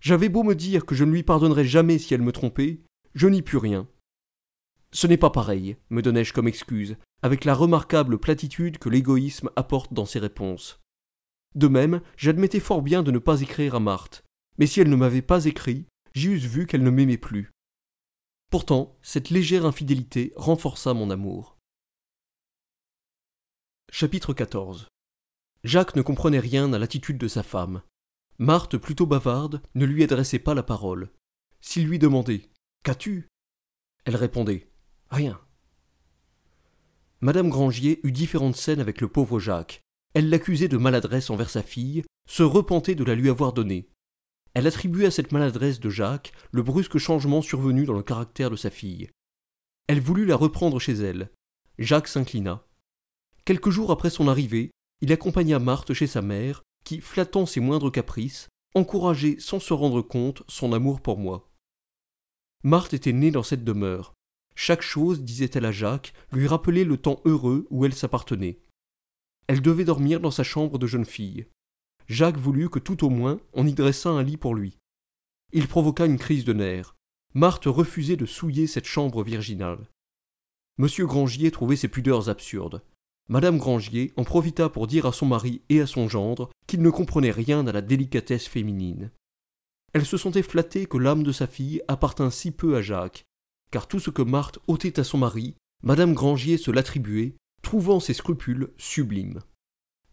J'avais beau me dire que je ne lui pardonnerais jamais si elle me trompait, je n'y pus rien. Ce n'est pas pareil, me donnai-je comme excuse, avec la remarquable platitude que l'égoïsme apporte dans ses réponses. De même, j'admettais fort bien de ne pas écrire à Marthe, mais si elle ne m'avait pas écrit, j'y vu qu'elle ne m'aimait plus. Pourtant, cette légère infidélité renforça mon amour. Chapitre 14 Jacques ne comprenait rien à l'attitude de sa femme. Marthe, plutôt bavarde, ne lui adressait pas la parole. S'il lui demandait Qu'as-tu elle répondait Rien. Madame Grangier eut différentes scènes avec le pauvre Jacques. Elle l'accusait de maladresse envers sa fille, se repentait de la lui avoir donnée. Elle attribuait à cette maladresse de Jacques le brusque changement survenu dans le caractère de sa fille. Elle voulut la reprendre chez elle. Jacques s'inclina. Quelques jours après son arrivée, il accompagna Marthe chez sa mère, qui, flattant ses moindres caprices, encourageait sans se rendre compte son amour pour moi. Marthe était née dans cette demeure. Chaque chose, disait-elle à Jacques, lui rappelait le temps heureux où elle s'appartenait. Elle devait dormir dans sa chambre de jeune fille. Jacques voulut que tout au moins on y dressât un lit pour lui. Il provoqua une crise de nerfs. Marthe refusait de souiller cette chambre virginale. Monsieur Grangier trouvait ses pudeurs absurdes. Madame Grangier en profita pour dire à son mari et à son gendre qu'il ne comprenait rien à la délicatesse féminine. Elle se sentait flattée que l'âme de sa fille appartint si peu à Jacques, car tout ce que Marthe ôtait à son mari, Madame Grangier se l'attribuait, trouvant ses scrupules sublimes.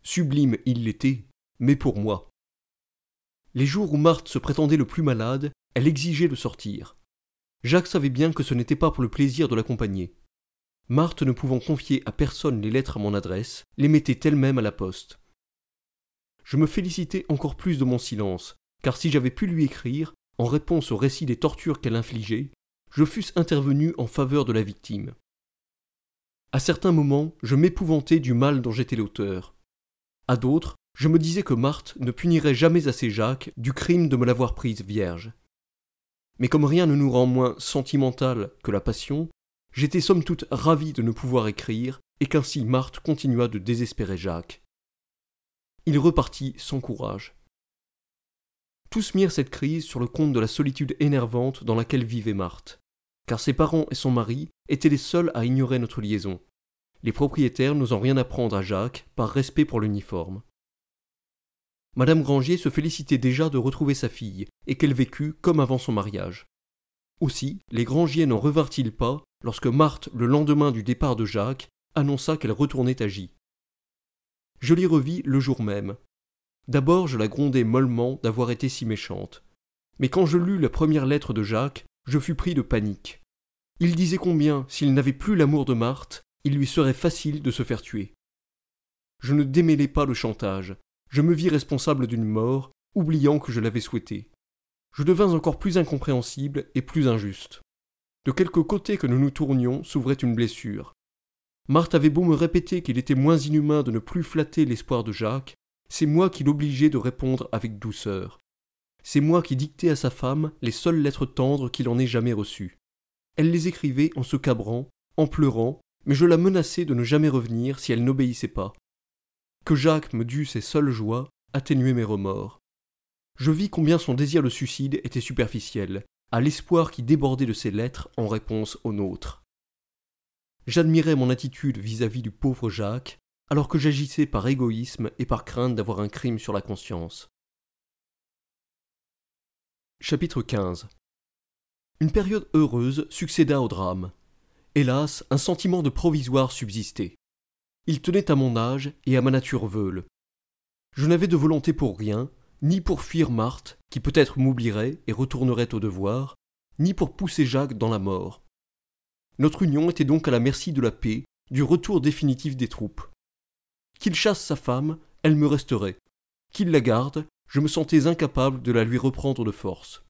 Sublime il l'était, mais pour moi. Les jours où Marthe se prétendait le plus malade, elle exigeait de sortir. Jacques savait bien que ce n'était pas pour le plaisir de l'accompagner. Marthe ne pouvant confier à personne les lettres à mon adresse, les mettait elle-même à la poste. Je me félicitais encore plus de mon silence, car si j'avais pu lui écrire, en réponse au récit des tortures qu'elle infligeait, je fusse intervenu en faveur de la victime. À certains moments, je m'épouvantais du mal dont j'étais l'auteur. À d'autres, je me disais que Marthe ne punirait jamais assez Jacques du crime de me l'avoir prise vierge. Mais comme rien ne nous rend moins sentimental que la passion, j'étais somme toute ravi de ne pouvoir écrire et qu'ainsi Marthe continua de désespérer Jacques. Il repartit sans courage. Tous mirent cette crise sur le compte de la solitude énervante dans laquelle vivait Marthe, car ses parents et son mari étaient les seuls à ignorer notre liaison, les propriétaires n'osant rien apprendre à Jacques par respect pour l'uniforme. Madame Grangier se félicitait déjà de retrouver sa fille, et qu'elle vécut comme avant son mariage. Aussi, les Grangiers n'en revinrent-ils pas lorsque Marthe, le lendemain du départ de Jacques, annonça qu'elle retournait à J. Je l'y revis le jour même, D'abord, je la grondai mollement d'avoir été si méchante. Mais quand je lus la première lettre de Jacques, je fus pris de panique. Il disait combien, s'il n'avait plus l'amour de Marthe, il lui serait facile de se faire tuer. Je ne démêlai pas le chantage. Je me vis responsable d'une mort, oubliant que je l'avais souhaitée. Je devins encore plus incompréhensible et plus injuste. De quelque côté que nous nous tournions s'ouvrait une blessure. Marthe avait beau me répéter qu'il était moins inhumain de ne plus flatter l'espoir de Jacques, c'est moi qui l'obligeais de répondre avec douceur. C'est moi qui dictais à sa femme les seules lettres tendres qu'il en ait jamais reçues. Elle les écrivait en se cabrant, en pleurant, mais je la menaçais de ne jamais revenir si elle n'obéissait pas. Que Jacques me dût ses seules joies atténuait mes remords. Je vis combien son désir de suicide était superficiel, à l'espoir qui débordait de ses lettres en réponse aux nôtres. J'admirais mon attitude vis à -vis du pauvre Jacques, alors que j'agissais par égoïsme et par crainte d'avoir un crime sur la conscience. Chapitre XV Une période heureuse succéda au drame. Hélas, un sentiment de provisoire subsistait. Il tenait à mon âge et à ma nature veule. Je n'avais de volonté pour rien, ni pour fuir Marthe, qui peut-être m'oublierait et retournerait au devoir, ni pour pousser Jacques dans la mort. Notre union était donc à la merci de la paix, du retour définitif des troupes. Qu'il chasse sa femme, elle me resterait. Qu'il la garde, je me sentais incapable de la lui reprendre de force.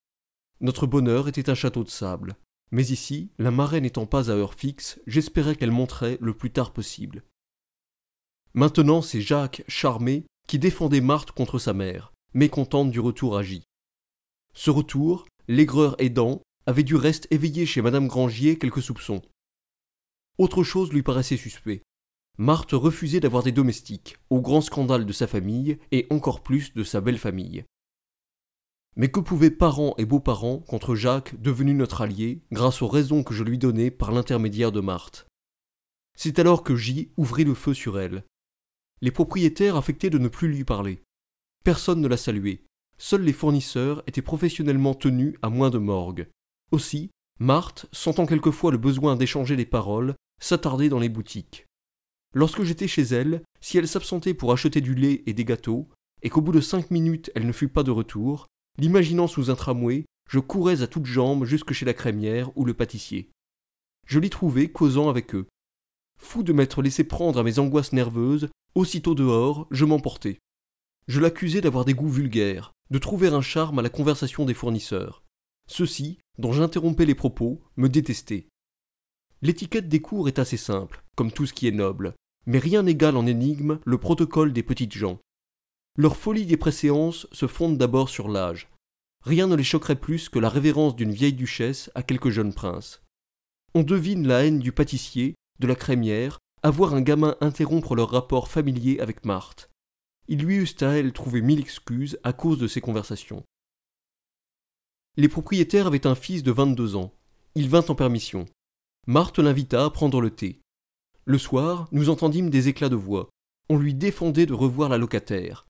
Notre bonheur était un château de sable. Mais ici, la marée n'étant pas à heure fixe, j'espérais qu'elle monterait le plus tard possible. Maintenant, c'est Jacques, charmé, qui défendait Marthe contre sa mère, mécontente du retour à J. Ce retour, l'aigreur aidant, avait du reste éveillé chez Madame Grangier quelques soupçons. Autre chose lui paraissait suspect. Marthe refusait d'avoir des domestiques, au grand scandale de sa famille et encore plus de sa belle famille. Mais que pouvaient parents et beaux-parents contre Jacques, devenu notre allié, grâce aux raisons que je lui donnais par l'intermédiaire de Marthe C'est alors que J ouvrit le feu sur elle. Les propriétaires affectaient de ne plus lui parler. Personne ne la saluait. Seuls les fournisseurs étaient professionnellement tenus à moins de morgue. Aussi, Marthe, sentant quelquefois le besoin d'échanger les paroles, s'attardait dans les boutiques. Lorsque j'étais chez elle, si elle s'absentait pour acheter du lait et des gâteaux, et qu'au bout de cinq minutes elle ne fût pas de retour, l'imaginant sous un tramway, je courais à toutes jambes jusque chez la crémière ou le pâtissier. Je l'y trouvais causant avec eux. Fou de m'être laissé prendre à mes angoisses nerveuses, aussitôt dehors, je m'emportais. Je l'accusais d'avoir des goûts vulgaires, de trouver un charme à la conversation des fournisseurs. Ceux-ci, dont j'interrompais les propos, me détestaient. L'étiquette des cours est assez simple, comme tout ce qui est noble, mais rien n'égale en énigme le protocole des petites gens. Leur folie des préséances se fonde d'abord sur l'âge. Rien ne les choquerait plus que la révérence d'une vieille duchesse à quelque jeune prince. On devine la haine du pâtissier, de la crémière, à voir un gamin interrompre leur rapport familier avec Marthe. Ils lui eussent à elle trouvé mille excuses à cause de ces conversations. Les propriétaires avaient un fils de 22 ans. Il vint en permission. Marthe l'invita à prendre le thé. Le soir, nous entendîmes des éclats de voix. On lui défendait de revoir la locataire.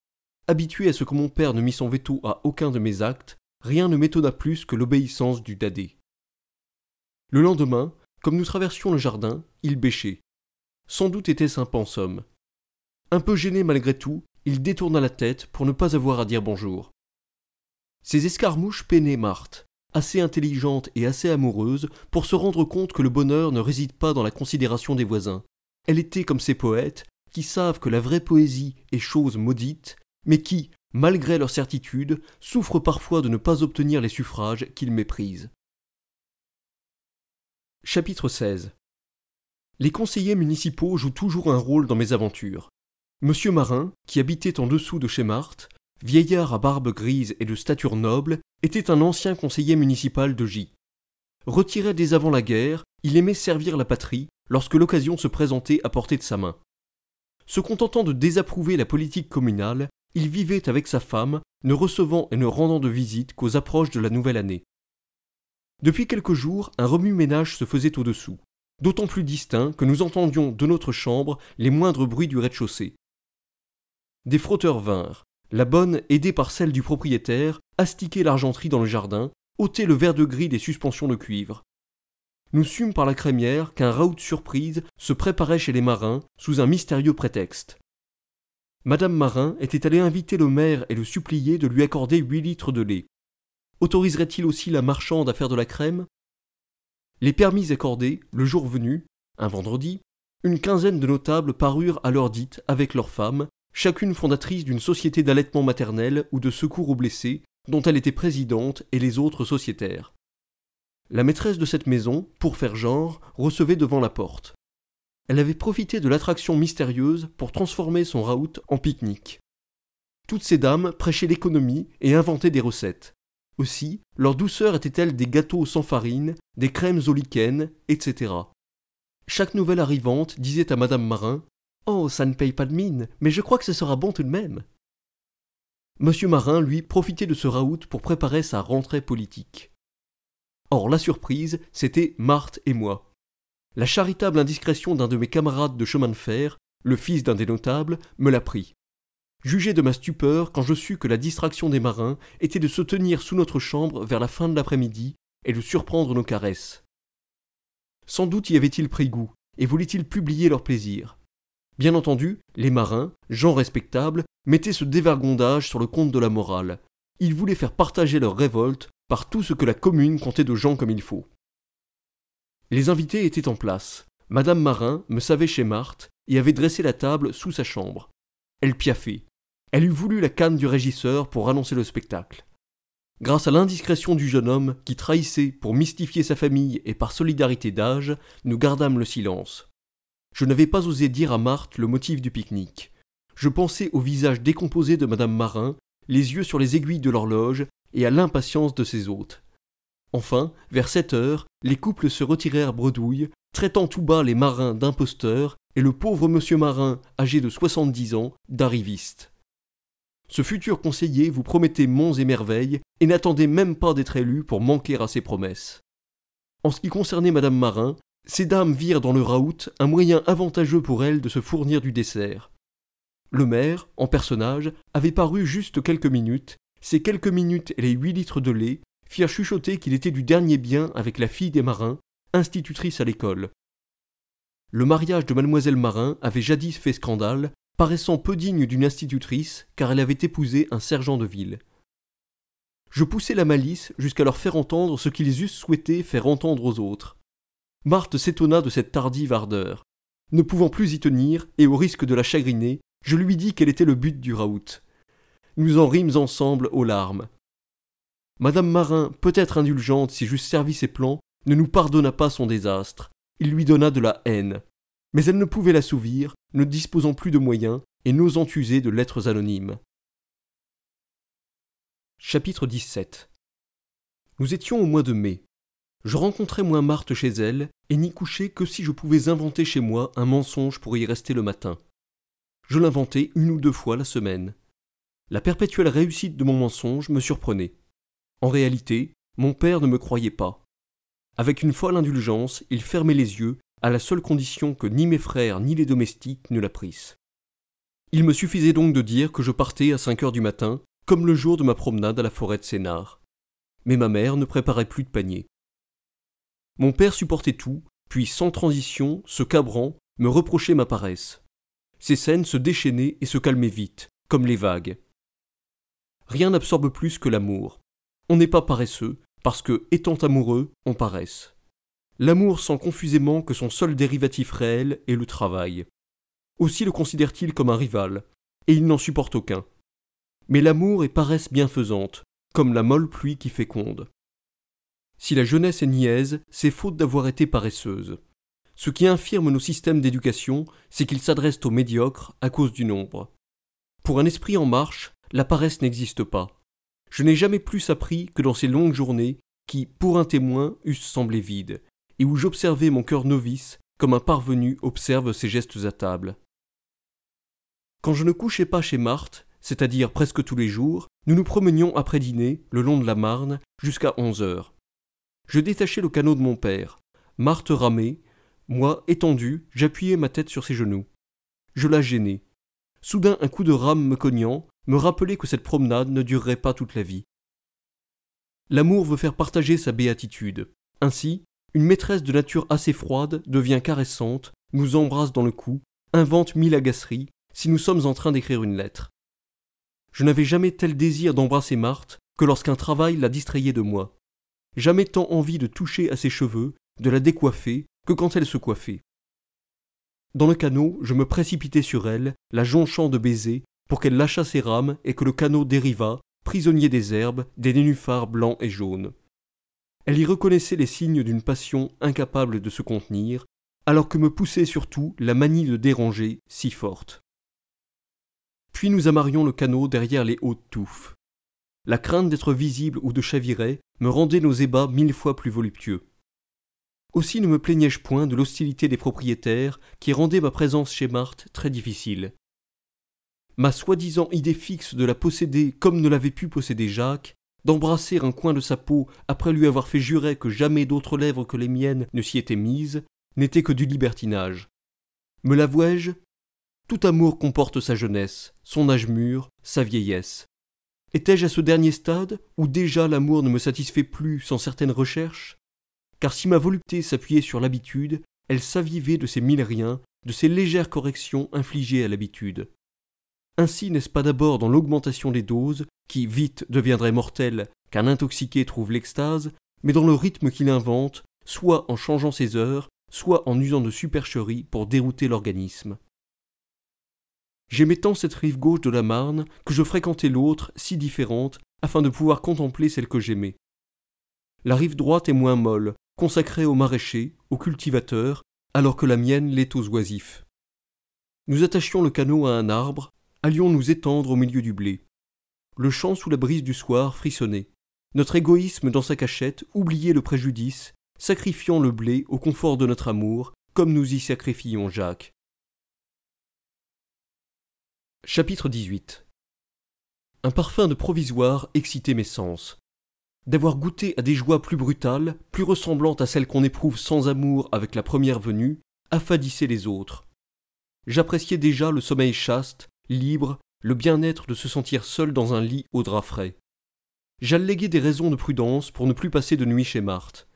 Habitué à ce que mon père ne mit son veto à aucun de mes actes, rien ne m'étonna plus que l'obéissance du dadé. Le lendemain, comme nous traversions le jardin, il bêchait. Sans doute était-ce un pensum. Un peu gêné malgré tout, il détourna la tête pour ne pas avoir à dire bonjour. Ces escarmouches peinaient Marthe assez intelligente et assez amoureuse pour se rendre compte que le bonheur ne réside pas dans la considération des voisins. Elle était comme ces poètes qui savent que la vraie poésie est chose maudite, mais qui, malgré leur certitude, souffrent parfois de ne pas obtenir les suffrages qu'ils méprisent. Chapitre 16 Les conseillers municipaux jouent toujours un rôle dans mes aventures. Monsieur Marin, qui habitait en dessous de chez Marthe, vieillard à barbe grise et de stature noble, était un ancien conseiller municipal de J. Retiré dès avant la guerre, il aimait servir la patrie lorsque l'occasion se présentait à portée de sa main. Se contentant de désapprouver la politique communale, il vivait avec sa femme, ne recevant et ne rendant de visite qu'aux approches de la nouvelle année. Depuis quelques jours, un remue-ménage se faisait au-dessous, d'autant plus distinct que nous entendions de notre chambre les moindres bruits du rez-de-chaussée. Des frotteurs vinrent, la bonne, aidée par celle du propriétaire, astiquait l'argenterie dans le jardin, ôtait le verre de gris des suspensions de cuivre. Nous sûmes par la crémière qu'un raout surprise se préparait chez les marins sous un mystérieux prétexte. Madame Marin était allée inviter le maire et le supplier de lui accorder huit litres de lait. Autoriserait-il aussi la marchande à faire de la crème Les permis accordés, le jour venu, un vendredi, une quinzaine de notables parurent à l'heure dite avec leurs femmes chacune fondatrice d'une société d'allaitement maternel ou de secours aux blessés, dont elle était présidente et les autres sociétaires. La maîtresse de cette maison, pour faire genre, recevait devant la porte. Elle avait profité de l'attraction mystérieuse pour transformer son raout en pique-nique. Toutes ces dames prêchaient l'économie et inventaient des recettes. Aussi, leur douceur était-elle des gâteaux sans farine, des crèmes au lichen, etc. Chaque nouvelle arrivante disait à Madame Marin Oh, ça ne paye pas de mine, mais je crois que ce sera bon tout de même. Monsieur Marin, lui, profitait de ce raout pour préparer sa rentrée politique. Or, la surprise, c'était Marthe et moi. La charitable indiscrétion d'un de mes camarades de chemin de fer, le fils d'un des notables, me l'a pris. Jugez de ma stupeur quand je sus que la distraction des marins était de se tenir sous notre chambre vers la fin de l'après-midi et de surprendre nos caresses. Sans doute y avait-il pris goût et voulait-il publier leur plaisir. Bien entendu, les marins, gens respectables, mettaient ce dévergondage sur le compte de la morale. Ils voulaient faire partager leur révolte par tout ce que la commune comptait de gens comme il faut. Les invités étaient en place. Madame Marin me savait chez Marthe et avait dressé la table sous sa chambre. Elle piaffait. Elle eût voulu la canne du régisseur pour annoncer le spectacle. Grâce à l'indiscrétion du jeune homme qui trahissait pour mystifier sa famille et par solidarité d'âge, nous gardâmes le silence. Je n'avais pas osé dire à Marthe le motif du pique-nique. Je pensais au visage décomposé de Madame Marin, les yeux sur les aiguilles de l'horloge et à l'impatience de ses hôtes. Enfin, vers sept heures, les couples se retirèrent bredouille, traitant tout bas les marins d'imposteurs et le pauvre monsieur marin, âgé de soixante-dix ans, d'arriviste. Ce futur conseiller vous promettait monts et merveilles et n'attendait même pas d'être élu pour manquer à ses promesses. En ce qui concernait Madame Marin, ces dames virent dans le raout un moyen avantageux pour elles de se fournir du dessert. Le maire, en personnage, avait paru juste quelques minutes. Ces quelques minutes et les huit litres de lait firent chuchoter qu'il était du dernier bien avec la fille des marins, institutrice à l'école. Le mariage de mademoiselle Marin avait jadis fait scandale, paraissant peu digne d'une institutrice, car elle avait épousé un sergent de ville. Je poussai la malice jusqu'à leur faire entendre ce qu'ils eussent souhaité faire entendre aux autres. Marthe s'étonna de cette tardive ardeur. Ne pouvant plus y tenir, et au risque de la chagriner, je lui dis quel était le but du raout. Nous en rîmes ensemble aux larmes. Madame Marin, peut-être indulgente si j'eusse servi ses plans, ne nous pardonna pas son désastre. Il lui donna de la haine. Mais elle ne pouvait l'assouvir, ne disposant plus de moyens et n'osant user de lettres anonymes. Chapitre 17 Nous étions au mois de mai. Je rencontrais moins Marthe chez elle et n'y couchais que si je pouvais inventer chez moi un mensonge pour y rester le matin. Je l'inventais une ou deux fois la semaine. La perpétuelle réussite de mon mensonge me surprenait. En réalité, mon père ne me croyait pas. Avec une folle indulgence, il fermait les yeux, à la seule condition que ni mes frères ni les domestiques ne la prissent. Il me suffisait donc de dire que je partais à cinq heures du matin, comme le jour de ma promenade à la forêt de Sénard. Mais ma mère ne préparait plus de panier. Mon père supportait tout, puis sans transition, se cabrant, me reprochait ma paresse. Ces scènes se déchaînaient et se calmaient vite, comme les vagues. Rien n'absorbe plus que l'amour. On n'est pas paresseux, parce que, étant amoureux, on paresse. L'amour sent confusément que son seul dérivatif réel est le travail. Aussi le considère-t-il comme un rival, et il n'en supporte aucun. Mais l'amour est paresse bienfaisante, comme la molle pluie qui féconde. Si la jeunesse est niaise, c'est faute d'avoir été paresseuse. Ce qui infirme nos systèmes d'éducation, c'est qu'ils s'adressent aux médiocres à cause du nombre. Pour un esprit en marche, la paresse n'existe pas. Je n'ai jamais plus appris que dans ces longues journées qui, pour un témoin, eussent semblé vides, et où j'observais mon cœur novice comme un parvenu observe ses gestes à table. Quand je ne couchais pas chez Marthe, c'est-à-dire presque tous les jours, nous nous promenions après dîner, le long de la Marne, jusqu'à onze heures. Je détachai le canot de mon père. Marthe ramait, moi, étendu, j'appuyais ma tête sur ses genoux. Je la gênais. Soudain un coup de rame me cognant me rappelait que cette promenade ne durerait pas toute la vie. L'amour veut faire partager sa béatitude. Ainsi, une maîtresse de nature assez froide devient caressante, nous embrasse dans le cou, invente mille agaceries si nous sommes en train d'écrire une lettre. Je n'avais jamais tel désir d'embrasser Marthe que lorsqu'un travail la distrayait de moi jamais tant envie de toucher à ses cheveux, de la décoiffer, que quand elle se coiffait. Dans le canot, je me précipitai sur elle, la jonchant de baisers, pour qu'elle lâchât ses rames et que le canot dérivât, prisonnier des herbes, des nénuphars blancs et jaunes. Elle y reconnaissait les signes d'une passion incapable de se contenir, alors que me poussait surtout la manie de déranger si forte. Puis nous amarrions le canot derrière les hautes touffes. La crainte d'être visible ou de chavirer me rendait nos ébats mille fois plus voluptueux. Aussi ne me plaignais-je point de l'hostilité des propriétaires qui rendait ma présence chez Marthe très difficile. Ma soi-disant idée fixe de la posséder comme ne l'avait pu posséder Jacques, d'embrasser un coin de sa peau après lui avoir fait jurer que jamais d'autres lèvres que les miennes ne s'y étaient mises, n'était que du libertinage. Me l'avouais-je Tout amour comporte sa jeunesse, son âge mûr, sa vieillesse. Étais-je à ce dernier stade où déjà l'amour ne me satisfait plus sans certaines recherches Car si ma volupté s'appuyait sur l'habitude, elle s'avivait de ces mille riens, de ces légères corrections infligées à l'habitude. Ainsi n'est-ce pas d'abord dans l'augmentation des doses, qui vite deviendrait mortelle, qu'un intoxiqué trouve l'extase, mais dans le rythme qu'il invente, soit en changeant ses heures, soit en usant de supercheries pour dérouter l'organisme. J'aimais tant cette rive gauche de la Marne que je fréquentais l'autre, si différente, afin de pouvoir contempler celle que j'aimais. La rive droite est moins molle, consacrée aux maraîchers, aux cultivateurs, alors que la mienne l'est aux oisifs. Nous attachions le canot à un arbre, allions nous étendre au milieu du blé. Le champ sous la brise du soir frissonnait. Notre égoïsme dans sa cachette oubliait le préjudice, sacrifiant le blé au confort de notre amour, comme nous y sacrifions Jacques. Chapitre 18 Un parfum de provisoire excitait mes sens. D'avoir goûté à des joies plus brutales, plus ressemblantes à celles qu'on éprouve sans amour avec la première venue, affadissait les autres. J'appréciais déjà le sommeil chaste, libre, le bien-être de se sentir seul dans un lit au drap frais. J'alléguais des raisons de prudence pour ne plus passer de nuit chez Marthe.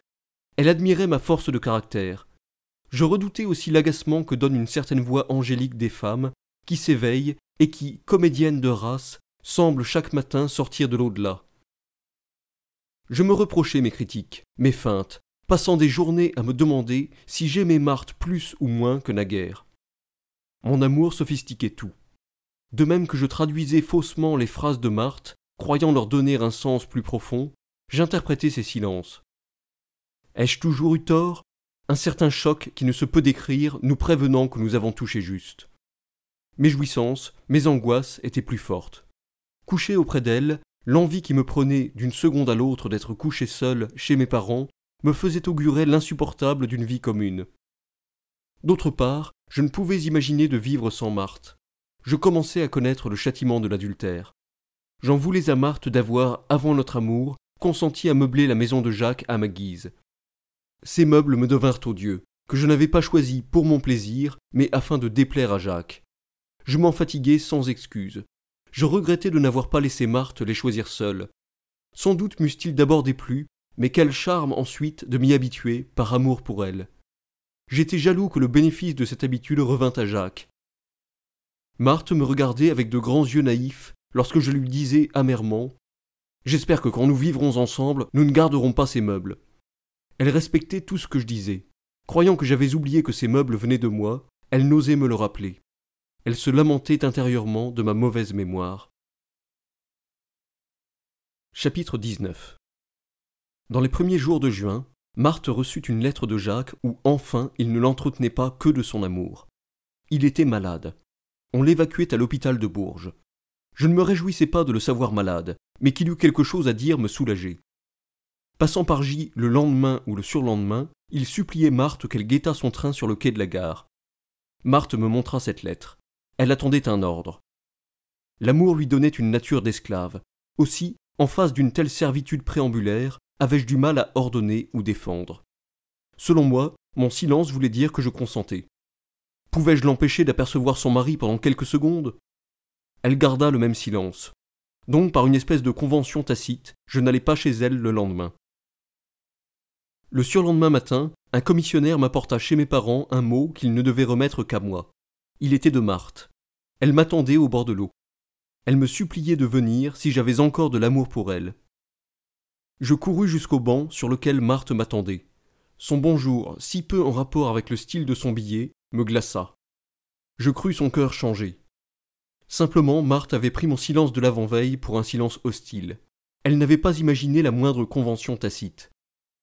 Elle admirait ma force de caractère. Je redoutais aussi l'agacement que donne une certaine voix angélique des femmes, qui s'éveillent et qui, comédienne de race, semble chaque matin sortir de l'au-delà. Je me reprochais mes critiques, mes feintes, passant des journées à me demander si j'aimais Marthe plus ou moins que naguère. Mon amour sophistiquait tout. De même que je traduisais faussement les phrases de Marthe, croyant leur donner un sens plus profond, j'interprétais ses silences. Ai-je toujours eu tort Un certain choc qui ne se peut décrire nous prévenant que nous avons touché juste. Mes jouissances, mes angoisses étaient plus fortes. Couché auprès d'elle, l'envie qui me prenait d'une seconde à l'autre d'être couché seul chez mes parents me faisait augurer l'insupportable d'une vie commune. D'autre part, je ne pouvais imaginer de vivre sans Marthe. Je commençais à connaître le châtiment de l'adultère. J'en voulais à Marthe d'avoir, avant notre amour, consenti à meubler la maison de Jacques à ma guise. Ces meubles me devinrent odieux, que je n'avais pas choisis pour mon plaisir, mais afin de déplaire à Jacques. Je m'en fatiguais sans excuse. Je regrettais de n'avoir pas laissé Marthe les choisir seule. Sans doute m'eussent-ils d'abord déplu, mais quel charme ensuite de m'y habituer par amour pour elle. J'étais jaloux que le bénéfice de cette habitude revint à Jacques. Marthe me regardait avec de grands yeux naïfs lorsque je lui disais amèrement J'espère que quand nous vivrons ensemble, nous ne garderons pas ces meubles. Elle respectait tout ce que je disais. Croyant que j'avais oublié que ces meubles venaient de moi, elle n'osait me le rappeler elle se lamentait intérieurement de ma mauvaise mémoire. Chapitre 19 Dans les premiers jours de juin, Marthe reçut une lettre de Jacques où enfin il ne l'entretenait pas que de son amour. Il était malade. On l'évacuait à l'hôpital de Bourges. Je ne me réjouissais pas de le savoir malade, mais qu'il eût quelque chose à dire me soulageait. Passant par J le lendemain ou le surlendemain, il suppliait Marthe qu'elle guettât son train sur le quai de la gare. Marthe me montra cette lettre. Elle attendait un ordre. L'amour lui donnait une nature d'esclave. Aussi, en face d'une telle servitude préambulaire, avais-je du mal à ordonner ou défendre. Selon moi, mon silence voulait dire que je consentais. Pouvais-je l'empêcher d'apercevoir son mari pendant quelques secondes Elle garda le même silence. Donc, par une espèce de convention tacite, je n'allais pas chez elle le lendemain. Le surlendemain matin, un commissionnaire m'apporta chez mes parents un mot qu'il ne devait remettre qu'à moi il était de Marthe. Elle m'attendait au bord de l'eau. Elle me suppliait de venir si j'avais encore de l'amour pour elle. Je courus jusqu'au banc sur lequel Marthe m'attendait. Son bonjour, si peu en rapport avec le style de son billet, me glaça. Je crus son cœur changer. Simplement, Marthe avait pris mon silence de l'avant-veille pour un silence hostile. Elle n'avait pas imaginé la moindre convention tacite.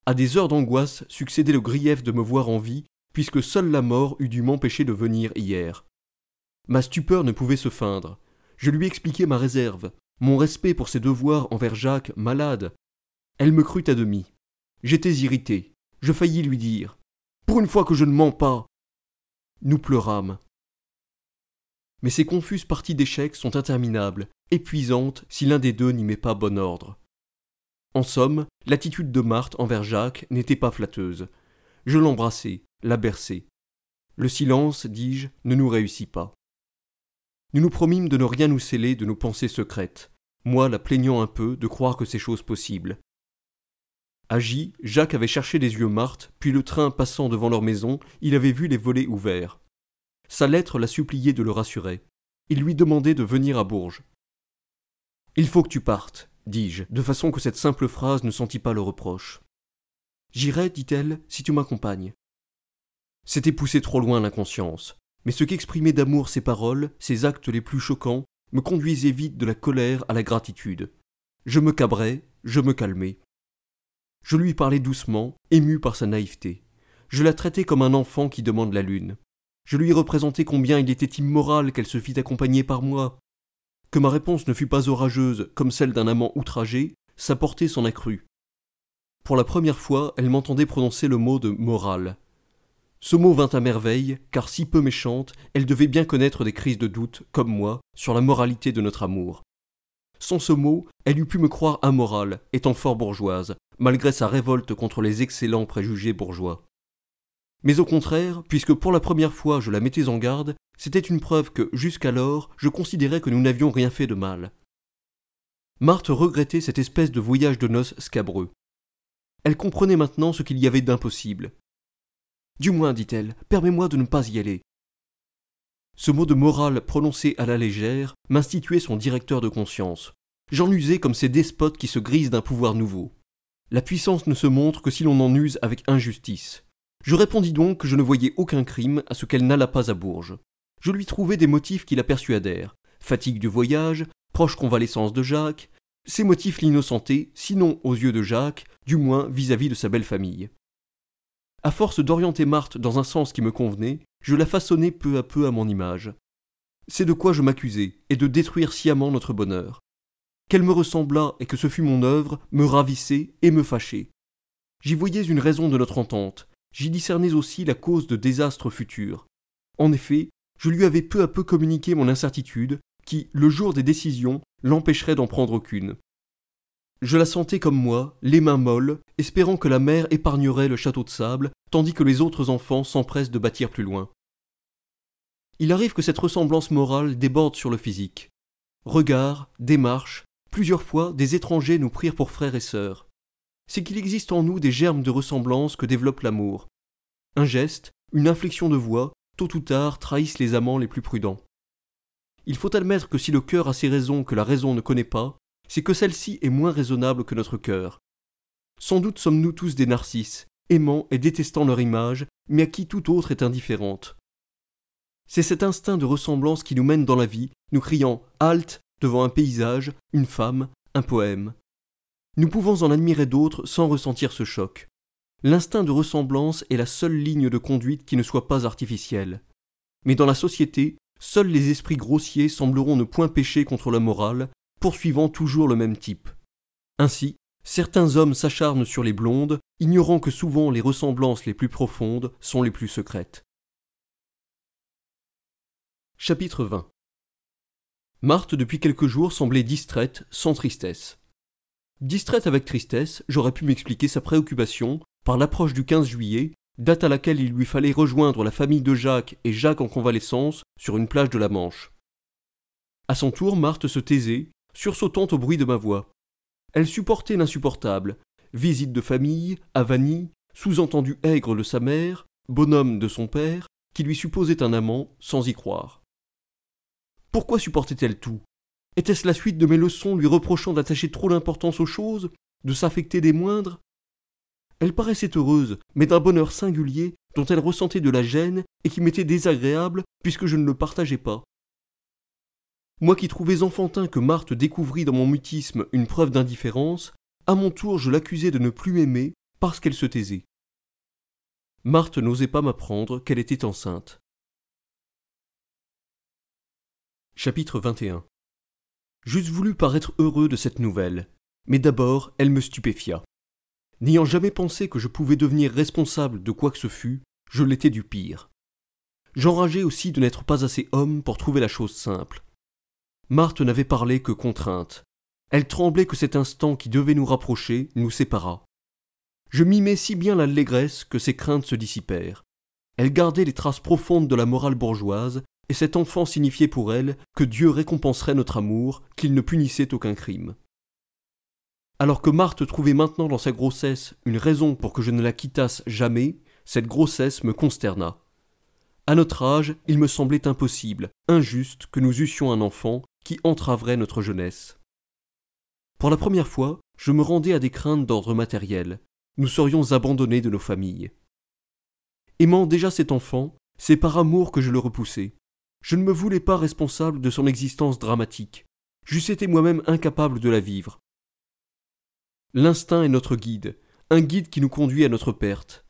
À des heures d'angoisse succédait le grief de me voir en vie, puisque seule la mort eût dû m'empêcher de venir hier. Ma stupeur ne pouvait se feindre. Je lui expliquai ma réserve, mon respect pour ses devoirs envers Jacques, malade. Elle me crut à demi. J'étais irrité. Je faillis lui dire Pour une fois que je ne mens pas Nous pleurâmes. Mais ces confuses parties d'échecs sont interminables, épuisantes si l'un des deux n'y met pas bon ordre. En somme, l'attitude de Marthe envers Jacques n'était pas flatteuse. Je l'embrassai, la berçai. Le silence, dis-je, ne nous réussit pas. Nous nous promîmes de ne rien nous sceller de nos pensées secrètes, moi la plaignant un peu de croire que c'est choses possibles. Agi, Jacques avait cherché les yeux Marthe, puis le train passant devant leur maison, il avait vu les volets ouverts. Sa lettre la suppliait de le rassurer. Il lui demandait de venir à Bourges. Il faut que tu partes, dis-je, de façon que cette simple phrase ne sentît pas le reproche. J'irai, dit-elle, si tu m'accompagnes. C'était pousser trop loin l'inconscience. Mais ce qu'exprimaient d'amour ses paroles, ses actes les plus choquants, me conduisait vite de la colère à la gratitude. Je me cabrais, je me calmais. Je lui parlais doucement, ému par sa naïveté. Je la traitais comme un enfant qui demande la lune. Je lui représentais combien il était immoral qu'elle se fît accompagner par moi. Que ma réponse ne fût pas orageuse, comme celle d'un amant outragé, sa portée s'en accrut. Pour la première fois, elle m'entendait prononcer le mot de morale, ce mot vint à merveille, car si peu méchante, elle devait bien connaître des crises de doute, comme moi, sur la moralité de notre amour. Sans ce mot, elle eût pu me croire amorale, étant fort bourgeoise, malgré sa révolte contre les excellents préjugés bourgeois. Mais au contraire, puisque pour la première fois je la mettais en garde, c'était une preuve que, jusqu'alors, je considérais que nous n'avions rien fait de mal. Marthe regrettait cette espèce de voyage de noces scabreux. Elle comprenait maintenant ce qu'il y avait d'impossible, du moins, dit-elle, permets-moi de ne pas y aller. Ce mot de morale prononcé à la légère m'instituait son directeur de conscience. J'en usais comme ces despotes qui se grisent d'un pouvoir nouveau. La puissance ne se montre que si l'on en use avec injustice. Je répondis donc que je ne voyais aucun crime à ce qu'elle n'alla pas à Bourges. Je lui trouvais des motifs qui la persuadèrent fatigue du voyage, proche convalescence de Jacques. Ces motifs l'innocentaient, sinon aux yeux de Jacques, du moins vis à -vis de sa belle famille. À force d'orienter Marthe dans un sens qui me convenait, je la façonnais peu à peu à mon image. C'est de quoi je m'accusais, et de détruire sciemment notre bonheur. Qu'elle me ressemblât et que ce fût mon œuvre, me ravissait et me fâchait. J'y voyais une raison de notre entente, j'y discernais aussi la cause de désastres futurs. En effet, je lui avais peu à peu communiqué mon incertitude, qui, le jour des décisions, l'empêcherait d'en prendre aucune, je la sentais comme moi, les mains molles, espérant que la mère épargnerait le château de sable, tandis que les autres enfants s'empressent de bâtir plus loin. Il arrive que cette ressemblance morale déborde sur le physique. Regards, démarches, plusieurs fois des étrangers nous prirent pour frères et sœurs. C'est qu'il existe en nous des germes de ressemblance que développe l'amour. Un geste, une inflexion de voix, tôt ou tard trahissent les amants les plus prudents. Il faut admettre que si le cœur a ses raisons que la raison ne connaît pas, c'est que celle-ci est moins raisonnable que notre cœur. Sans doute sommes-nous tous des narcisses, aimant et détestant leur image, mais à qui tout autre est indifférente. C'est cet instinct de ressemblance qui nous mène dans la vie, nous criant halte devant un paysage, une femme, un poème. Nous pouvons en admirer d'autres sans ressentir ce choc. L'instinct de ressemblance est la seule ligne de conduite qui ne soit pas artificielle. Mais dans la société, seuls les esprits grossiers sembleront ne point pécher contre la morale, poursuivant toujours le même type. Ainsi, certains hommes s'acharnent sur les blondes, ignorant que souvent les ressemblances les plus profondes sont les plus secrètes. Chapitre 20 Marthe, depuis quelques jours, semblait distraite, sans tristesse. Distraite avec tristesse, j'aurais pu m'expliquer sa préoccupation par l'approche du 15 juillet, date à laquelle il lui fallait rejoindre la famille de Jacques et Jacques en convalescence sur une plage de la Manche. À son tour, Marthe se taisait, sursautant au bruit de ma voix. Elle supportait l'insupportable visite de famille, avanie, sous-entendu aigre de sa mère, bonhomme de son père, qui lui supposait un amant sans y croire. Pourquoi supportait-elle tout Était-ce la suite de mes leçons lui reprochant d'attacher trop d'importance aux choses, de s'affecter des moindres Elle paraissait heureuse, mais d'un bonheur singulier dont elle ressentait de la gêne et qui m'était désagréable puisque je ne le partageais pas. Moi qui trouvais enfantin que Marthe découvrit dans mon mutisme une preuve d'indifférence, à mon tour je l'accusais de ne plus m'aimer parce qu'elle se taisait. Marthe n'osait pas m'apprendre qu'elle était enceinte. Chapitre 21 J'eusse voulu paraître heureux de cette nouvelle, mais d'abord elle me stupéfia. N'ayant jamais pensé que je pouvais devenir responsable de quoi que ce fût, je l'étais du pire. J'enrageais aussi de n'être pas assez homme pour trouver la chose simple. Marthe n'avait parlé que contrainte. Elle tremblait que cet instant qui devait nous rapprocher nous séparât. Je mimais si bien l'allégresse que ses craintes se dissipèrent. Elle gardait les traces profondes de la morale bourgeoise, et cet enfant signifiait pour elle que Dieu récompenserait notre amour, qu'il ne punissait aucun crime. Alors que Marthe trouvait maintenant dans sa grossesse une raison pour que je ne la quittasse jamais, cette grossesse me consterna. À notre âge, il me semblait impossible, injuste que nous eussions un enfant qui entraverait notre jeunesse. Pour la première fois, je me rendais à des craintes d'ordre matériel. Nous serions abandonnés de nos familles. Aimant déjà cet enfant, c'est par amour que je le repoussais. Je ne me voulais pas responsable de son existence dramatique. J'eusse été moi-même incapable de la vivre. L'instinct est notre guide, un guide qui nous conduit à notre perte.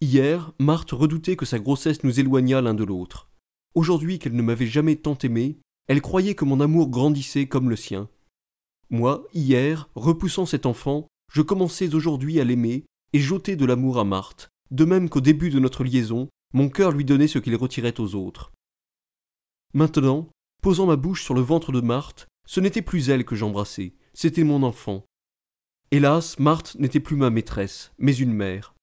Hier, Marthe redoutait que sa grossesse nous éloignât l'un de l'autre. Aujourd'hui qu'elle ne m'avait jamais tant aimé, elle croyait que mon amour grandissait comme le sien. Moi, hier, repoussant cet enfant, je commençais aujourd'hui à l'aimer et j'ôtais de l'amour à Marthe, de même qu'au début de notre liaison, mon cœur lui donnait ce qu'il retirait aux autres. Maintenant, posant ma bouche sur le ventre de Marthe, ce n'était plus elle que j'embrassais, c'était mon enfant. Hélas, Marthe n'était plus ma maîtresse, mais une mère.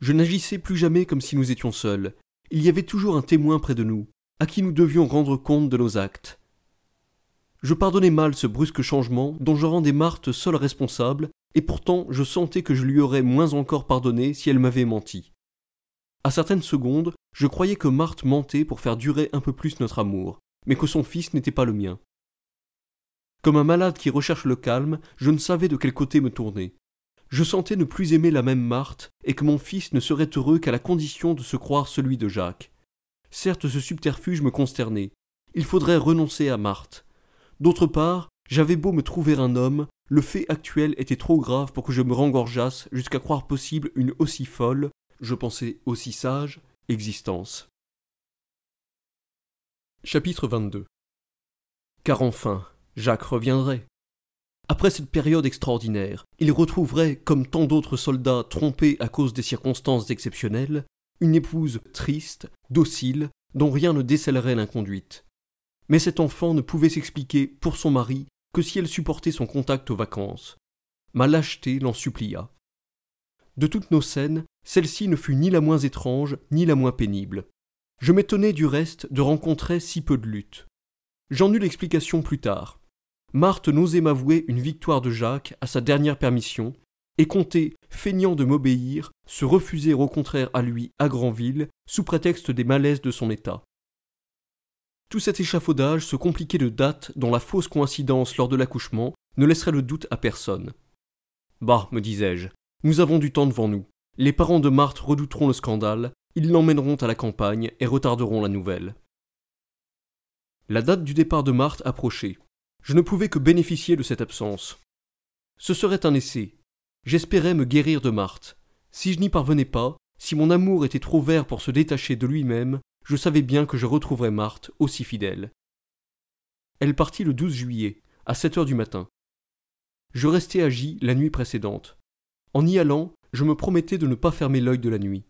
Je n'agissais plus jamais comme si nous étions seuls. Il y avait toujours un témoin près de nous, à qui nous devions rendre compte de nos actes. Je pardonnais mal ce brusque changement dont je rendais Marthe seule responsable, et pourtant je sentais que je lui aurais moins encore pardonné si elle m'avait menti. À certaines secondes, je croyais que Marthe mentait pour faire durer un peu plus notre amour, mais que son fils n'était pas le mien. Comme un malade qui recherche le calme, je ne savais de quel côté me tourner. Je sentais ne plus aimer la même Marthe et que mon fils ne serait heureux qu'à la condition de se croire celui de Jacques. Certes, ce subterfuge me consternait. Il faudrait renoncer à Marthe. D'autre part, j'avais beau me trouver un homme, le fait actuel était trop grave pour que je me rengorgeasse jusqu'à croire possible une aussi folle, je pensais aussi sage, existence. Chapitre 22 Car enfin, Jacques reviendrait. Après cette période extraordinaire, il retrouverait, comme tant d'autres soldats trompés à cause des circonstances exceptionnelles, une épouse triste, docile, dont rien ne décèlerait l'inconduite. Mais cette enfant ne pouvait s'expliquer, pour son mari, que si elle supportait son contact aux vacances. Ma lâcheté l'en supplia. De toutes nos scènes, celle-ci ne fut ni la moins étrange, ni la moins pénible. Je m'étonnais du reste de rencontrer si peu de lutte. J'en eus l'explication plus tard. Marthe n'osait m'avouer une victoire de Jacques à sa dernière permission, et Comté, feignant de m'obéir, se refuser au contraire à lui à Granville, sous prétexte des malaises de son état. Tout cet échafaudage se compliquait de dates dont la fausse coïncidence lors de l'accouchement ne laisserait le doute à personne. Bah, me disais-je, nous avons du temps devant nous. Les parents de Marthe redouteront le scandale, ils l'emmèneront à la campagne et retarderont la nouvelle. La date du départ de Marthe approchait. Je ne pouvais que bénéficier de cette absence. Ce serait un essai, J'espérais me guérir de Marthe. Si je n'y parvenais pas, si mon amour était trop vert pour se détacher de lui-même, je savais bien que je retrouverais Marthe aussi fidèle. Elle partit le 12 juillet, à 7 heures du matin. Je restai à la nuit précédente. En y allant, je me promettais de ne pas fermer l'œil de la nuit.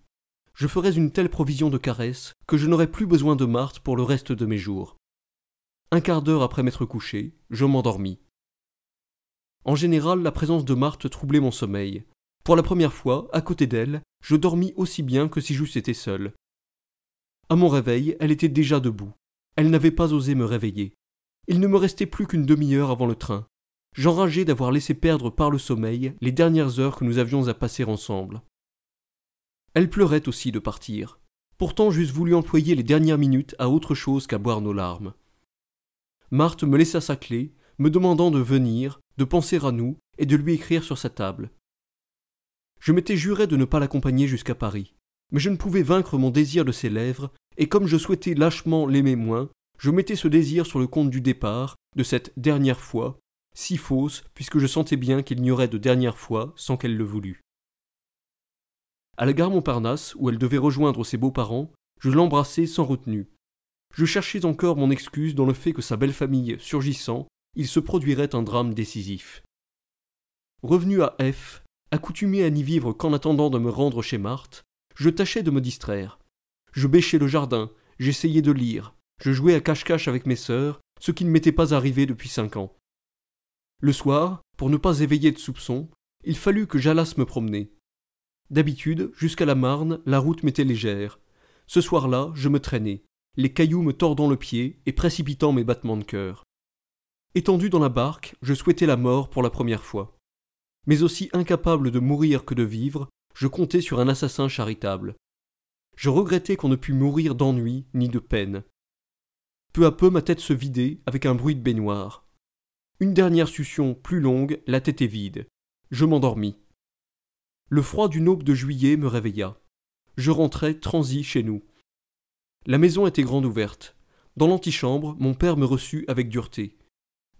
Je ferais une telle provision de caresses que je n'aurais plus besoin de Marthe pour le reste de mes jours. Un quart d'heure après m'être couché, je m'endormis. En général, la présence de Marthe troublait mon sommeil. Pour la première fois, à côté d'elle, je dormis aussi bien que si j'eusse été seul. À mon réveil, elle était déjà debout. Elle n'avait pas osé me réveiller. Il ne me restait plus qu'une demi-heure avant le train. J'enrageais d'avoir laissé perdre par le sommeil les dernières heures que nous avions à passer ensemble. Elle pleurait aussi de partir. Pourtant, j'eusse voulu employer les dernières minutes à autre chose qu'à boire nos larmes. Marthe me laissa sa clé, me demandant de venir, de penser à nous et de lui écrire sur sa table. Je m'étais juré de ne pas l'accompagner jusqu'à Paris, mais je ne pouvais vaincre mon désir de ses lèvres, et comme je souhaitais lâchement l'aimer moins, je mettais ce désir sur le compte du départ, de cette dernière fois, si fausse, puisque je sentais bien qu'il n'y aurait de dernière fois sans qu'elle le voulût. À la gare Montparnasse, où elle devait rejoindre ses beaux-parents, je l'embrassai sans retenue. Je cherchais encore mon excuse dans le fait que sa belle famille surgissant il se produirait un drame décisif. Revenu à F, accoutumé à n'y vivre qu'en attendant de me rendre chez Marthe, je tâchais de me distraire. Je bêchais le jardin, j'essayais de lire, je jouais à cache-cache avec mes sœurs, ce qui ne m'était pas arrivé depuis cinq ans. Le soir, pour ne pas éveiller de soupçons, il fallut que j'allasse me promener. D'habitude, jusqu'à la Marne, la route m'était légère. Ce soir-là, je me traînais, les cailloux me tordant le pied et précipitant mes battements de cœur. Étendu dans la barque, je souhaitais la mort pour la première fois. Mais aussi incapable de mourir que de vivre, je comptais sur un assassin charitable. Je regrettais qu'on ne pût mourir d'ennui ni de peine. Peu à peu ma tête se vidait avec un bruit de baignoire. Une dernière succion plus longue, la tête est vide. Je m'endormis. Le froid d'une aube de juillet me réveilla. Je rentrais transi chez nous. La maison était grande ouverte. Dans l'antichambre, mon père me reçut avec dureté.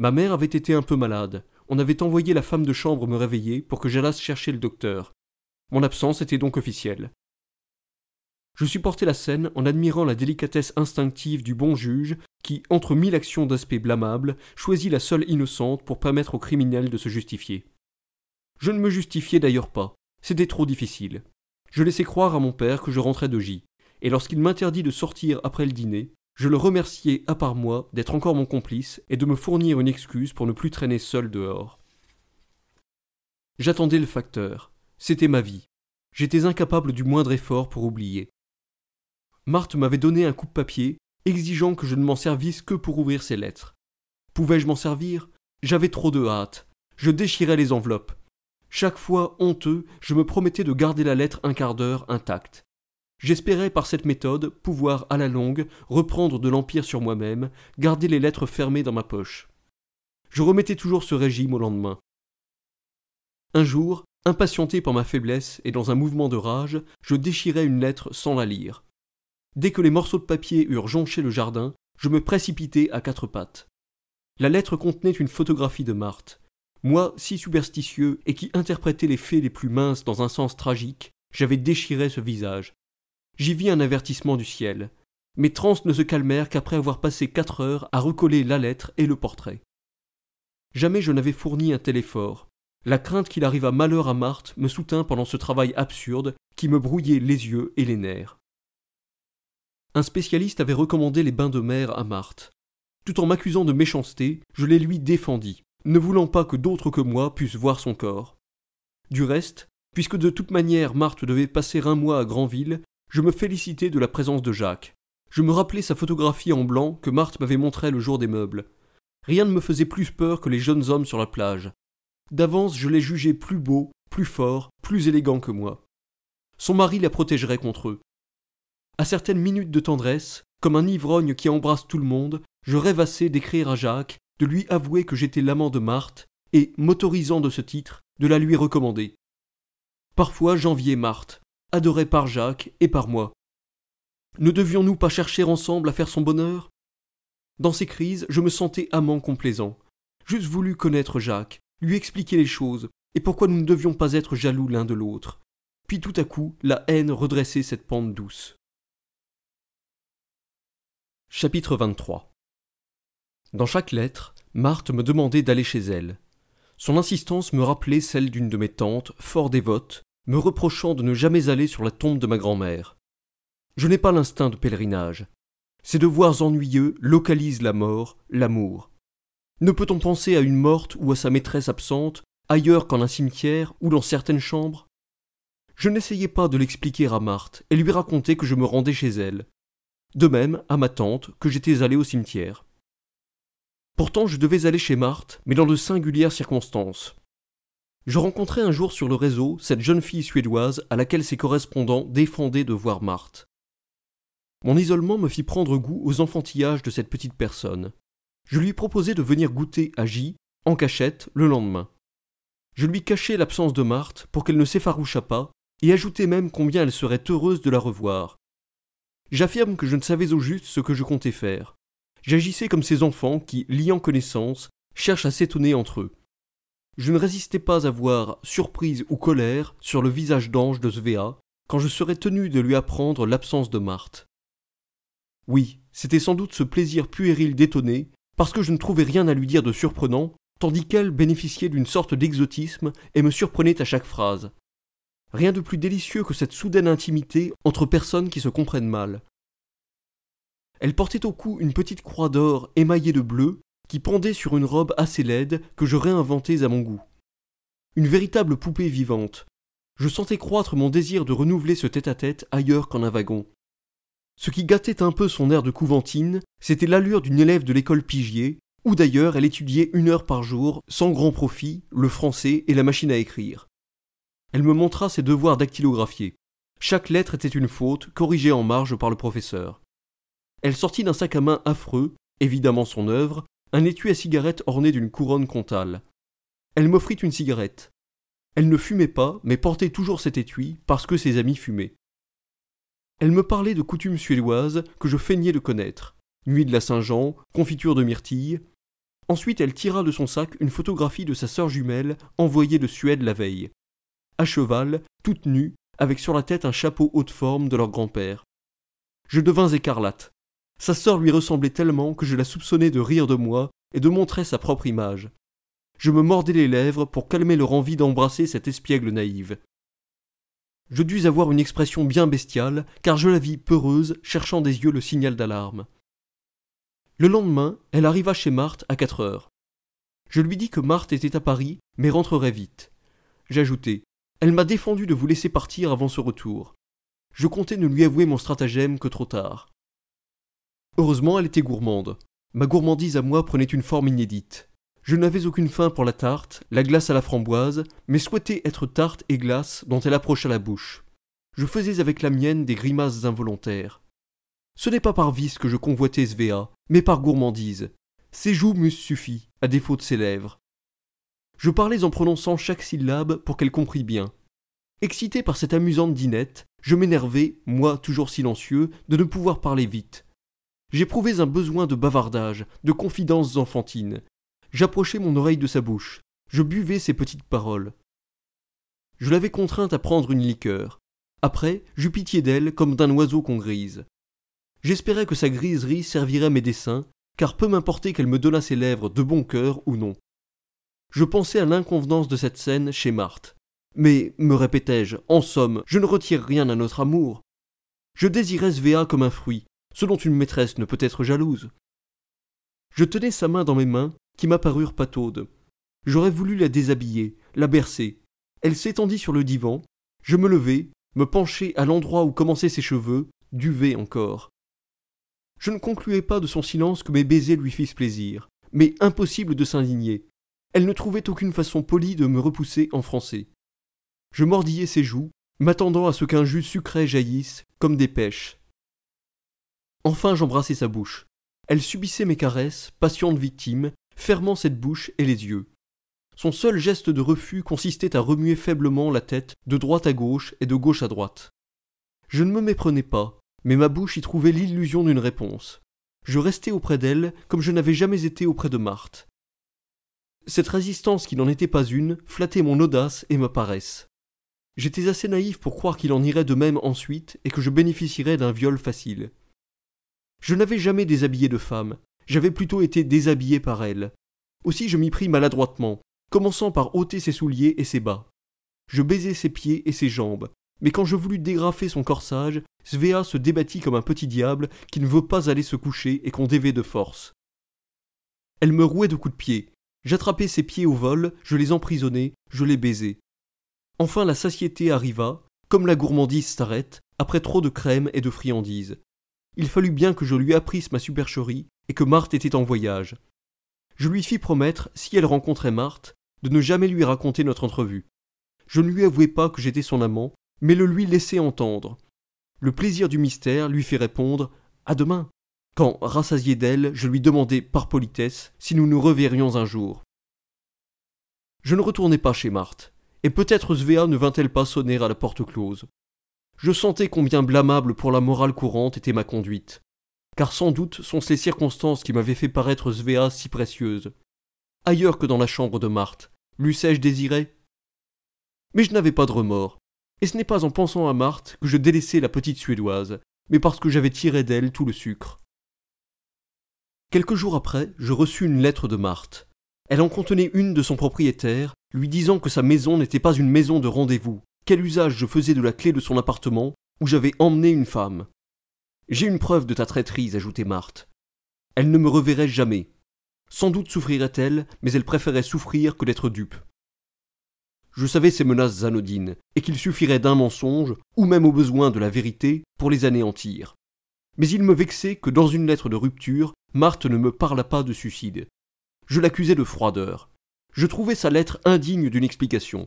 Ma mère avait été un peu malade. On avait envoyé la femme de chambre me réveiller pour que j'allasse chercher le docteur. Mon absence était donc officielle. Je supportais la scène en admirant la délicatesse instinctive du bon juge qui, entre mille actions d'aspect blâmable, choisit la seule innocente pour permettre au criminel de se justifier. Je ne me justifiais d'ailleurs pas, c'était trop difficile. Je laissais croire à mon père que je rentrais de J, et lorsqu'il m'interdit de sortir après le dîner, je le remerciais à part moi d'être encore mon complice et de me fournir une excuse pour ne plus traîner seul dehors. J'attendais le facteur. C'était ma vie. J'étais incapable du moindre effort pour oublier. Marthe m'avait donné un coup de papier, exigeant que je ne m'en servisse que pour ouvrir ses lettres. Pouvais-je m'en servir J'avais trop de hâte. Je déchirais les enveloppes. Chaque fois honteux, je me promettais de garder la lettre un quart d'heure intacte. J'espérais par cette méthode pouvoir, à la longue, reprendre de l'empire sur moi-même, garder les lettres fermées dans ma poche. Je remettais toujours ce régime au lendemain. Un jour, impatienté par ma faiblesse et dans un mouvement de rage, je déchirai une lettre sans la lire. Dès que les morceaux de papier eurent jonché le jardin, je me précipitai à quatre pattes. La lettre contenait une photographie de Marthe. Moi, si superstitieux et qui interprétais les faits les plus minces dans un sens tragique, j'avais déchiré ce visage, j'y vis un avertissement du ciel. Mes transes ne se calmèrent qu'après avoir passé quatre heures à recoller la lettre et le portrait. Jamais je n'avais fourni un tel effort. La crainte qu'il arrivât malheur à Marthe me soutint pendant ce travail absurde qui me brouillait les yeux et les nerfs. Un spécialiste avait recommandé les bains de mer à Marthe. Tout en m'accusant de méchanceté, je les lui défendis, ne voulant pas que d'autres que moi pussent voir son corps. Du reste, puisque de toute manière Marthe devait passer un mois à Granville, je me félicitais de la présence de Jacques. Je me rappelais sa photographie en blanc que Marthe m'avait montrée le jour des meubles. Rien ne me faisait plus peur que les jeunes hommes sur la plage. D'avance, je les jugeais plus beaux, plus forts, plus élégants que moi. Son mari la protégerait contre eux. À certaines minutes de tendresse, comme un ivrogne qui embrasse tout le monde, je assez d'écrire à Jacques, de lui avouer que j'étais l'amant de Marthe, et, m'autorisant de ce titre, de la lui recommander. Parfois j'enviais Marthe, adoré par Jacques et par moi. Ne devions-nous pas chercher ensemble à faire son bonheur Dans ces crises, je me sentais amant complaisant. J'eusse voulu connaître Jacques, lui expliquer les choses, et pourquoi nous ne devions pas être jaloux l'un de l'autre. Puis tout à coup, la haine redressait cette pente douce. Chapitre 23 Dans chaque lettre, Marthe me demandait d'aller chez elle. Son insistance me rappelait celle d'une de mes tantes, fort dévote, me reprochant de ne jamais aller sur la tombe de ma grand-mère. Je n'ai pas l'instinct de pèlerinage. Ces devoirs ennuyeux localisent la mort, l'amour. Ne peut-on penser à une morte ou à sa maîtresse absente, ailleurs qu'en un cimetière ou dans certaines chambres Je n'essayais pas de l'expliquer à Marthe et lui raconter que je me rendais chez elle. De même à ma tante que j'étais allé au cimetière. Pourtant je devais aller chez Marthe, mais dans de singulières circonstances. Je rencontrai un jour sur le réseau cette jeune fille suédoise à laquelle ses correspondants défendaient de voir Marthe. Mon isolement me fit prendre goût aux enfantillages de cette petite personne. Je lui proposai de venir goûter à J, en cachette, le lendemain. Je lui cachai l'absence de Marthe pour qu'elle ne s'effarouchât pas, et ajoutai même combien elle serait heureuse de la revoir. J'affirme que je ne savais au juste ce que je comptais faire. J'agissais comme ces enfants qui, liant connaissance, cherchent à s'étonner entre eux. Je ne résistais pas à voir surprise ou colère sur le visage d'ange de Svea quand je serais tenu de lui apprendre l'absence de Marthe. Oui, c'était sans doute ce plaisir puéril d'étonner, parce que je ne trouvais rien à lui dire de surprenant, tandis qu'elle bénéficiait d'une sorte d'exotisme et me surprenait à chaque phrase. Rien de plus délicieux que cette soudaine intimité entre personnes qui se comprennent mal. Elle portait au cou une petite croix d'or émaillée de bleu, qui pendait sur une robe assez laide que je réinventais à mon goût. Une véritable poupée vivante. Je sentais croître mon désir de renouveler ce tête-à-tête ailleurs qu'en un wagon. Ce qui gâtait un peu son air de couventine, c'était l'allure d'une élève de l'école Pigier, où d'ailleurs elle étudiait une heure par jour, sans grand profit, le français et la machine à écrire. Elle me montra ses devoirs dactylographiés. Chaque lettre était une faute, corrigée en marge par le professeur. Elle sortit d'un sac à main affreux, évidemment son œuvre, un étui à cigarette orné d'une couronne comtale. Elle m'offrit une cigarette. Elle ne fumait pas, mais portait toujours cet étui parce que ses amis fumaient. Elle me parlait de coutumes suédoises que je feignais de connaître nuit de la Saint-Jean, confiture de myrtille. Ensuite, elle tira de son sac une photographie de sa sœur jumelle envoyée de Suède la veille. À cheval, toute nue, avec sur la tête un chapeau haute forme de leur grand-père. Je devins écarlate. Sa sœur lui ressemblait tellement que je la soupçonnais de rire de moi et de montrer sa propre image. Je me mordais les lèvres pour calmer leur envie d'embrasser cette espiègle naïve. Je dus avoir une expression bien bestiale, car je la vis peureuse, cherchant des yeux le signal d'alarme. Le lendemain, elle arriva chez Marthe à quatre heures. Je lui dis que Marthe était à Paris, mais rentrerait vite. J'ajoutai Elle m'a défendu de vous laisser partir avant ce retour. Je comptais ne lui avouer mon stratagème que trop tard. Heureusement, elle était gourmande. Ma gourmandise à moi prenait une forme inédite. Je n'avais aucune faim pour la tarte, la glace à la framboise, mais souhaitais être tarte et glace dont elle approcha la bouche. Je faisais avec la mienne des grimaces involontaires. Ce n'est pas par vice que je convoitais Svea, mais par gourmandise. Ses joues m'eussent suffi, à défaut de ses lèvres. Je parlais en prononçant chaque syllabe pour qu'elle comprît bien. Excité par cette amusante dinette, je m'énervais, moi toujours silencieux, de ne pouvoir parler vite. J'éprouvais un besoin de bavardage, de confidences enfantines. J'approchais mon oreille de sa bouche, je buvais ses petites paroles. Je l'avais contrainte à prendre une liqueur. Après, j'eus pitié d'elle comme d'un oiseau qu'on grise. J'espérais que sa griserie servirait mes desseins, car peu m'importait qu'elle me donnât ses lèvres de bon cœur ou non. Je pensais à l'inconvenance de cette scène chez Marthe. Mais, me répétais-je, en somme, je ne retire rien à notre amour. Je désirais Svea comme un fruit, ce dont une maîtresse ne peut être jalouse. Je tenais sa main dans mes mains, qui m'apparurent pataudes. J'aurais voulu la déshabiller, la bercer. Elle s'étendit sur le divan, je me levai, me penchai à l'endroit où commençaient ses cheveux, duvet encore. Je ne concluais pas de son silence que mes baisers lui fissent plaisir, mais impossible de s'indigner. Elle ne trouvait aucune façon polie de me repousser en français. Je mordillais ses joues, m'attendant à ce qu'un jus sucré jaillisse, comme des pêches. Enfin j'embrassai sa bouche. Elle subissait mes caresses, patiente victime, fermant cette bouche et les yeux. Son seul geste de refus consistait à remuer faiblement la tête de droite à gauche et de gauche à droite. Je ne me méprenais pas, mais ma bouche y trouvait l'illusion d'une réponse. Je restais auprès d'elle comme je n'avais jamais été auprès de Marthe. Cette résistance qui n'en était pas une flattait mon audace et ma paresse. J'étais assez naïf pour croire qu'il en irait de même ensuite et que je bénéficierais d'un viol facile. Je n'avais jamais déshabillé de femme, j'avais plutôt été déshabillé par elle. Aussi je m'y pris maladroitement, commençant par ôter ses souliers et ses bas. Je baisai ses pieds et ses jambes, mais quand je voulus dégrafer son corsage, Svea se débattit comme un petit diable qui ne veut pas aller se coucher et qu'on dévait de force. Elle me rouait de coups de pied. j'attrapai ses pieds au vol, je les emprisonnais, je les baisai. Enfin la satiété arriva, comme la gourmandise s'arrête, après trop de crème et de friandises il fallut bien que je lui apprisse ma supercherie et que Marthe était en voyage. Je lui fis promettre, si elle rencontrait Marthe, de ne jamais lui raconter notre entrevue. Je ne lui avouai pas que j'étais son amant, mais le lui laissai entendre. Le plaisir du mystère lui fit répondre À demain quand, rassasié d'elle, je lui demandai par politesse si nous nous reverrions un jour. Je ne retournai pas chez Marthe, et peut-être Svea ne vint-elle pas sonner à la porte close je sentais combien blâmable pour la morale courante était ma conduite. Car sans doute sont ces circonstances qui m'avaient fait paraître Svea si précieuse. Ailleurs que dans la chambre de Marthe, sais je désiré Mais je n'avais pas de remords, et ce n'est pas en pensant à Marthe que je délaissais la petite Suédoise, mais parce que j'avais tiré d'elle tout le sucre. Quelques jours après, je reçus une lettre de Marthe. Elle en contenait une de son propriétaire, lui disant que sa maison n'était pas une maison de rendez-vous, quel usage je faisais de la clé de son appartement où j'avais emmené une femme. J'ai une preuve de ta traîtrise, ajoutait Marthe. Elle ne me reverrait jamais. Sans doute souffrirait-elle, mais elle préférait souffrir que d'être dupe. Je savais ces menaces anodines, et qu'il suffirait d'un mensonge, ou même au besoin de la vérité, pour les anéantir. Mais il me vexait que dans une lettre de rupture, Marthe ne me parla pas de suicide. Je l'accusais de froideur. Je trouvais sa lettre indigne d'une explication.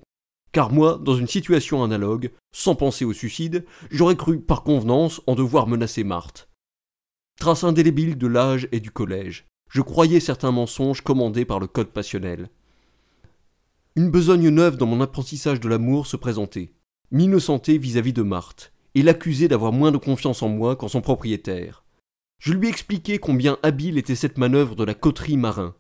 Car moi, dans une situation analogue, sans penser au suicide, j'aurais cru par convenance en devoir menacer Marthe. Trace indélébile de l'âge et du collège, je croyais certains mensonges commandés par le code passionnel. Une besogne neuve dans mon apprentissage de l'amour se présentait, m'innocenter vis-à-vis de Marthe, et l'accuser d'avoir moins de confiance en moi qu'en son propriétaire. Je lui expliquai combien habile était cette manœuvre de la coterie marin.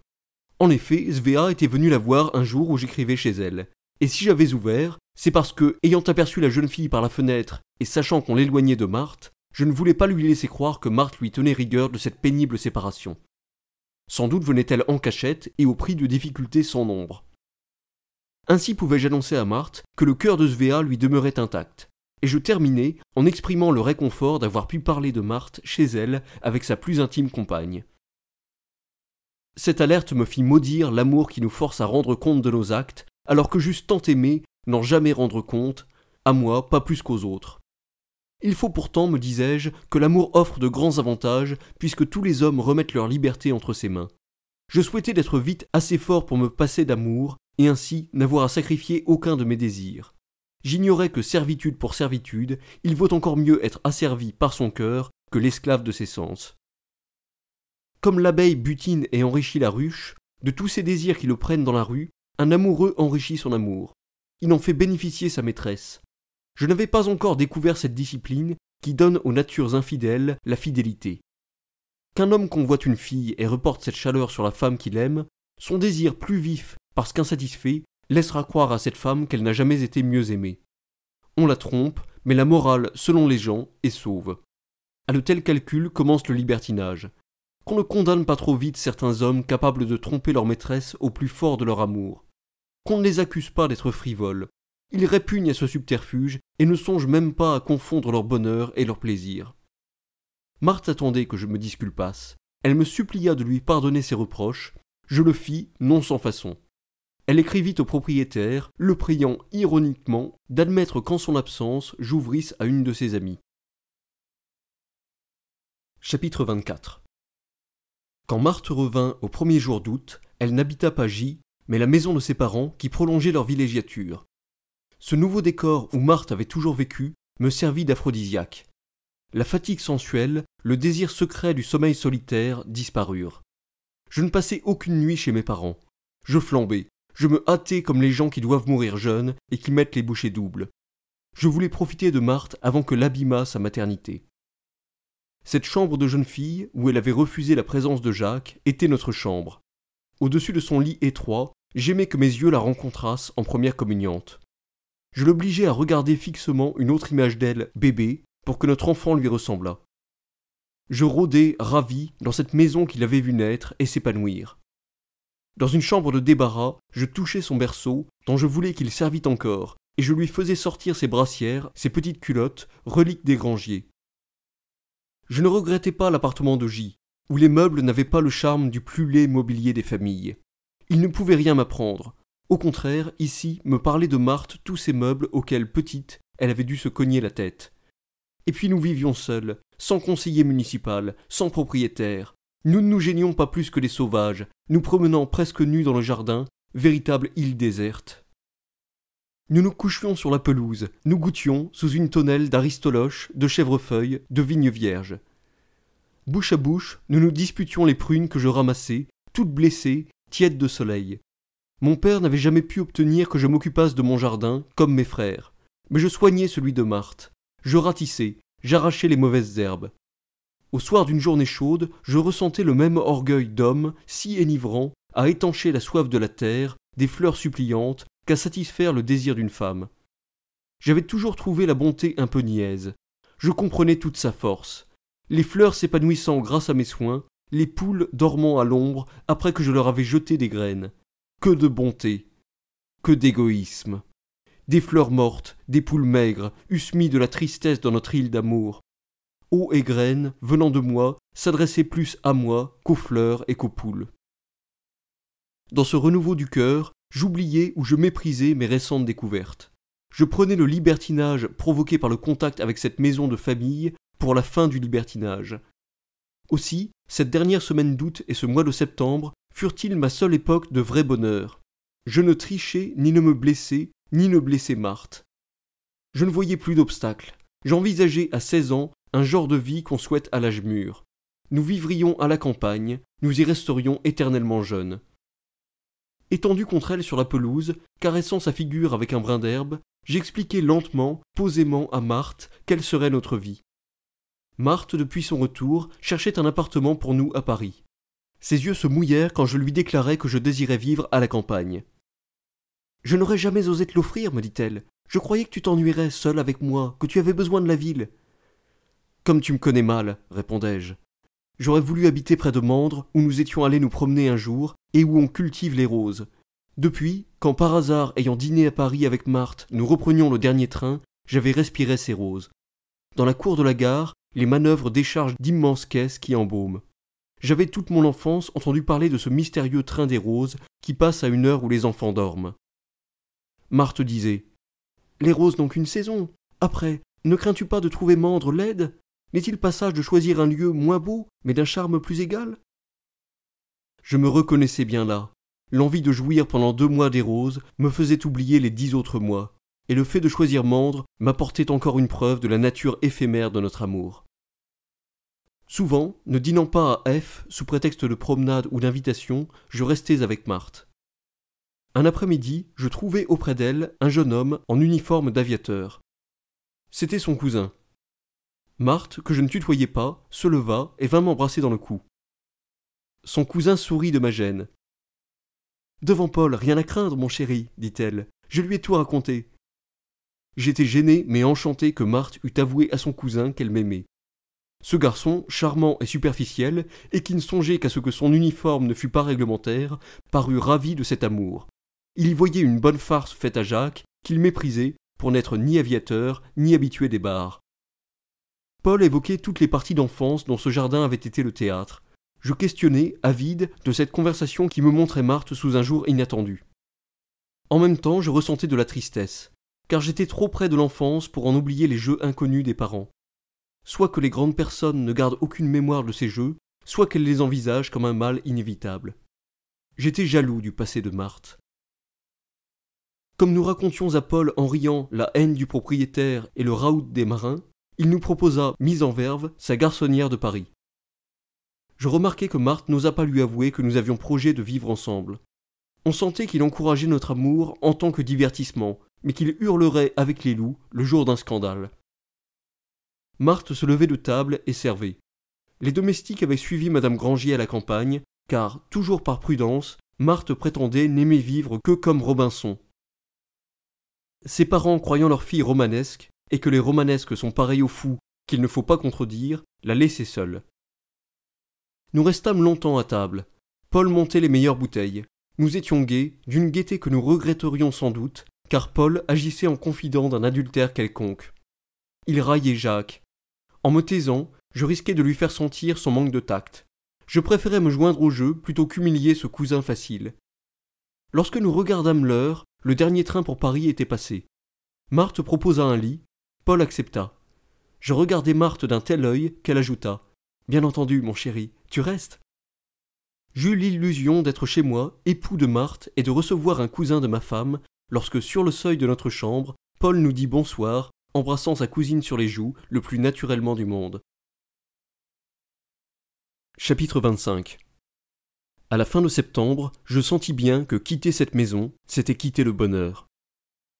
En effet, Svea était venue la voir un jour où j'écrivais chez elle, et si j'avais ouvert, c'est parce que, ayant aperçu la jeune fille par la fenêtre et sachant qu'on l'éloignait de Marthe, je ne voulais pas lui laisser croire que Marthe lui tenait rigueur de cette pénible séparation. Sans doute venait-elle en cachette et au prix de difficultés sans nombre. Ainsi pouvais-je annoncer à Marthe que le cœur de Svea lui demeurait intact, et je terminai en exprimant le réconfort d'avoir pu parler de Marthe chez elle avec sa plus intime compagne. Cette alerte me fit maudire l'amour qui nous force à rendre compte de nos actes alors que j'eusse tant aimé n'en jamais rendre compte, à moi pas plus qu'aux autres. Il faut pourtant, me disais-je, que l'amour offre de grands avantages, puisque tous les hommes remettent leur liberté entre ses mains. Je souhaitais d'être vite assez fort pour me passer d'amour, et ainsi n'avoir à sacrifier aucun de mes désirs. J'ignorais que servitude pour servitude, il vaut encore mieux être asservi par son cœur que l'esclave de ses sens. Comme l'abeille butine et enrichit la ruche, de tous ses désirs qui le prennent dans la rue, un amoureux enrichit son amour. Il en fait bénéficier sa maîtresse. Je n'avais pas encore découvert cette discipline qui donne aux natures infidèles la fidélité. Qu'un homme convoite une fille et reporte cette chaleur sur la femme qu'il aime, son désir plus vif, parce qu'insatisfait, laissera croire à cette femme qu'elle n'a jamais été mieux aimée. On la trompe, mais la morale, selon les gens, est sauve. À de tels calculs commence le libertinage. Qu'on ne condamne pas trop vite certains hommes capables de tromper leur maîtresse au plus fort de leur amour qu'on ne les accuse pas d'être frivoles. Ils répugnent à ce subterfuge et ne songent même pas à confondre leur bonheur et leur plaisir. Marthe attendait que je me disculpasse. Elle me supplia de lui pardonner ses reproches. Je le fis, non sans façon. Elle écrivit au propriétaire, le priant ironiquement d'admettre qu'en son absence j'ouvrisse à une de ses amies. Chapitre 24 Quand Marthe revint au premier jour d'août, elle n'habita pas J, mais la maison de ses parents qui prolongeait leur villégiature. Ce nouveau décor où Marthe avait toujours vécu me servit d'aphrodisiaque. La fatigue sensuelle, le désir secret du sommeil solitaire disparurent. Je ne passais aucune nuit chez mes parents. Je flambais, je me hâtais comme les gens qui doivent mourir jeunes et qui mettent les bouchées doubles. Je voulais profiter de Marthe avant que l'abîmât sa maternité. Cette chambre de jeune fille, où elle avait refusé la présence de Jacques, était notre chambre. Au-dessus de son lit étroit, J'aimais que mes yeux la rencontrassent en première communiante. Je l'obligeais à regarder fixement une autre image d'elle, bébé, pour que notre enfant lui ressemblât. Je rôdais, ravi, dans cette maison qu'il avait vue naître et s'épanouir. Dans une chambre de débarras, je touchais son berceau, dont je voulais qu'il servît encore, et je lui faisais sortir ses brassières, ses petites culottes, reliques des grangiers. Je ne regrettais pas l'appartement de J, où les meubles n'avaient pas le charme du plus laid mobilier des familles. Il ne pouvait rien m'apprendre. Au contraire, ici, me parlait de Marthe tous ces meubles auxquels, petite, elle avait dû se cogner la tête. Et puis nous vivions seuls, sans conseiller municipal, sans propriétaire. Nous ne nous gênions pas plus que les sauvages, nous promenant presque nus dans le jardin, véritable île déserte. Nous nous couchions sur la pelouse, nous goûtions sous une tonnelle d'aristoloches, de chèvrefeuilles, de vignes vierges. Bouche à bouche, nous nous disputions les prunes que je ramassais, toutes blessées, tiède de soleil. Mon père n'avait jamais pu obtenir que je m'occupasse de mon jardin, comme mes frères. Mais je soignais celui de Marthe. Je ratissais, j'arrachais les mauvaises herbes. Au soir d'une journée chaude, je ressentais le même orgueil d'homme, si énivrant, à étancher la soif de la terre, des fleurs suppliantes, qu'à satisfaire le désir d'une femme. J'avais toujours trouvé la bonté un peu niaise. Je comprenais toute sa force. Les fleurs s'épanouissant grâce à mes soins, les poules dormant à l'ombre après que je leur avais jeté des graines. Que de bonté, que d'égoïsme. Des fleurs mortes, des poules maigres, eussent mis de la tristesse dans notre île d'amour. Eau et graines, venant de moi, s'adressaient plus à moi qu'aux fleurs et qu'aux poules. Dans ce renouveau du cœur, j'oubliais ou je méprisais mes récentes découvertes. Je prenais le libertinage provoqué par le contact avec cette maison de famille pour la fin du libertinage, aussi, cette dernière semaine d'août et ce mois de septembre furent-ils ma seule époque de vrai bonheur. Je ne trichais, ni ne me blessais, ni ne blessais Marthe. Je ne voyais plus d'obstacles. J'envisageais à seize ans un genre de vie qu'on souhaite à l'âge mûr. Nous vivrions à la campagne, nous y resterions éternellement jeunes. Étendu contre elle sur la pelouse, caressant sa figure avec un brin d'herbe, j'expliquai lentement, posément à Marthe quelle serait notre vie. Marthe, depuis son retour, cherchait un appartement pour nous à Paris. Ses yeux se mouillèrent quand je lui déclarai que je désirais vivre à la campagne. Je n'aurais jamais osé te l'offrir, me dit-elle. Je croyais que tu t'ennuierais seul avec moi, que tu avais besoin de la ville. Comme tu me connais mal, répondais-je. J'aurais voulu habiter près de Mandre, où nous étions allés nous promener un jour, et où on cultive les roses. Depuis, quand par hasard, ayant dîné à Paris avec Marthe, nous reprenions le dernier train, j'avais respiré ces roses. Dans la cour de la gare, les manœuvres déchargent d'immenses caisses qui embaument. J'avais toute mon enfance entendu parler de ce mystérieux train des roses qui passe à une heure où les enfants dorment. Marthe disait Les roses n'ont qu'une saison. Après, ne crains-tu pas de trouver Mandre laide N'est-il pas sage de choisir un lieu moins beau, mais d'un charme plus égal Je me reconnaissais bien là. L'envie de jouir pendant deux mois des roses me faisait oublier les dix autres mois et le fait de choisir Mandre m'apportait encore une preuve de la nature éphémère de notre amour. Souvent, ne dînant pas à F sous prétexte de promenade ou d'invitation, je restais avec Marthe. Un après-midi, je trouvai auprès d'elle un jeune homme en uniforme d'aviateur. C'était son cousin. Marthe, que je ne tutoyais pas, se leva et vint m'embrasser dans le cou. Son cousin sourit de ma gêne. Devant Paul, rien à craindre, mon chéri, dit-elle. Je lui ai tout raconté. J'étais gêné mais enchanté que Marthe eût avoué à son cousin qu'elle m'aimait. Ce garçon, charmant et superficiel, et qui ne songeait qu'à ce que son uniforme ne fût pas réglementaire, parut ravi de cet amour. Il y voyait une bonne farce faite à Jacques, qu'il méprisait, pour n'être ni aviateur, ni habitué des bars. Paul évoquait toutes les parties d'enfance dont ce jardin avait été le théâtre. Je questionnais, avide, de cette conversation qui me montrait Marthe sous un jour inattendu. En même temps, je ressentais de la tristesse car j'étais trop près de l'enfance pour en oublier les jeux inconnus des parents. Soit que les grandes personnes ne gardent aucune mémoire de ces jeux, soit qu'elles les envisagent comme un mal inévitable. J'étais jaloux du passé de Marthe. Comme nous racontions à Paul en riant la haine du propriétaire et le raout des marins, il nous proposa, mise en verve, sa garçonnière de Paris. Je remarquai que Marthe n'osa pas lui avouer que nous avions projet de vivre ensemble. On sentait qu'il encourageait notre amour en tant que divertissement, mais qu'il hurlerait avec les loups le jour d'un scandale. Marthe se levait de table et servait. Les domestiques avaient suivi Madame Grangier à la campagne, car, toujours par prudence, Marthe prétendait n'aimer vivre que comme Robinson. Ses parents croyant leur fille romanesque, et que les romanesques sont pareils aux fous qu'il ne faut pas contredire, la laissaient seule. Nous restâmes longtemps à table. Paul montait les meilleures bouteilles. Nous étions gais, d'une gaieté que nous regretterions sans doute, car Paul agissait en confident d'un adultère quelconque. Il raillait Jacques. En me taisant, je risquais de lui faire sentir son manque de tact. Je préférais me joindre au jeu plutôt qu'humilier ce cousin facile. Lorsque nous regardâmes l'heure, le dernier train pour Paris était passé. Marthe proposa un lit, Paul accepta. Je regardai Marthe d'un tel œil qu'elle ajouta. Bien entendu, mon chéri, tu restes. J'eus l'illusion d'être chez moi, époux de Marthe, et de recevoir un cousin de ma femme, lorsque sur le seuil de notre chambre, Paul nous dit bonsoir, embrassant sa cousine sur les joues le plus naturellement du monde. Chapitre 25 À la fin de septembre, je sentis bien que quitter cette maison, c'était quitter le bonheur.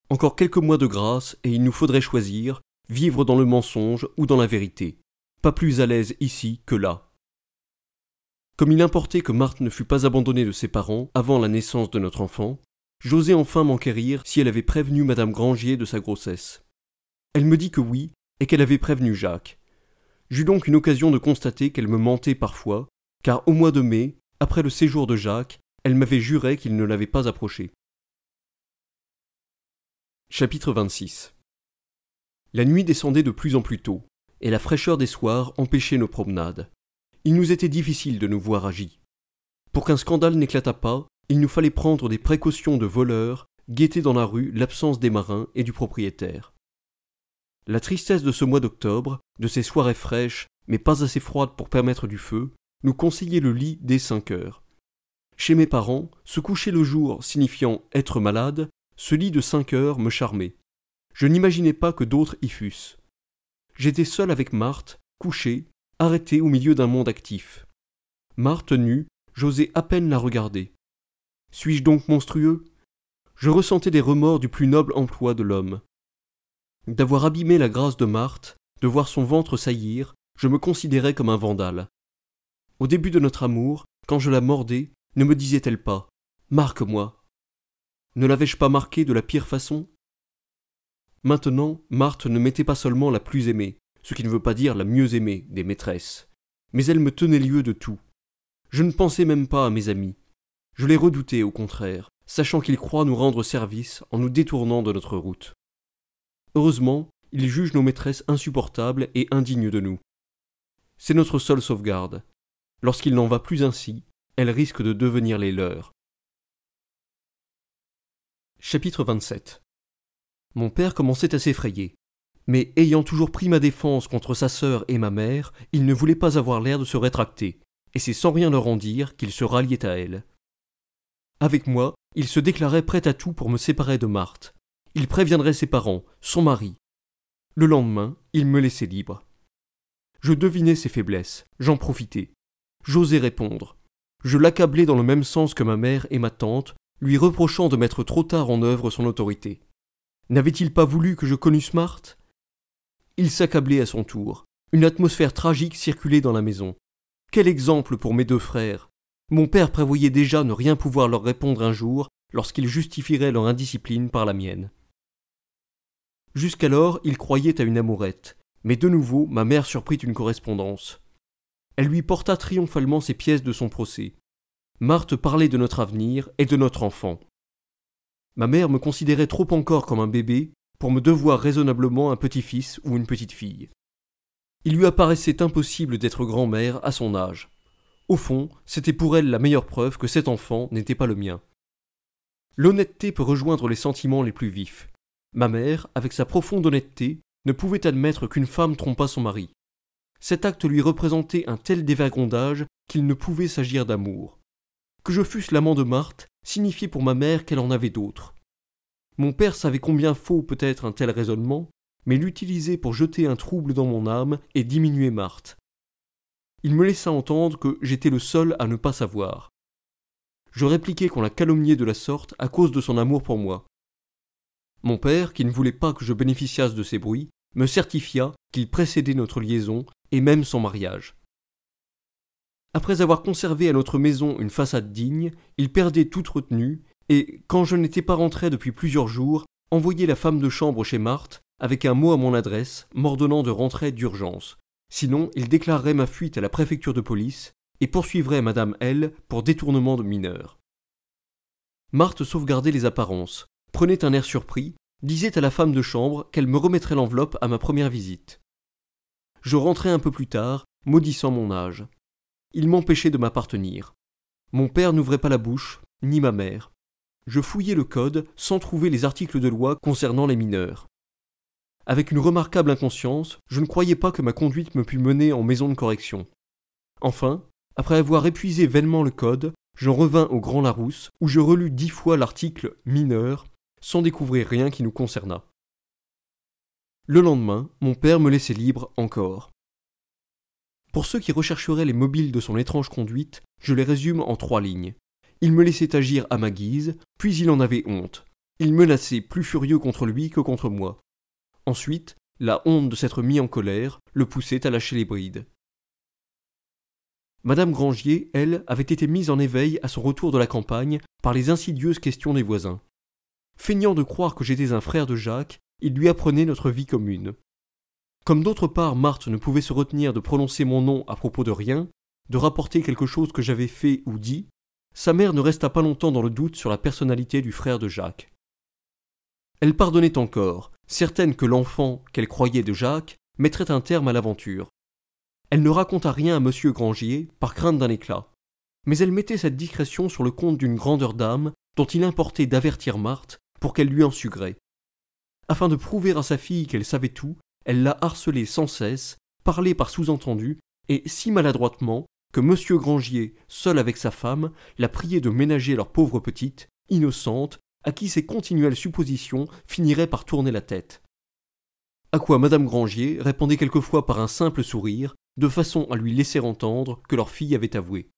Encore quelques mois de grâce et il nous faudrait choisir, vivre dans le mensonge ou dans la vérité. Pas plus à l'aise ici que là. Comme il importait que Marthe ne fût pas abandonnée de ses parents avant la naissance de notre enfant, J'osais enfin m'enquérir si elle avait prévenu Madame Grangier de sa grossesse. Elle me dit que oui, et qu'elle avait prévenu Jacques. J'eus donc une occasion de constater qu'elle me mentait parfois, car au mois de mai, après le séjour de Jacques, elle m'avait juré qu'il ne l'avait pas approchée. Chapitre 26 La nuit descendait de plus en plus tôt, et la fraîcheur des soirs empêchait nos promenades. Il nous était difficile de nous voir agis. Pour qu'un scandale n'éclatât pas, il nous fallait prendre des précautions de voleurs, guetter dans la rue l'absence des marins et du propriétaire. La tristesse de ce mois d'octobre, de ces soirées fraîches, mais pas assez froides pour permettre du feu, nous conseillait le lit dès cinq heures. Chez mes parents, se coucher le jour signifiant être malade, ce lit de cinq heures me charmait. Je n'imaginais pas que d'autres y fussent. J'étais seul avec Marthe, couchée, arrêtée au milieu d'un monde actif. Marthe nue, j'osais à peine la regarder. Suis-je donc monstrueux Je ressentais des remords du plus noble emploi de l'homme. D'avoir abîmé la grâce de Marthe, de voir son ventre saillir, je me considérais comme un vandale. Au début de notre amour, quand je la mordais, ne me disait-elle pas Marque-moi Ne l'avais-je pas marquée de la pire façon Maintenant, Marthe ne m'était pas seulement la plus aimée, ce qui ne veut pas dire la mieux aimée des maîtresses, mais elle me tenait lieu de tout. Je ne pensais même pas à mes amis, je les redoutais au contraire, sachant qu'ils croient nous rendre service en nous détournant de notre route. Heureusement, ils jugent nos maîtresses insupportables et indignes de nous. C'est notre seule sauvegarde. Lorsqu'il n'en va plus ainsi, elles risquent de devenir les leurs. Chapitre 27 Mon père commençait à s'effrayer, mais ayant toujours pris ma défense contre sa sœur et ma mère, il ne voulait pas avoir l'air de se rétracter, et c'est sans rien leur en dire qu'il se ralliait à elle. Avec moi, il se déclarait prêt à tout pour me séparer de Marthe. Il préviendrait ses parents, son mari. Le lendemain, il me laissait libre. Je devinais ses faiblesses, j'en profitais. J'osais répondre. Je l'accablais dans le même sens que ma mère et ma tante, lui reprochant de mettre trop tard en œuvre son autorité. N'avait-il pas voulu que je connusse Marthe Il s'accablait à son tour. Une atmosphère tragique circulait dans la maison. Quel exemple pour mes deux frères mon père prévoyait déjà ne rien pouvoir leur répondre un jour lorsqu'ils justifierait leur indiscipline par la mienne. Jusqu'alors, il croyait à une amourette, mais de nouveau, ma mère surprit une correspondance. Elle lui porta triomphalement ses pièces de son procès. Marthe parlait de notre avenir et de notre enfant. Ma mère me considérait trop encore comme un bébé pour me devoir raisonnablement un petit-fils ou une petite-fille. Il lui apparaissait impossible d'être grand-mère à son âge. Au fond, c'était pour elle la meilleure preuve que cet enfant n'était pas le mien. L'honnêteté peut rejoindre les sentiments les plus vifs. Ma mère, avec sa profonde honnêteté, ne pouvait admettre qu'une femme trompât son mari. Cet acte lui représentait un tel dévergondage qu'il ne pouvait s'agir d'amour. Que je fusse l'amant de Marthe signifiait pour ma mère qu'elle en avait d'autres. Mon père savait combien faux peut être un tel raisonnement, mais l'utiliser pour jeter un trouble dans mon âme et diminuer Marthe il me laissa entendre que j'étais le seul à ne pas savoir. Je répliquai qu'on la calomniait de la sorte à cause de son amour pour moi. Mon père, qui ne voulait pas que je bénéficiasse de ces bruits, me certifia qu'il précédait notre liaison et même son mariage. Après avoir conservé à notre maison une façade digne, il perdait toute retenue et, quand je n'étais pas rentré depuis plusieurs jours, envoyait la femme de chambre chez Marthe avec un mot à mon adresse m'ordonnant de rentrer d'urgence, Sinon, il déclarerait ma fuite à la préfecture de police et poursuivrait Madame L pour détournement de mineurs. Marthe sauvegardait les apparences, prenait un air surpris, disait à la femme de chambre qu'elle me remettrait l'enveloppe à ma première visite. Je rentrais un peu plus tard, maudissant mon âge. Il m'empêchait de m'appartenir. Mon père n'ouvrait pas la bouche, ni ma mère. Je fouillais le code sans trouver les articles de loi concernant les mineurs. Avec une remarquable inconscience, je ne croyais pas que ma conduite me pût mener en maison de correction. Enfin, après avoir épuisé vainement le code, j'en revins au Grand Larousse, où je relus dix fois l'article mineur, sans découvrir rien qui nous concernât. Le lendemain, mon père me laissait libre encore. Pour ceux qui rechercheraient les mobiles de son étrange conduite, je les résume en trois lignes. Il me laissait agir à ma guise, puis il en avait honte. Il menaçait plus furieux contre lui que contre moi. Ensuite, la honte de s'être mis en colère le poussait à lâcher les brides. Madame Grangier, elle, avait été mise en éveil à son retour de la campagne par les insidieuses questions des voisins. Feignant de croire que j'étais un frère de Jacques, il lui apprenait notre vie commune. Comme d'autre part Marthe ne pouvait se retenir de prononcer mon nom à propos de rien, de rapporter quelque chose que j'avais fait ou dit, sa mère ne resta pas longtemps dans le doute sur la personnalité du frère de Jacques. Elle pardonnait encore, certaine que l'enfant, qu'elle croyait de Jacques, mettrait un terme à l'aventure. Elle ne raconta rien à M. Grangier, par crainte d'un éclat. Mais elle mettait cette discrétion sur le compte d'une grandeur d'âme dont il importait d'avertir Marthe pour qu'elle lui en gré Afin de prouver à sa fille qu'elle savait tout, elle la harcelait sans cesse, parlait par sous-entendu, et si maladroitement que M. Grangier, seul avec sa femme, la priait de ménager leur pauvre petite, innocente, à qui ces continuelles suppositions finiraient par tourner la tête. À quoi Madame Grangier répondait quelquefois par un simple sourire, de façon à lui laisser entendre que leur fille avait avoué.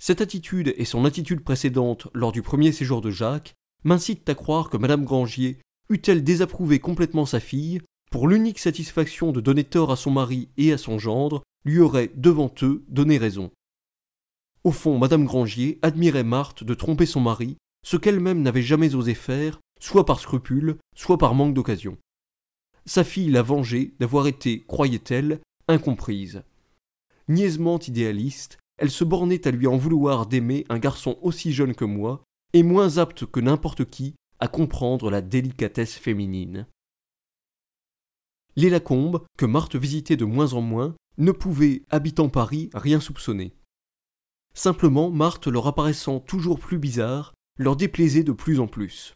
Cette attitude et son attitude précédente lors du premier séjour de Jacques m'incitent à croire que Madame Grangier eût-elle désapprouvé complètement sa fille pour l'unique satisfaction de donner tort à son mari et à son gendre, lui aurait, devant eux, donné raison. Au fond, Madame Grangier admirait Marthe de tromper son mari ce qu'elle-même n'avait jamais osé faire, soit par scrupule, soit par manque d'occasion. Sa fille l'a vengeait d'avoir été, croyait-elle, incomprise. Niaisement idéaliste, elle se bornait à lui en vouloir d'aimer un garçon aussi jeune que moi, et moins apte que n'importe qui à comprendre la délicatesse féminine. Les Lacombes, que Marthe visitait de moins en moins, ne pouvaient, habitant Paris, rien soupçonner. Simplement, Marthe leur apparaissant toujours plus bizarre, leur déplaisait de plus en plus.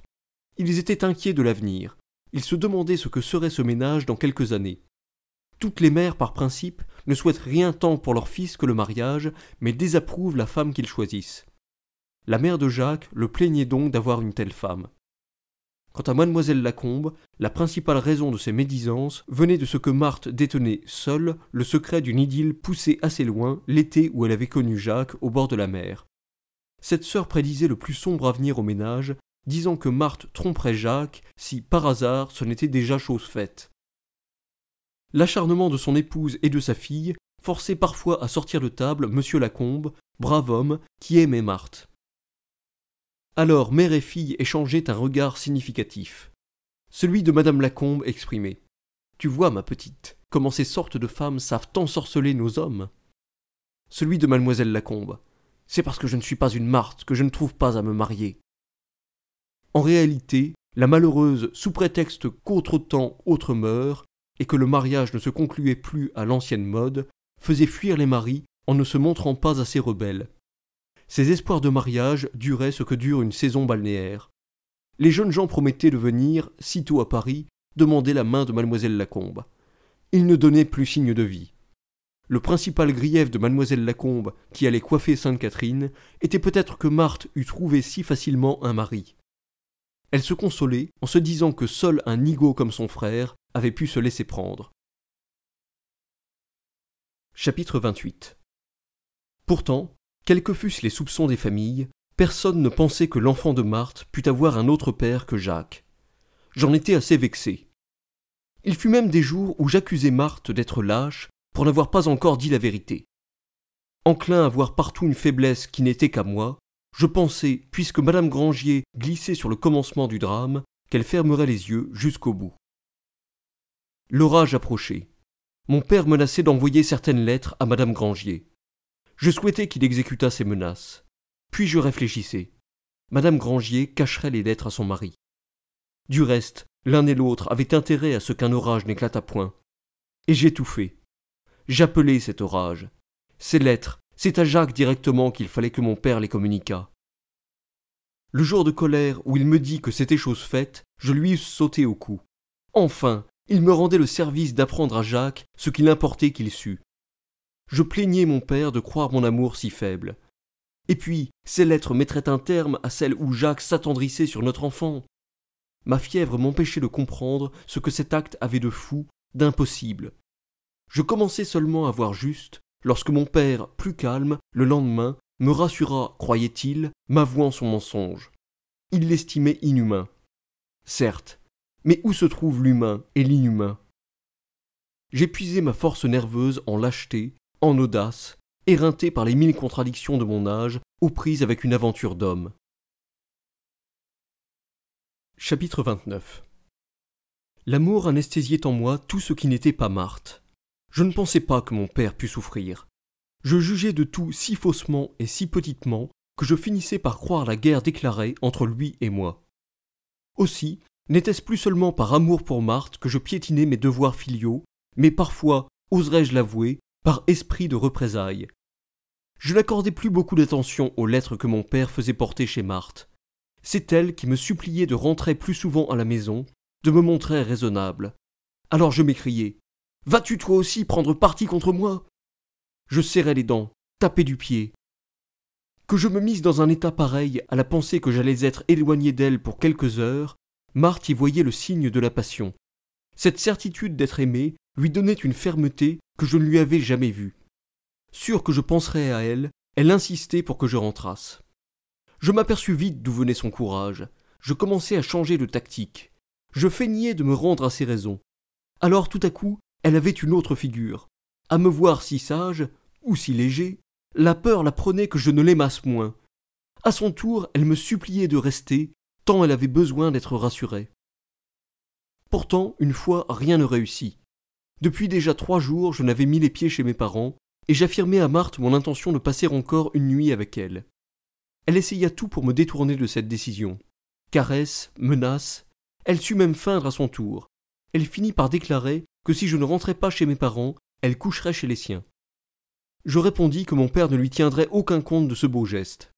Ils étaient inquiets de l'avenir, ils se demandaient ce que serait ce ménage dans quelques années. Toutes les mères, par principe, ne souhaitent rien tant pour leur fils que le mariage, mais désapprouvent la femme qu'ils choisissent. La mère de Jacques le plaignait donc d'avoir une telle femme. Quant à mademoiselle Lacombe, la principale raison de ses médisances venait de ce que Marthe détenait seule le secret d'une idylle poussée assez loin l'été où elle avait connu Jacques au bord de la mer cette sœur prédisait le plus sombre avenir au ménage, disant que Marthe tromperait Jacques si, par hasard, ce n'était déjà chose faite. L'acharnement de son épouse et de sa fille forçait parfois à sortir de table M. Lacombe, brave homme, qui aimait Marthe. Alors mère et fille échangeaient un regard significatif. Celui de Madame Lacombe exprimait « Tu vois, ma petite, comment ces sortes de femmes savent ensorceler nos hommes. Celui de Mademoiselle Lacombe c'est parce que je ne suis pas une Marthe que je ne trouve pas à me marier. En réalité, la malheureuse, sous prétexte qu'autre temps, autre meurt, et que le mariage ne se concluait plus à l'ancienne mode, faisait fuir les maris en ne se montrant pas assez rebelles. Ses espoirs de mariage duraient ce que dure une saison balnéaire. Les jeunes gens promettaient de venir, sitôt à Paris, demander la main de mademoiselle Lacombe. Ils ne donnaient plus signe de vie. Le principal grief de mademoiselle Lacombe, qui allait coiffer Sainte-Catherine, était peut-être que Marthe eût trouvé si facilement un mari. Elle se consolait en se disant que seul un nigaud comme son frère avait pu se laisser prendre. Chapitre 28 Pourtant, quels que fussent les soupçons des familles, personne ne pensait que l'enfant de Marthe pût avoir un autre père que Jacques. J'en étais assez vexé. Il fut même des jours où j'accusais Marthe d'être lâche pour n'avoir pas encore dit la vérité. Enclin à voir partout une faiblesse qui n'était qu'à moi, je pensais, puisque madame Grangier glissait sur le commencement du drame, qu'elle fermerait les yeux jusqu'au bout. L'orage approchait. Mon père menaçait d'envoyer certaines lettres à madame Grangier. Je souhaitais qu'il exécutât ses menaces. Puis je réfléchissais. Madame Grangier cacherait les lettres à son mari. Du reste, l'un et l'autre avaient intérêt à ce qu'un orage n'éclatât point. Et j'étouffais j'appelai cet orage. Ces lettres, c'est à Jacques directement qu'il fallait que mon père les communiquât. Le jour de colère où il me dit que c'était chose faite, je lui eusse sauté au cou. Enfin, il me rendait le service d'apprendre à Jacques ce qu'il importait qu'il sût. Je plaignais mon père de croire mon amour si faible. Et puis, ces lettres mettraient un terme à celle où Jacques s'attendrissait sur notre enfant. Ma fièvre m'empêchait de comprendre ce que cet acte avait de fou, d'impossible. Je commençais seulement à voir juste lorsque mon père, plus calme, le lendemain, me rassura, croyait-il, m'avouant son mensonge. Il l'estimait inhumain. Certes, mais où se trouve l'humain et l'inhumain J'épuisais ma force nerveuse en lâcheté, en audace, éreinté par les mille contradictions de mon âge, aux prises avec une aventure d'homme. Chapitre 29 L'amour anesthésiait en moi tout ce qui n'était pas Marthe. Je ne pensais pas que mon père pût souffrir. Je jugeais de tout si faussement et si petitement que je finissais par croire la guerre déclarée entre lui et moi. Aussi, n'était-ce plus seulement par amour pour Marthe que je piétinais mes devoirs filiaux, mais parfois, oserais-je l'avouer, par esprit de représailles. Je n'accordais plus beaucoup d'attention aux lettres que mon père faisait porter chez Marthe. C'est elle qui me suppliait de rentrer plus souvent à la maison, de me montrer raisonnable. Alors je m'écriais Vas-tu toi aussi prendre parti contre moi Je serrai les dents, tapais du pied. Que je me mise dans un état pareil à la pensée que j'allais être éloigné d'elle pour quelques heures, Marthe y voyait le signe de la passion. Cette certitude d'être aimée lui donnait une fermeté que je ne lui avais jamais vue. Sûr que je penserais à elle, elle insistait pour que je rentrasse. Je m'aperçus vite d'où venait son courage. Je commençai à changer de tactique. Je feignais de me rendre à ses raisons. Alors tout à coup, elle avait une autre figure. À me voir si sage, ou si léger, la peur la prenait que je ne l'aimasse moins. À son tour, elle me suppliait de rester, tant elle avait besoin d'être rassurée. Pourtant, une fois, rien ne réussit. Depuis déjà trois jours, je n'avais mis les pieds chez mes parents, et j'affirmai à Marthe mon intention de passer encore une nuit avec elle. Elle essaya tout pour me détourner de cette décision. Caresses, menaces, elle sut même feindre à son tour. Elle finit par déclarer que si je ne rentrais pas chez mes parents, elle coucherait chez les siens. Je répondis que mon père ne lui tiendrait aucun compte de ce beau geste.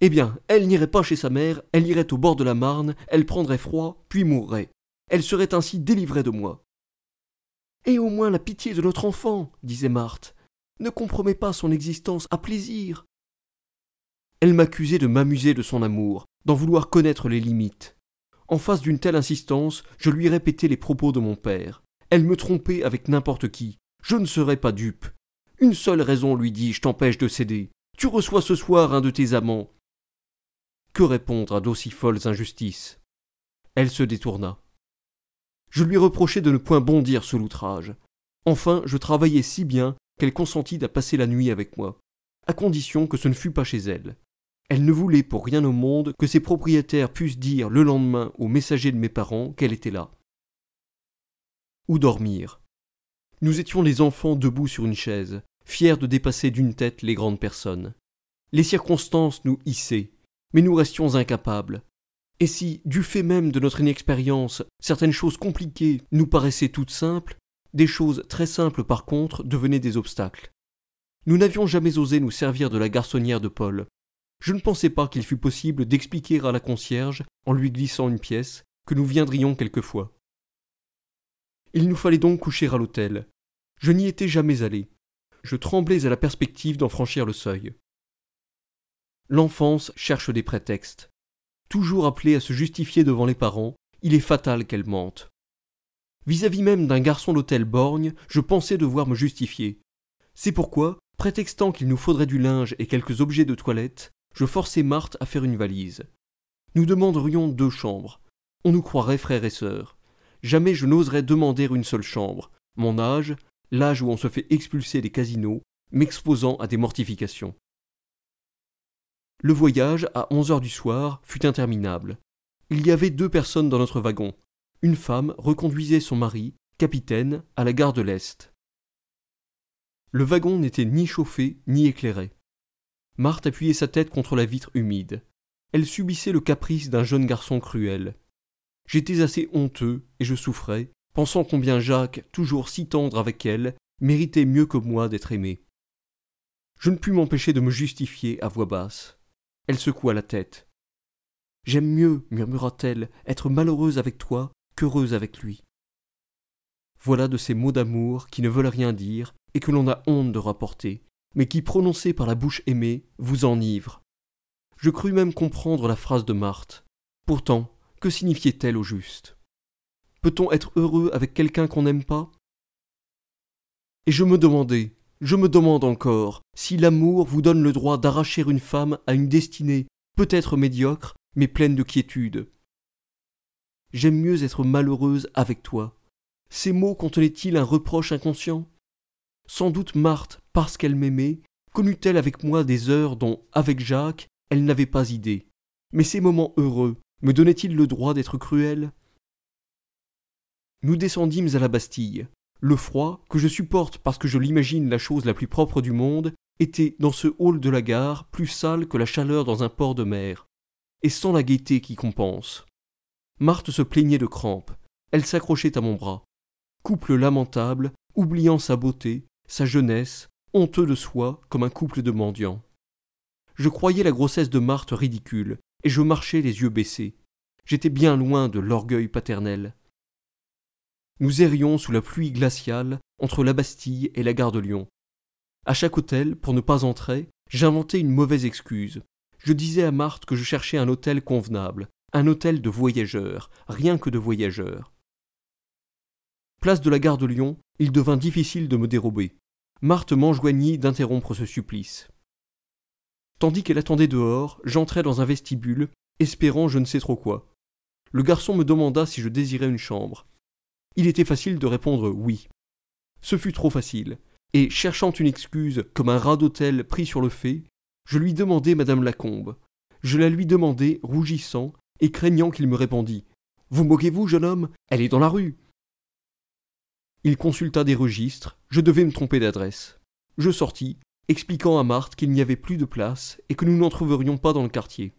Eh bien, elle n'irait pas chez sa mère, elle irait au bord de la Marne, elle prendrait froid, puis mourrait. Elle serait ainsi délivrée de moi. Et au moins la pitié de notre enfant, disait Marthe. Ne compromet pas son existence à plaisir. Elle m'accusait de m'amuser de son amour, d'en vouloir connaître les limites. En face d'une telle insistance, je lui répétais les propos de mon père. Elle me trompait avec n'importe qui. Je ne serais pas dupe. Une seule raison, lui dis-je, t'empêche de céder. Tu reçois ce soir un de tes amants. Que répondre à d'aussi folles injustices Elle se détourna. Je lui reprochai de ne point bondir sous l'outrage. Enfin, je travaillais si bien qu'elle consentit à passer la nuit avec moi, à condition que ce ne fût pas chez elle. Elle ne voulait pour rien au monde que ses propriétaires pussent dire le lendemain au messager de mes parents qu'elle était là. Ou dormir. Nous étions les enfants debout sur une chaise, fiers de dépasser d'une tête les grandes personnes. Les circonstances nous hissaient, mais nous restions incapables. Et si, du fait même de notre inexpérience, certaines choses compliquées nous paraissaient toutes simples, des choses très simples par contre devenaient des obstacles. Nous n'avions jamais osé nous servir de la garçonnière de Paul, je ne pensais pas qu'il fût possible d'expliquer à la concierge, en lui glissant une pièce, que nous viendrions quelquefois. Il nous fallait donc coucher à l'hôtel. Je n'y étais jamais allé. Je tremblais à la perspective d'en franchir le seuil. L'enfance cherche des prétextes. Toujours appelée à se justifier devant les parents, il est fatal qu'elle mente. Vis-à-vis -vis même d'un garçon d'hôtel borgne, je pensais devoir me justifier. C'est pourquoi, prétextant qu'il nous faudrait du linge et quelques objets de toilette, je forçai Marthe à faire une valise. Nous demanderions deux chambres. On nous croirait frères et sœurs. Jamais je n'oserais demander une seule chambre. Mon âge, l'âge où on se fait expulser des casinos, m'exposant à des mortifications. Le voyage, à onze heures du soir, fut interminable. Il y avait deux personnes dans notre wagon. Une femme reconduisait son mari, capitaine, à la gare de l'Est. Le wagon n'était ni chauffé ni éclairé. Marthe appuyait sa tête contre la vitre humide. Elle subissait le caprice d'un jeune garçon cruel. J'étais assez honteux, et je souffrais, pensant combien Jacques, toujours si tendre avec elle, méritait mieux que moi d'être aimé. Je ne pus m'empêcher de me justifier à voix basse. Elle secoua la tête. J'aime mieux, murmura-t-elle, être malheureuse avec toi qu'heureuse avec lui. Voilà de ces mots d'amour qui ne veulent rien dire et que l'on a honte de rapporter, mais qui, prononcée par la bouche aimée, vous enivre. Je crus même comprendre la phrase de Marthe. Pourtant, que signifiait-elle au juste Peut-on être heureux avec quelqu'un qu'on n'aime pas Et je me demandais, je me demande encore, si l'amour vous donne le droit d'arracher une femme à une destinée peut-être médiocre, mais pleine de quiétude. J'aime mieux être malheureuse avec toi. Ces mots contenaient-ils un reproche inconscient sans doute Marthe, parce qu'elle m'aimait, connut-elle avec moi des heures dont, avec Jacques, elle n'avait pas idée. Mais ces moments heureux, me donnaient-ils le droit d'être cruel Nous descendîmes à la Bastille. Le froid, que je supporte parce que je l'imagine la chose la plus propre du monde, était, dans ce hall de la gare, plus sale que la chaleur dans un port de mer, et sans la gaieté qui compense. Marthe se plaignait de crampes. Elle s'accrochait à mon bras. Couple lamentable, oubliant sa beauté, sa jeunesse, honteux de soi comme un couple de mendiants. Je croyais la grossesse de Marthe ridicule, et je marchais les yeux baissés. J'étais bien loin de l'orgueil paternel. Nous errions sous la pluie glaciale entre la Bastille et la gare de Lyon. À chaque hôtel, pour ne pas entrer, j'inventais une mauvaise excuse. Je disais à Marthe que je cherchais un hôtel convenable, un hôtel de voyageurs, rien que de voyageurs place de la gare de Lyon, il devint difficile de me dérober. Marthe m'enjoignit d'interrompre ce supplice. Tandis qu'elle attendait dehors, j'entrai dans un vestibule, espérant je ne sais trop quoi. Le garçon me demanda si je désirais une chambre. Il était facile de répondre oui. Ce fut trop facile, et cherchant une excuse, comme un rat d'hôtel pris sur le fait, je lui demandai Madame Lacombe. Je la lui demandai, rougissant, et craignant qu'il me répondît. Vous moquez-vous, jeune homme Elle est dans la rue. Il consulta des registres, je devais me tromper d'adresse. Je sortis, expliquant à Marthe qu'il n'y avait plus de place et que nous n'en trouverions pas dans le quartier.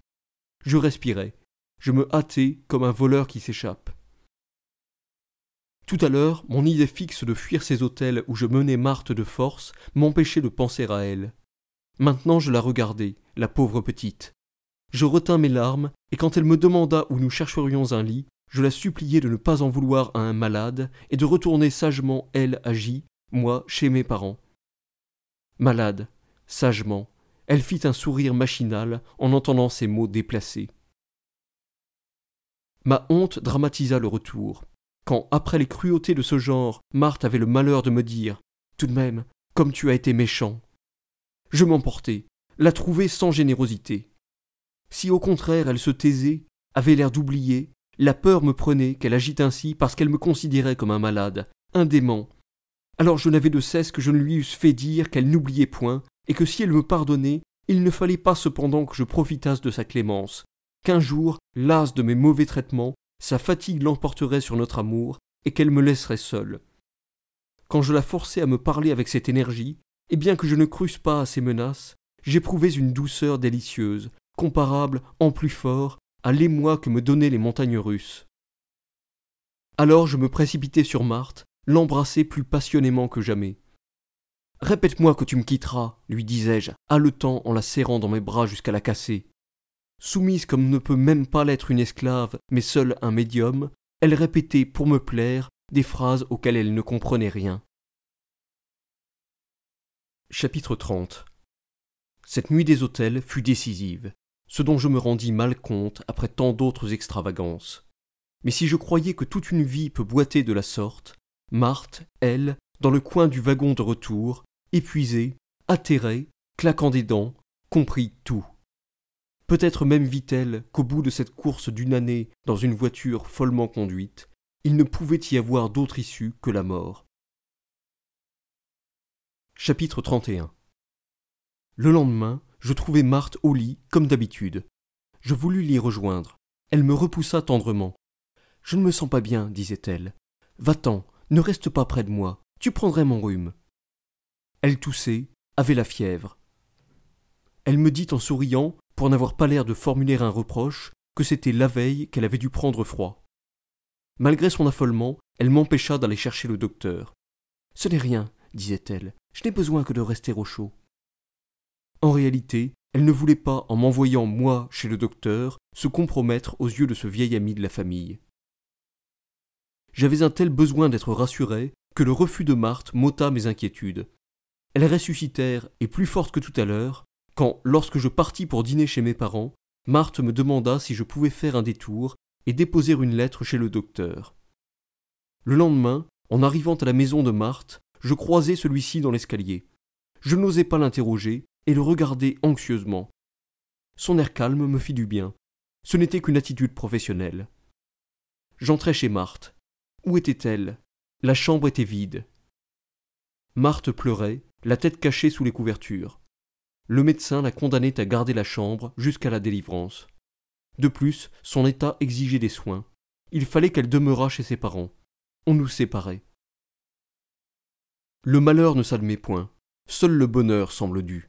Je respirais, je me hâtai comme un voleur qui s'échappe. Tout à l'heure, mon idée fixe de fuir ces hôtels où je menais Marthe de force m'empêchait de penser à elle. Maintenant je la regardais, la pauvre petite. Je retins mes larmes, et quand elle me demanda où nous chercherions un lit, je la suppliai de ne pas en vouloir à un malade et de retourner sagement, elle, à moi, chez mes parents. Malade, sagement, elle fit un sourire machinal en entendant ces mots déplacés. Ma honte dramatisa le retour. Quand, après les cruautés de ce genre, Marthe avait le malheur de me dire Tout de même, comme tu as été méchant. Je m'emportai, la trouvai sans générosité. Si au contraire elle se taisait, avait l'air d'oublier, la peur me prenait qu'elle agite ainsi parce qu'elle me considérait comme un malade, un dément. Alors je n'avais de cesse que je ne lui eusse fait dire qu'elle n'oubliait point, et que si elle me pardonnait, il ne fallait pas cependant que je profitasse de sa clémence, qu'un jour, las de mes mauvais traitements, sa fatigue l'emporterait sur notre amour, et qu'elle me laisserait seule. Quand je la forçais à me parler avec cette énergie, et bien que je ne crusse pas à ses menaces, j'éprouvais une douceur délicieuse, comparable, en plus fort, « Allez-moi que me donnaient les montagnes russes. Alors je me précipitai sur Marthe, l'embrassai plus passionnément que jamais. Répète-moi que tu me quitteras, lui disais-je, haletant en la serrant dans mes bras jusqu'à la casser. Soumise comme ne peut même pas l'être une esclave, mais seule un médium, elle répétait pour me plaire des phrases auxquelles elle ne comprenait rien. Chapitre 30 Cette nuit des hôtels fut décisive ce dont je me rendis mal compte après tant d'autres extravagances. Mais si je croyais que toute une vie peut boiter de la sorte, Marthe, elle, dans le coin du wagon de retour, épuisée, atterrée, claquant des dents, comprit tout. Peut-être même vit-elle qu'au bout de cette course d'une année dans une voiture follement conduite, il ne pouvait y avoir d'autre issue que la mort. Chapitre 31 Le lendemain, je trouvai Marthe au lit, comme d'habitude. Je voulus l'y rejoindre. Elle me repoussa tendrement. Je ne me sens pas bien, disait-elle. Va-t'en, ne reste pas près de moi, tu prendrais mon rhume. Elle toussait, avait la fièvre. Elle me dit en souriant, pour n'avoir pas l'air de formuler un reproche, que c'était la veille qu'elle avait dû prendre froid. Malgré son affolement, elle m'empêcha d'aller chercher le docteur. Ce n'est rien, disait-elle, je n'ai besoin que de rester au chaud. En réalité, elle ne voulait pas, en m'envoyant moi chez le docteur, se compromettre aux yeux de ce vieil ami de la famille. J'avais un tel besoin d'être rassuré que le refus de Marthe m'ôta mes inquiétudes. Elles ressuscitèrent, et plus fortes que tout à l'heure, quand, lorsque je partis pour dîner chez mes parents, Marthe me demanda si je pouvais faire un détour et déposer une lettre chez le docteur. Le lendemain, en arrivant à la maison de Marthe, je croisai celui-ci dans l'escalier. Je n'osais pas l'interroger, et le regardait anxieusement. Son air calme me fit du bien. Ce n'était qu'une attitude professionnelle. J'entrai chez Marthe. Où était-elle La chambre était vide. Marthe pleurait, la tête cachée sous les couvertures. Le médecin la condamnait à garder la chambre jusqu'à la délivrance. De plus, son état exigeait des soins. Il fallait qu'elle demeurât chez ses parents. On nous séparait. Le malheur ne s'admet point. Seul le bonheur semble dû.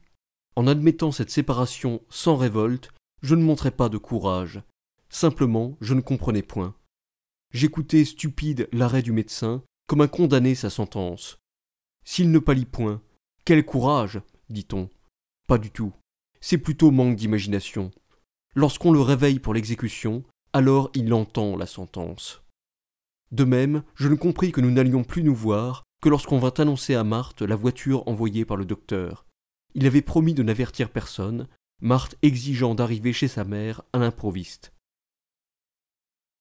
En admettant cette séparation sans révolte, je ne montrais pas de courage. Simplement, je ne comprenais point. J'écoutais stupide l'arrêt du médecin, comme un condamné sa sentence. S'il ne pâlit point, quel courage dit-on. Pas du tout. C'est plutôt manque d'imagination. Lorsqu'on le réveille pour l'exécution, alors il entend la sentence. De même, je ne compris que nous n'allions plus nous voir que lorsqu'on vint annoncer à Marthe la voiture envoyée par le docteur. Il avait promis de n'avertir personne, Marthe exigeant d'arriver chez sa mère à l'improviste.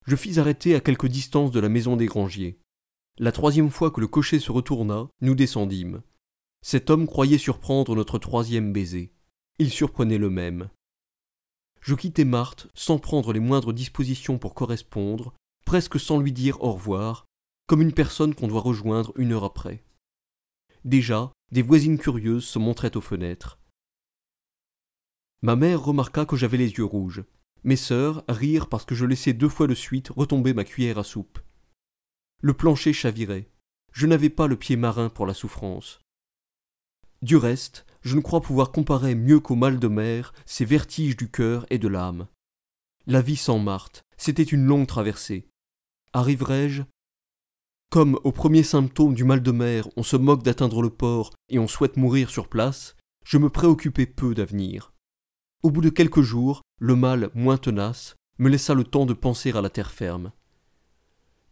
Je fis arrêter à quelque distance de la maison des grangiers. La troisième fois que le cocher se retourna, nous descendîmes. Cet homme croyait surprendre notre troisième baiser. Il surprenait le même. Je quittai Marthe sans prendre les moindres dispositions pour correspondre, presque sans lui dire au revoir, comme une personne qu'on doit rejoindre une heure après. Déjà, des voisines curieuses se montraient aux fenêtres. Ma mère remarqua que j'avais les yeux rouges. Mes sœurs rirent parce que je laissais deux fois de suite retomber ma cuillère à soupe. Le plancher chavirait. Je n'avais pas le pied marin pour la souffrance. Du reste, je ne crois pouvoir comparer mieux qu'au mal de mer ces vertiges du cœur et de l'âme. La vie sans Marthe, c'était une longue traversée. Arriverai-je comme au premier symptôme du mal de mer, on se moque d'atteindre le port et on souhaite mourir sur place, je me préoccupais peu d'avenir. Au bout de quelques jours, le mal, moins tenace, me laissa le temps de penser à la terre ferme.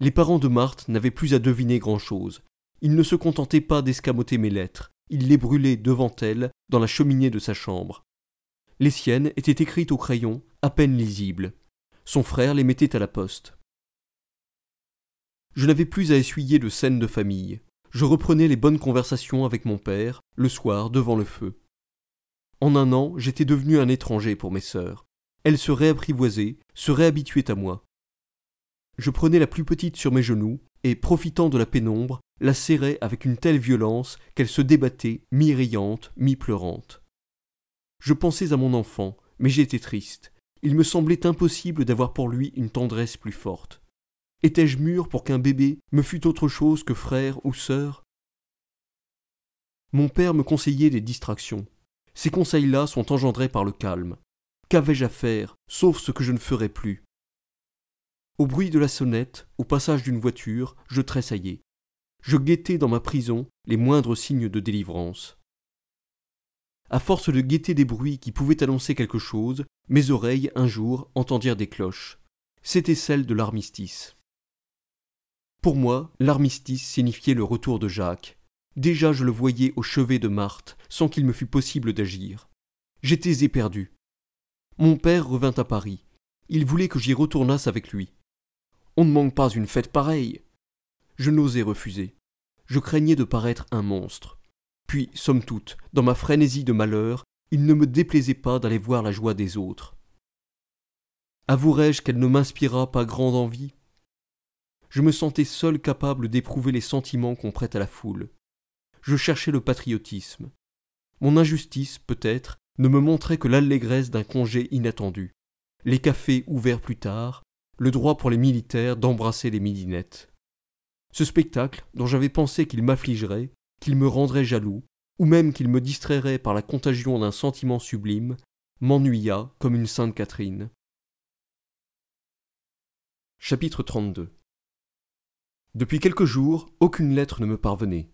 Les parents de Marthe n'avaient plus à deviner grand-chose. Ils ne se contentaient pas d'escamoter mes lettres, ils les brûlaient devant elle, dans la cheminée de sa chambre. Les siennes étaient écrites au crayon, à peine lisibles. Son frère les mettait à la poste je n'avais plus à essuyer de scènes de famille. Je reprenais les bonnes conversations avec mon père, le soir, devant le feu. En un an, j'étais devenu un étranger pour mes sœurs. Elles se réapprivoisaient, se réhabituaient à moi. Je prenais la plus petite sur mes genoux, et, profitant de la pénombre, la serrais avec une telle violence qu'elle se débattait, mi-riante, mi-pleurante. Je pensais à mon enfant, mais j'étais triste. Il me semblait impossible d'avoir pour lui une tendresse plus forte. Étais-je mûr pour qu'un bébé me fût autre chose que frère ou sœur Mon père me conseillait des distractions. Ces conseils-là sont engendrés par le calme. Qu'avais-je à faire, sauf ce que je ne ferais plus Au bruit de la sonnette, au passage d'une voiture, je tressaillais. Je guettais dans ma prison les moindres signes de délivrance. À force de guetter des bruits qui pouvaient annoncer quelque chose, mes oreilles, un jour, entendirent des cloches. C'était celle de l'armistice. Pour moi, l'armistice signifiait le retour de Jacques. Déjà je le voyais au chevet de Marthe, sans qu'il me fût possible d'agir. J'étais éperdu. Mon père revint à Paris. Il voulait que j'y retournasse avec lui. On ne manque pas une fête pareille. Je n'osais refuser. Je craignais de paraître un monstre. Puis, somme toute, dans ma frénésie de malheur, il ne me déplaisait pas d'aller voir la joie des autres. Avouerai-je qu'elle ne m'inspira pas grande envie je me sentais seul capable d'éprouver les sentiments qu'on prête à la foule. Je cherchais le patriotisme. Mon injustice, peut-être, ne me montrait que l'allégresse d'un congé inattendu, les cafés ouverts plus tard, le droit pour les militaires d'embrasser les midinettes. Ce spectacle, dont j'avais pensé qu'il m'affligerait, qu'il me rendrait jaloux, ou même qu'il me distrairait par la contagion d'un sentiment sublime, m'ennuya comme une Sainte Catherine. Chapitre 32 depuis quelques jours, aucune lettre ne me parvenait.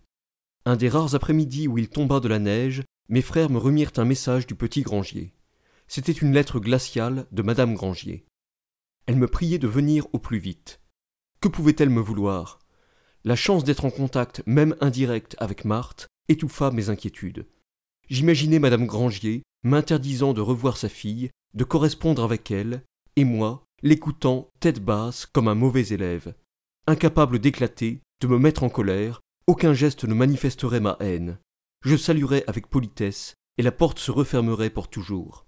Un des rares après-midi où il tomba de la neige, mes frères me remirent un message du petit Grangier. C'était une lettre glaciale de madame Grangier. Elle me priait de venir au plus vite. Que pouvait-elle me vouloir La chance d'être en contact, même indirect, avec Marthe étouffa mes inquiétudes. J'imaginais madame Grangier m'interdisant de revoir sa fille, de correspondre avec elle, et moi, l'écoutant tête basse comme un mauvais élève, Incapable d'éclater, de me mettre en colère, aucun geste ne manifesterait ma haine. Je saluerais avec politesse, et la porte se refermerait pour toujours.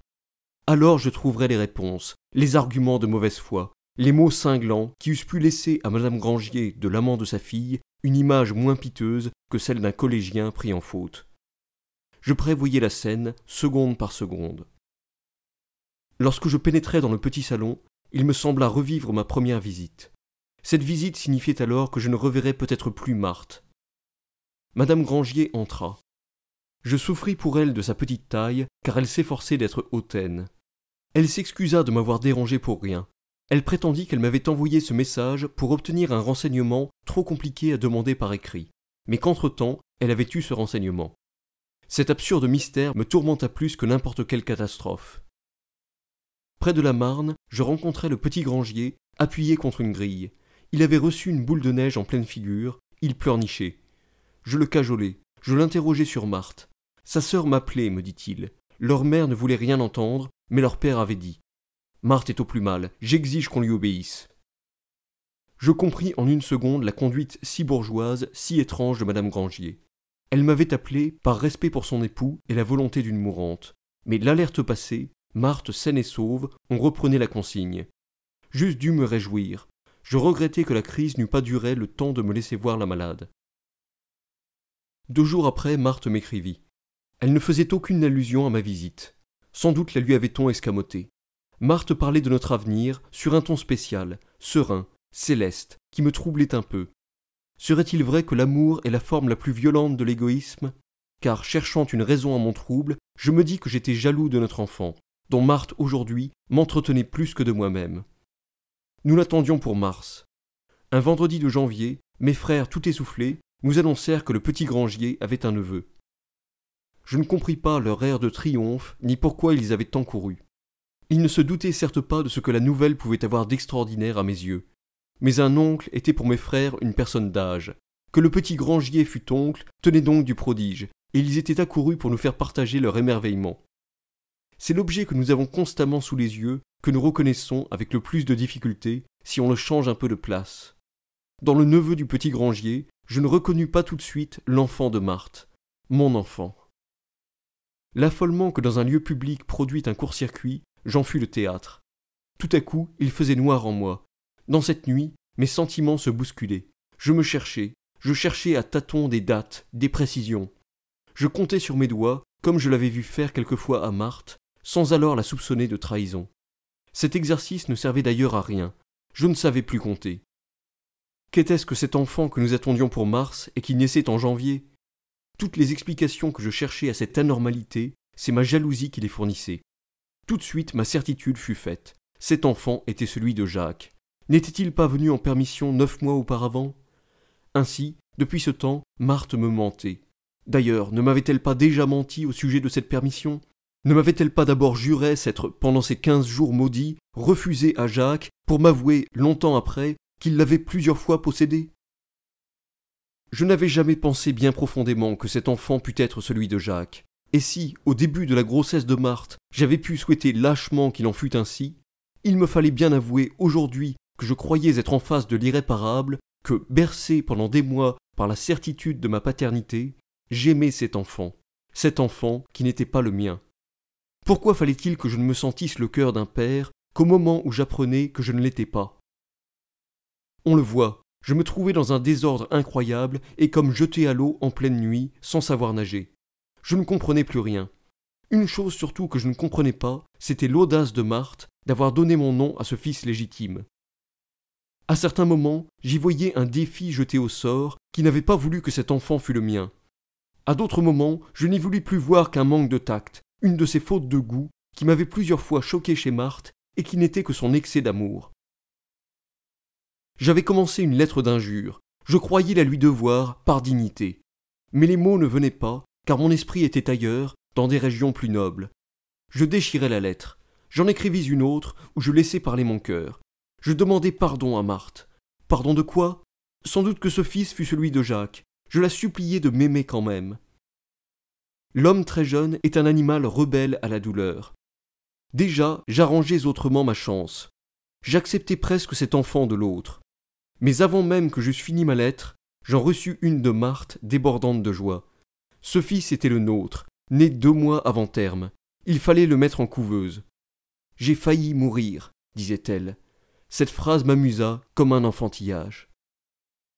Alors je trouverais les réponses, les arguments de mauvaise foi, les mots cinglants qui eussent pu laisser à Madame Grangier, de l'amant de sa fille, une image moins piteuse que celle d'un collégien pris en faute. Je prévoyais la scène, seconde par seconde. Lorsque je pénétrais dans le petit salon, il me sembla revivre ma première visite. Cette visite signifiait alors que je ne reverrais peut-être plus Marthe. Madame Grangier entra. Je souffris pour elle de sa petite taille, car elle s'efforçait d'être hautaine. Elle s'excusa de m'avoir dérangé pour rien. Elle prétendit qu'elle m'avait envoyé ce message pour obtenir un renseignement trop compliqué à demander par écrit, mais qu'entre-temps, elle avait eu ce renseignement. Cet absurde mystère me tourmenta plus que n'importe quelle catastrophe. Près de la Marne, je rencontrai le petit grangier, appuyé contre une grille, il avait reçu une boule de neige en pleine figure, il pleurnichait. Je le cajolais, je l'interrogeais sur Marthe. Sa sœur m'appelait, me dit-il. Leur mère ne voulait rien entendre, mais leur père avait dit. Marthe est au plus mal, j'exige qu'on lui obéisse. Je compris en une seconde la conduite si bourgeoise, si étrange de madame Grangier. Elle m'avait appelé par respect pour son époux et la volonté d'une mourante. Mais l'alerte passée, Marthe saine et sauve, on reprenait la consigne. J'eusse dû me réjouir, je regrettais que la crise n'eût pas duré le temps de me laisser voir la malade. Deux jours après, Marthe m'écrivit. Elle ne faisait aucune allusion à ma visite. Sans doute la lui avait-on escamotée. Marthe parlait de notre avenir sur un ton spécial, serein, céleste, qui me troublait un peu. Serait-il vrai que l'amour est la forme la plus violente de l'égoïsme Car, cherchant une raison à mon trouble, je me dis que j'étais jaloux de notre enfant, dont Marthe aujourd'hui m'entretenait plus que de moi-même. Nous l'attendions pour mars. Un vendredi de janvier, mes frères, tout essoufflés, nous annoncèrent que le petit grangier avait un neveu. Je ne compris pas leur air de triomphe, ni pourquoi ils avaient tant couru. Ils ne se doutaient certes pas de ce que la nouvelle pouvait avoir d'extraordinaire à mes yeux. Mais un oncle était pour mes frères une personne d'âge. Que le petit grangier fût oncle tenait donc du prodige, et ils étaient accourus pour nous faire partager leur émerveillement. C'est l'objet que nous avons constamment sous les yeux, que nous reconnaissons avec le plus de difficulté si on le change un peu de place. Dans le neveu du petit grangier, je ne reconnus pas tout de suite l'enfant de Marthe, mon enfant. L'affolement que dans un lieu public produit un court-circuit, j'en fus le théâtre. Tout à coup, il faisait noir en moi. Dans cette nuit, mes sentiments se bousculaient. Je me cherchais, je cherchais à tâtons des dates, des précisions. Je comptais sur mes doigts, comme je l'avais vu faire quelquefois à Marthe, sans alors la soupçonner de trahison. Cet exercice ne servait d'ailleurs à rien. Je ne savais plus compter. Qu'était-ce que cet enfant que nous attendions pour mars et qui naissait en janvier Toutes les explications que je cherchais à cette anormalité, c'est ma jalousie qui les fournissait. Tout de suite, ma certitude fut faite. Cet enfant était celui de Jacques. N'était-il pas venu en permission neuf mois auparavant Ainsi, depuis ce temps, Marthe me mentait. D'ailleurs, ne m'avait-elle pas déjà menti au sujet de cette permission ne m'avait-elle pas d'abord juré s'être, pendant ces quinze jours maudits, refusé à Jacques pour m'avouer, longtemps après, qu'il l'avait plusieurs fois possédé Je n'avais jamais pensé bien profondément que cet enfant pût être celui de Jacques. Et si, au début de la grossesse de Marthe, j'avais pu souhaiter lâchement qu'il en fût ainsi, il me fallait bien avouer aujourd'hui que je croyais être en face de l'irréparable, que, bercé pendant des mois par la certitude de ma paternité, j'aimais cet enfant, cet enfant qui n'était pas le mien, pourquoi fallait-il que je ne me sentisse le cœur d'un père qu'au moment où j'apprenais que je ne l'étais pas On le voit, je me trouvais dans un désordre incroyable et comme jeté à l'eau en pleine nuit, sans savoir nager. Je ne comprenais plus rien. Une chose surtout que je ne comprenais pas, c'était l'audace de Marthe d'avoir donné mon nom à ce fils légitime. À certains moments, j'y voyais un défi jeté au sort qui n'avait pas voulu que cet enfant fût le mien. À d'autres moments, je n'y voulus plus voir qu'un manque de tact, une de ces fautes de goût qui m'avait plusieurs fois choqué chez Marthe et qui n'était que son excès d'amour. J'avais commencé une lettre d'injure, je croyais la lui devoir par dignité. Mais les mots ne venaient pas, car mon esprit était ailleurs, dans des régions plus nobles. Je déchirai la lettre, j'en écrivis une autre où je laissai parler mon cœur. Je demandai pardon à Marthe. Pardon de quoi Sans doute que ce fils fut celui de Jacques. Je la suppliai de m'aimer quand même. L'homme très jeune est un animal rebelle à la douleur. Déjà, j'arrangeais autrement ma chance. J'acceptais presque cet enfant de l'autre. Mais avant même que j'eusse fini ma lettre, j'en reçus une de Marthe débordante de joie. Ce fils était le nôtre, né deux mois avant terme. Il fallait le mettre en couveuse. J'ai failli mourir, disait-elle. Cette phrase m'amusa comme un enfantillage.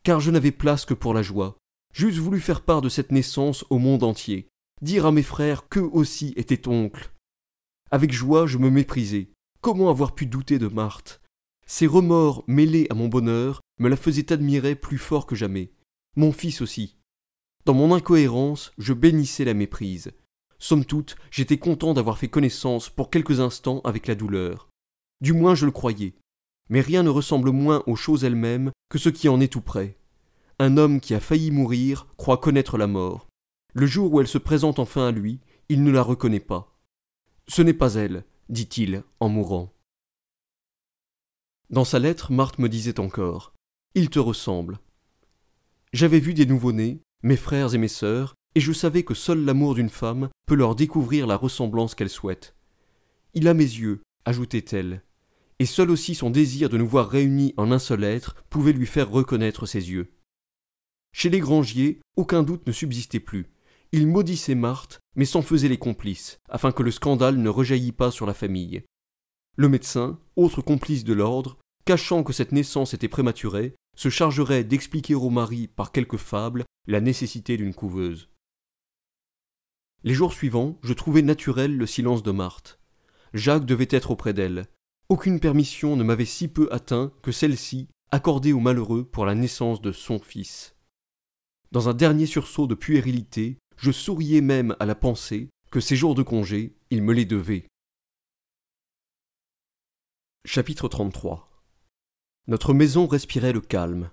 Car je n'avais place que pour la joie. J'eusse voulu faire part de cette naissance au monde entier dire à mes frères qu'eux aussi étaient oncles. Avec joie, je me méprisais. Comment avoir pu douter de Marthe Ses remords, mêlés à mon bonheur, me la faisaient admirer plus fort que jamais. Mon fils aussi. Dans mon incohérence, je bénissais la méprise. Somme toute, j'étais content d'avoir fait connaissance pour quelques instants avec la douleur. Du moins je le croyais. Mais rien ne ressemble moins aux choses elles-mêmes que ce qui en est tout près. Un homme qui a failli mourir croit connaître la mort. Le jour où elle se présente enfin à lui, il ne la reconnaît pas. Ce n'est pas elle, dit-il en mourant. Dans sa lettre, Marthe me disait encore Il te ressemble. J'avais vu des nouveau-nés, mes frères et mes sœurs, et je savais que seul l'amour d'une femme peut leur découvrir la ressemblance qu'elle souhaite. Il a mes yeux, ajoutait-elle, et seul aussi son désir de nous voir réunis en un seul être pouvait lui faire reconnaître ses yeux. Chez les Grangiers, aucun doute ne subsistait plus il maudissait Marthe, mais s'en faisait les complices, afin que le scandale ne rejaillît pas sur la famille. Le médecin, autre complice de l'ordre, cachant que cette naissance était prématurée, se chargerait d'expliquer au mari par quelques fables la nécessité d'une couveuse. Les jours suivants, je trouvais naturel le silence de Marthe. Jacques devait être auprès d'elle. Aucune permission ne m'avait si peu atteint que celle-ci, accordée au malheureux pour la naissance de son fils. Dans un dernier sursaut de puérilité, je souriais même à la pensée que ces jours de congé, il me les devait. Chapitre 33 Notre maison respirait le calme.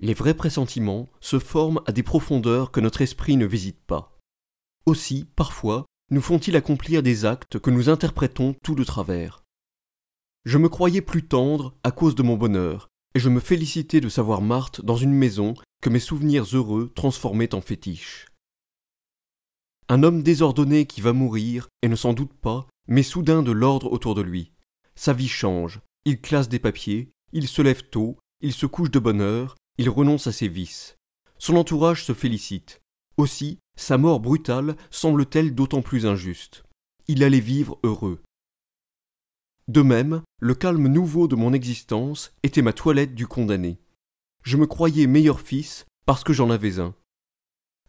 Les vrais pressentiments se forment à des profondeurs que notre esprit ne visite pas. Aussi, parfois, nous font-ils accomplir des actes que nous interprétons tout de travers. Je me croyais plus tendre à cause de mon bonheur, et je me félicitais de savoir Marthe dans une maison que mes souvenirs heureux transformaient en fétiche un homme désordonné qui va mourir et ne s'en doute pas, mais soudain de l'ordre autour de lui. Sa vie change, il classe des papiers, il se lève tôt, il se couche de bonne heure, il renonce à ses vices. Son entourage se félicite. Aussi, sa mort brutale semble-t-elle d'autant plus injuste. Il allait vivre heureux. De même, le calme nouveau de mon existence était ma toilette du condamné. Je me croyais meilleur fils parce que j'en avais un.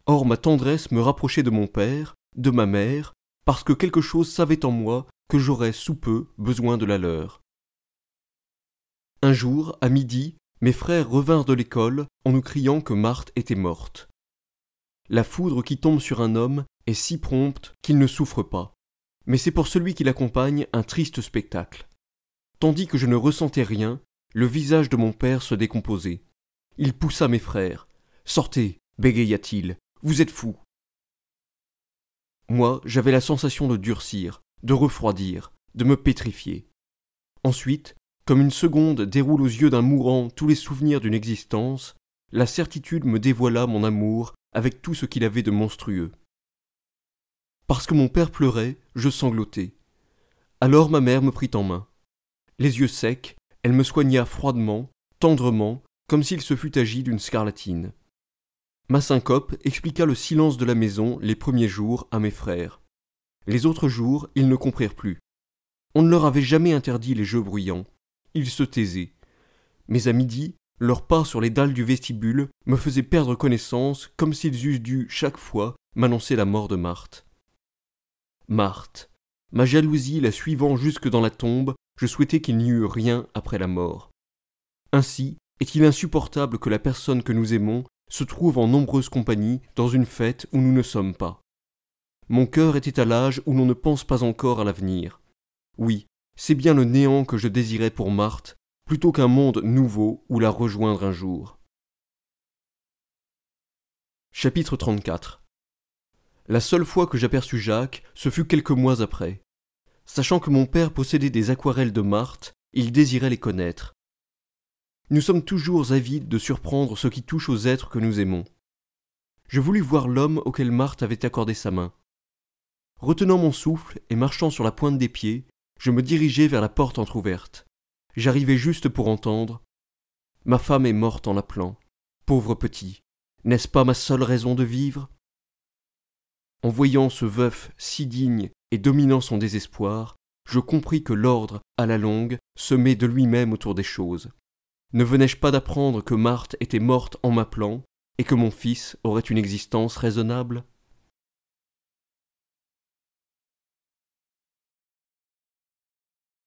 Or ma tendresse me rapprochait de mon père, de ma mère, parce que quelque chose savait en moi que j'aurais sous peu besoin de la leur. Un jour, à midi, mes frères revinrent de l'école en nous criant que Marthe était morte. La foudre qui tombe sur un homme est si prompte qu'il ne souffre pas, mais c'est pour celui qui l'accompagne un triste spectacle. Tandis que je ne ressentais rien, le visage de mon père se décomposait. Il poussa mes frères. Sortez, bégaya-t-il, vous êtes fou. Moi, j'avais la sensation de durcir, de refroidir, de me pétrifier. Ensuite, comme une seconde déroule aux yeux d'un mourant tous les souvenirs d'une existence, la certitude me dévoila mon amour avec tout ce qu'il avait de monstrueux. Parce que mon père pleurait, je sanglotais. Alors ma mère me prit en main. Les yeux secs, elle me soigna froidement, tendrement, comme s'il se fût agi d'une scarlatine. Ma syncope expliqua le silence de la maison les premiers jours à mes frères. Les autres jours, ils ne comprirent plus. On ne leur avait jamais interdit les jeux bruyants. Ils se taisaient. Mais à midi, leurs pas sur les dalles du vestibule me faisaient perdre connaissance comme s'ils eussent dû, chaque fois, m'annoncer la mort de Marthe. Marthe. Ma jalousie la suivant jusque dans la tombe, je souhaitais qu'il n'y eût rien après la mort. Ainsi, est-il insupportable que la personne que nous aimons se trouve en nombreuse compagnie dans une fête où nous ne sommes pas. Mon cœur était à l'âge où l'on ne pense pas encore à l'avenir. Oui, c'est bien le néant que je désirais pour Marthe, plutôt qu'un monde nouveau où la rejoindre un jour. Chapitre 34 La seule fois que j'aperçus Jacques, ce fut quelques mois après. Sachant que mon père possédait des aquarelles de Marthe, il désirait les connaître. Nous sommes toujours avides de surprendre ce qui touche aux êtres que nous aimons. Je voulus voir l'homme auquel Marthe avait accordé sa main. Retenant mon souffle et marchant sur la pointe des pieds, je me dirigeai vers la porte entr'ouverte. J'arrivai juste pour entendre Ma femme est morte en l'appelant. Pauvre petit, n'est-ce pas ma seule raison de vivre En voyant ce veuf si digne et dominant son désespoir, je compris que l'ordre, à la longue, se met de lui-même autour des choses. Ne venais-je pas d'apprendre que Marthe était morte en m'appelant, et que mon fils aurait une existence raisonnable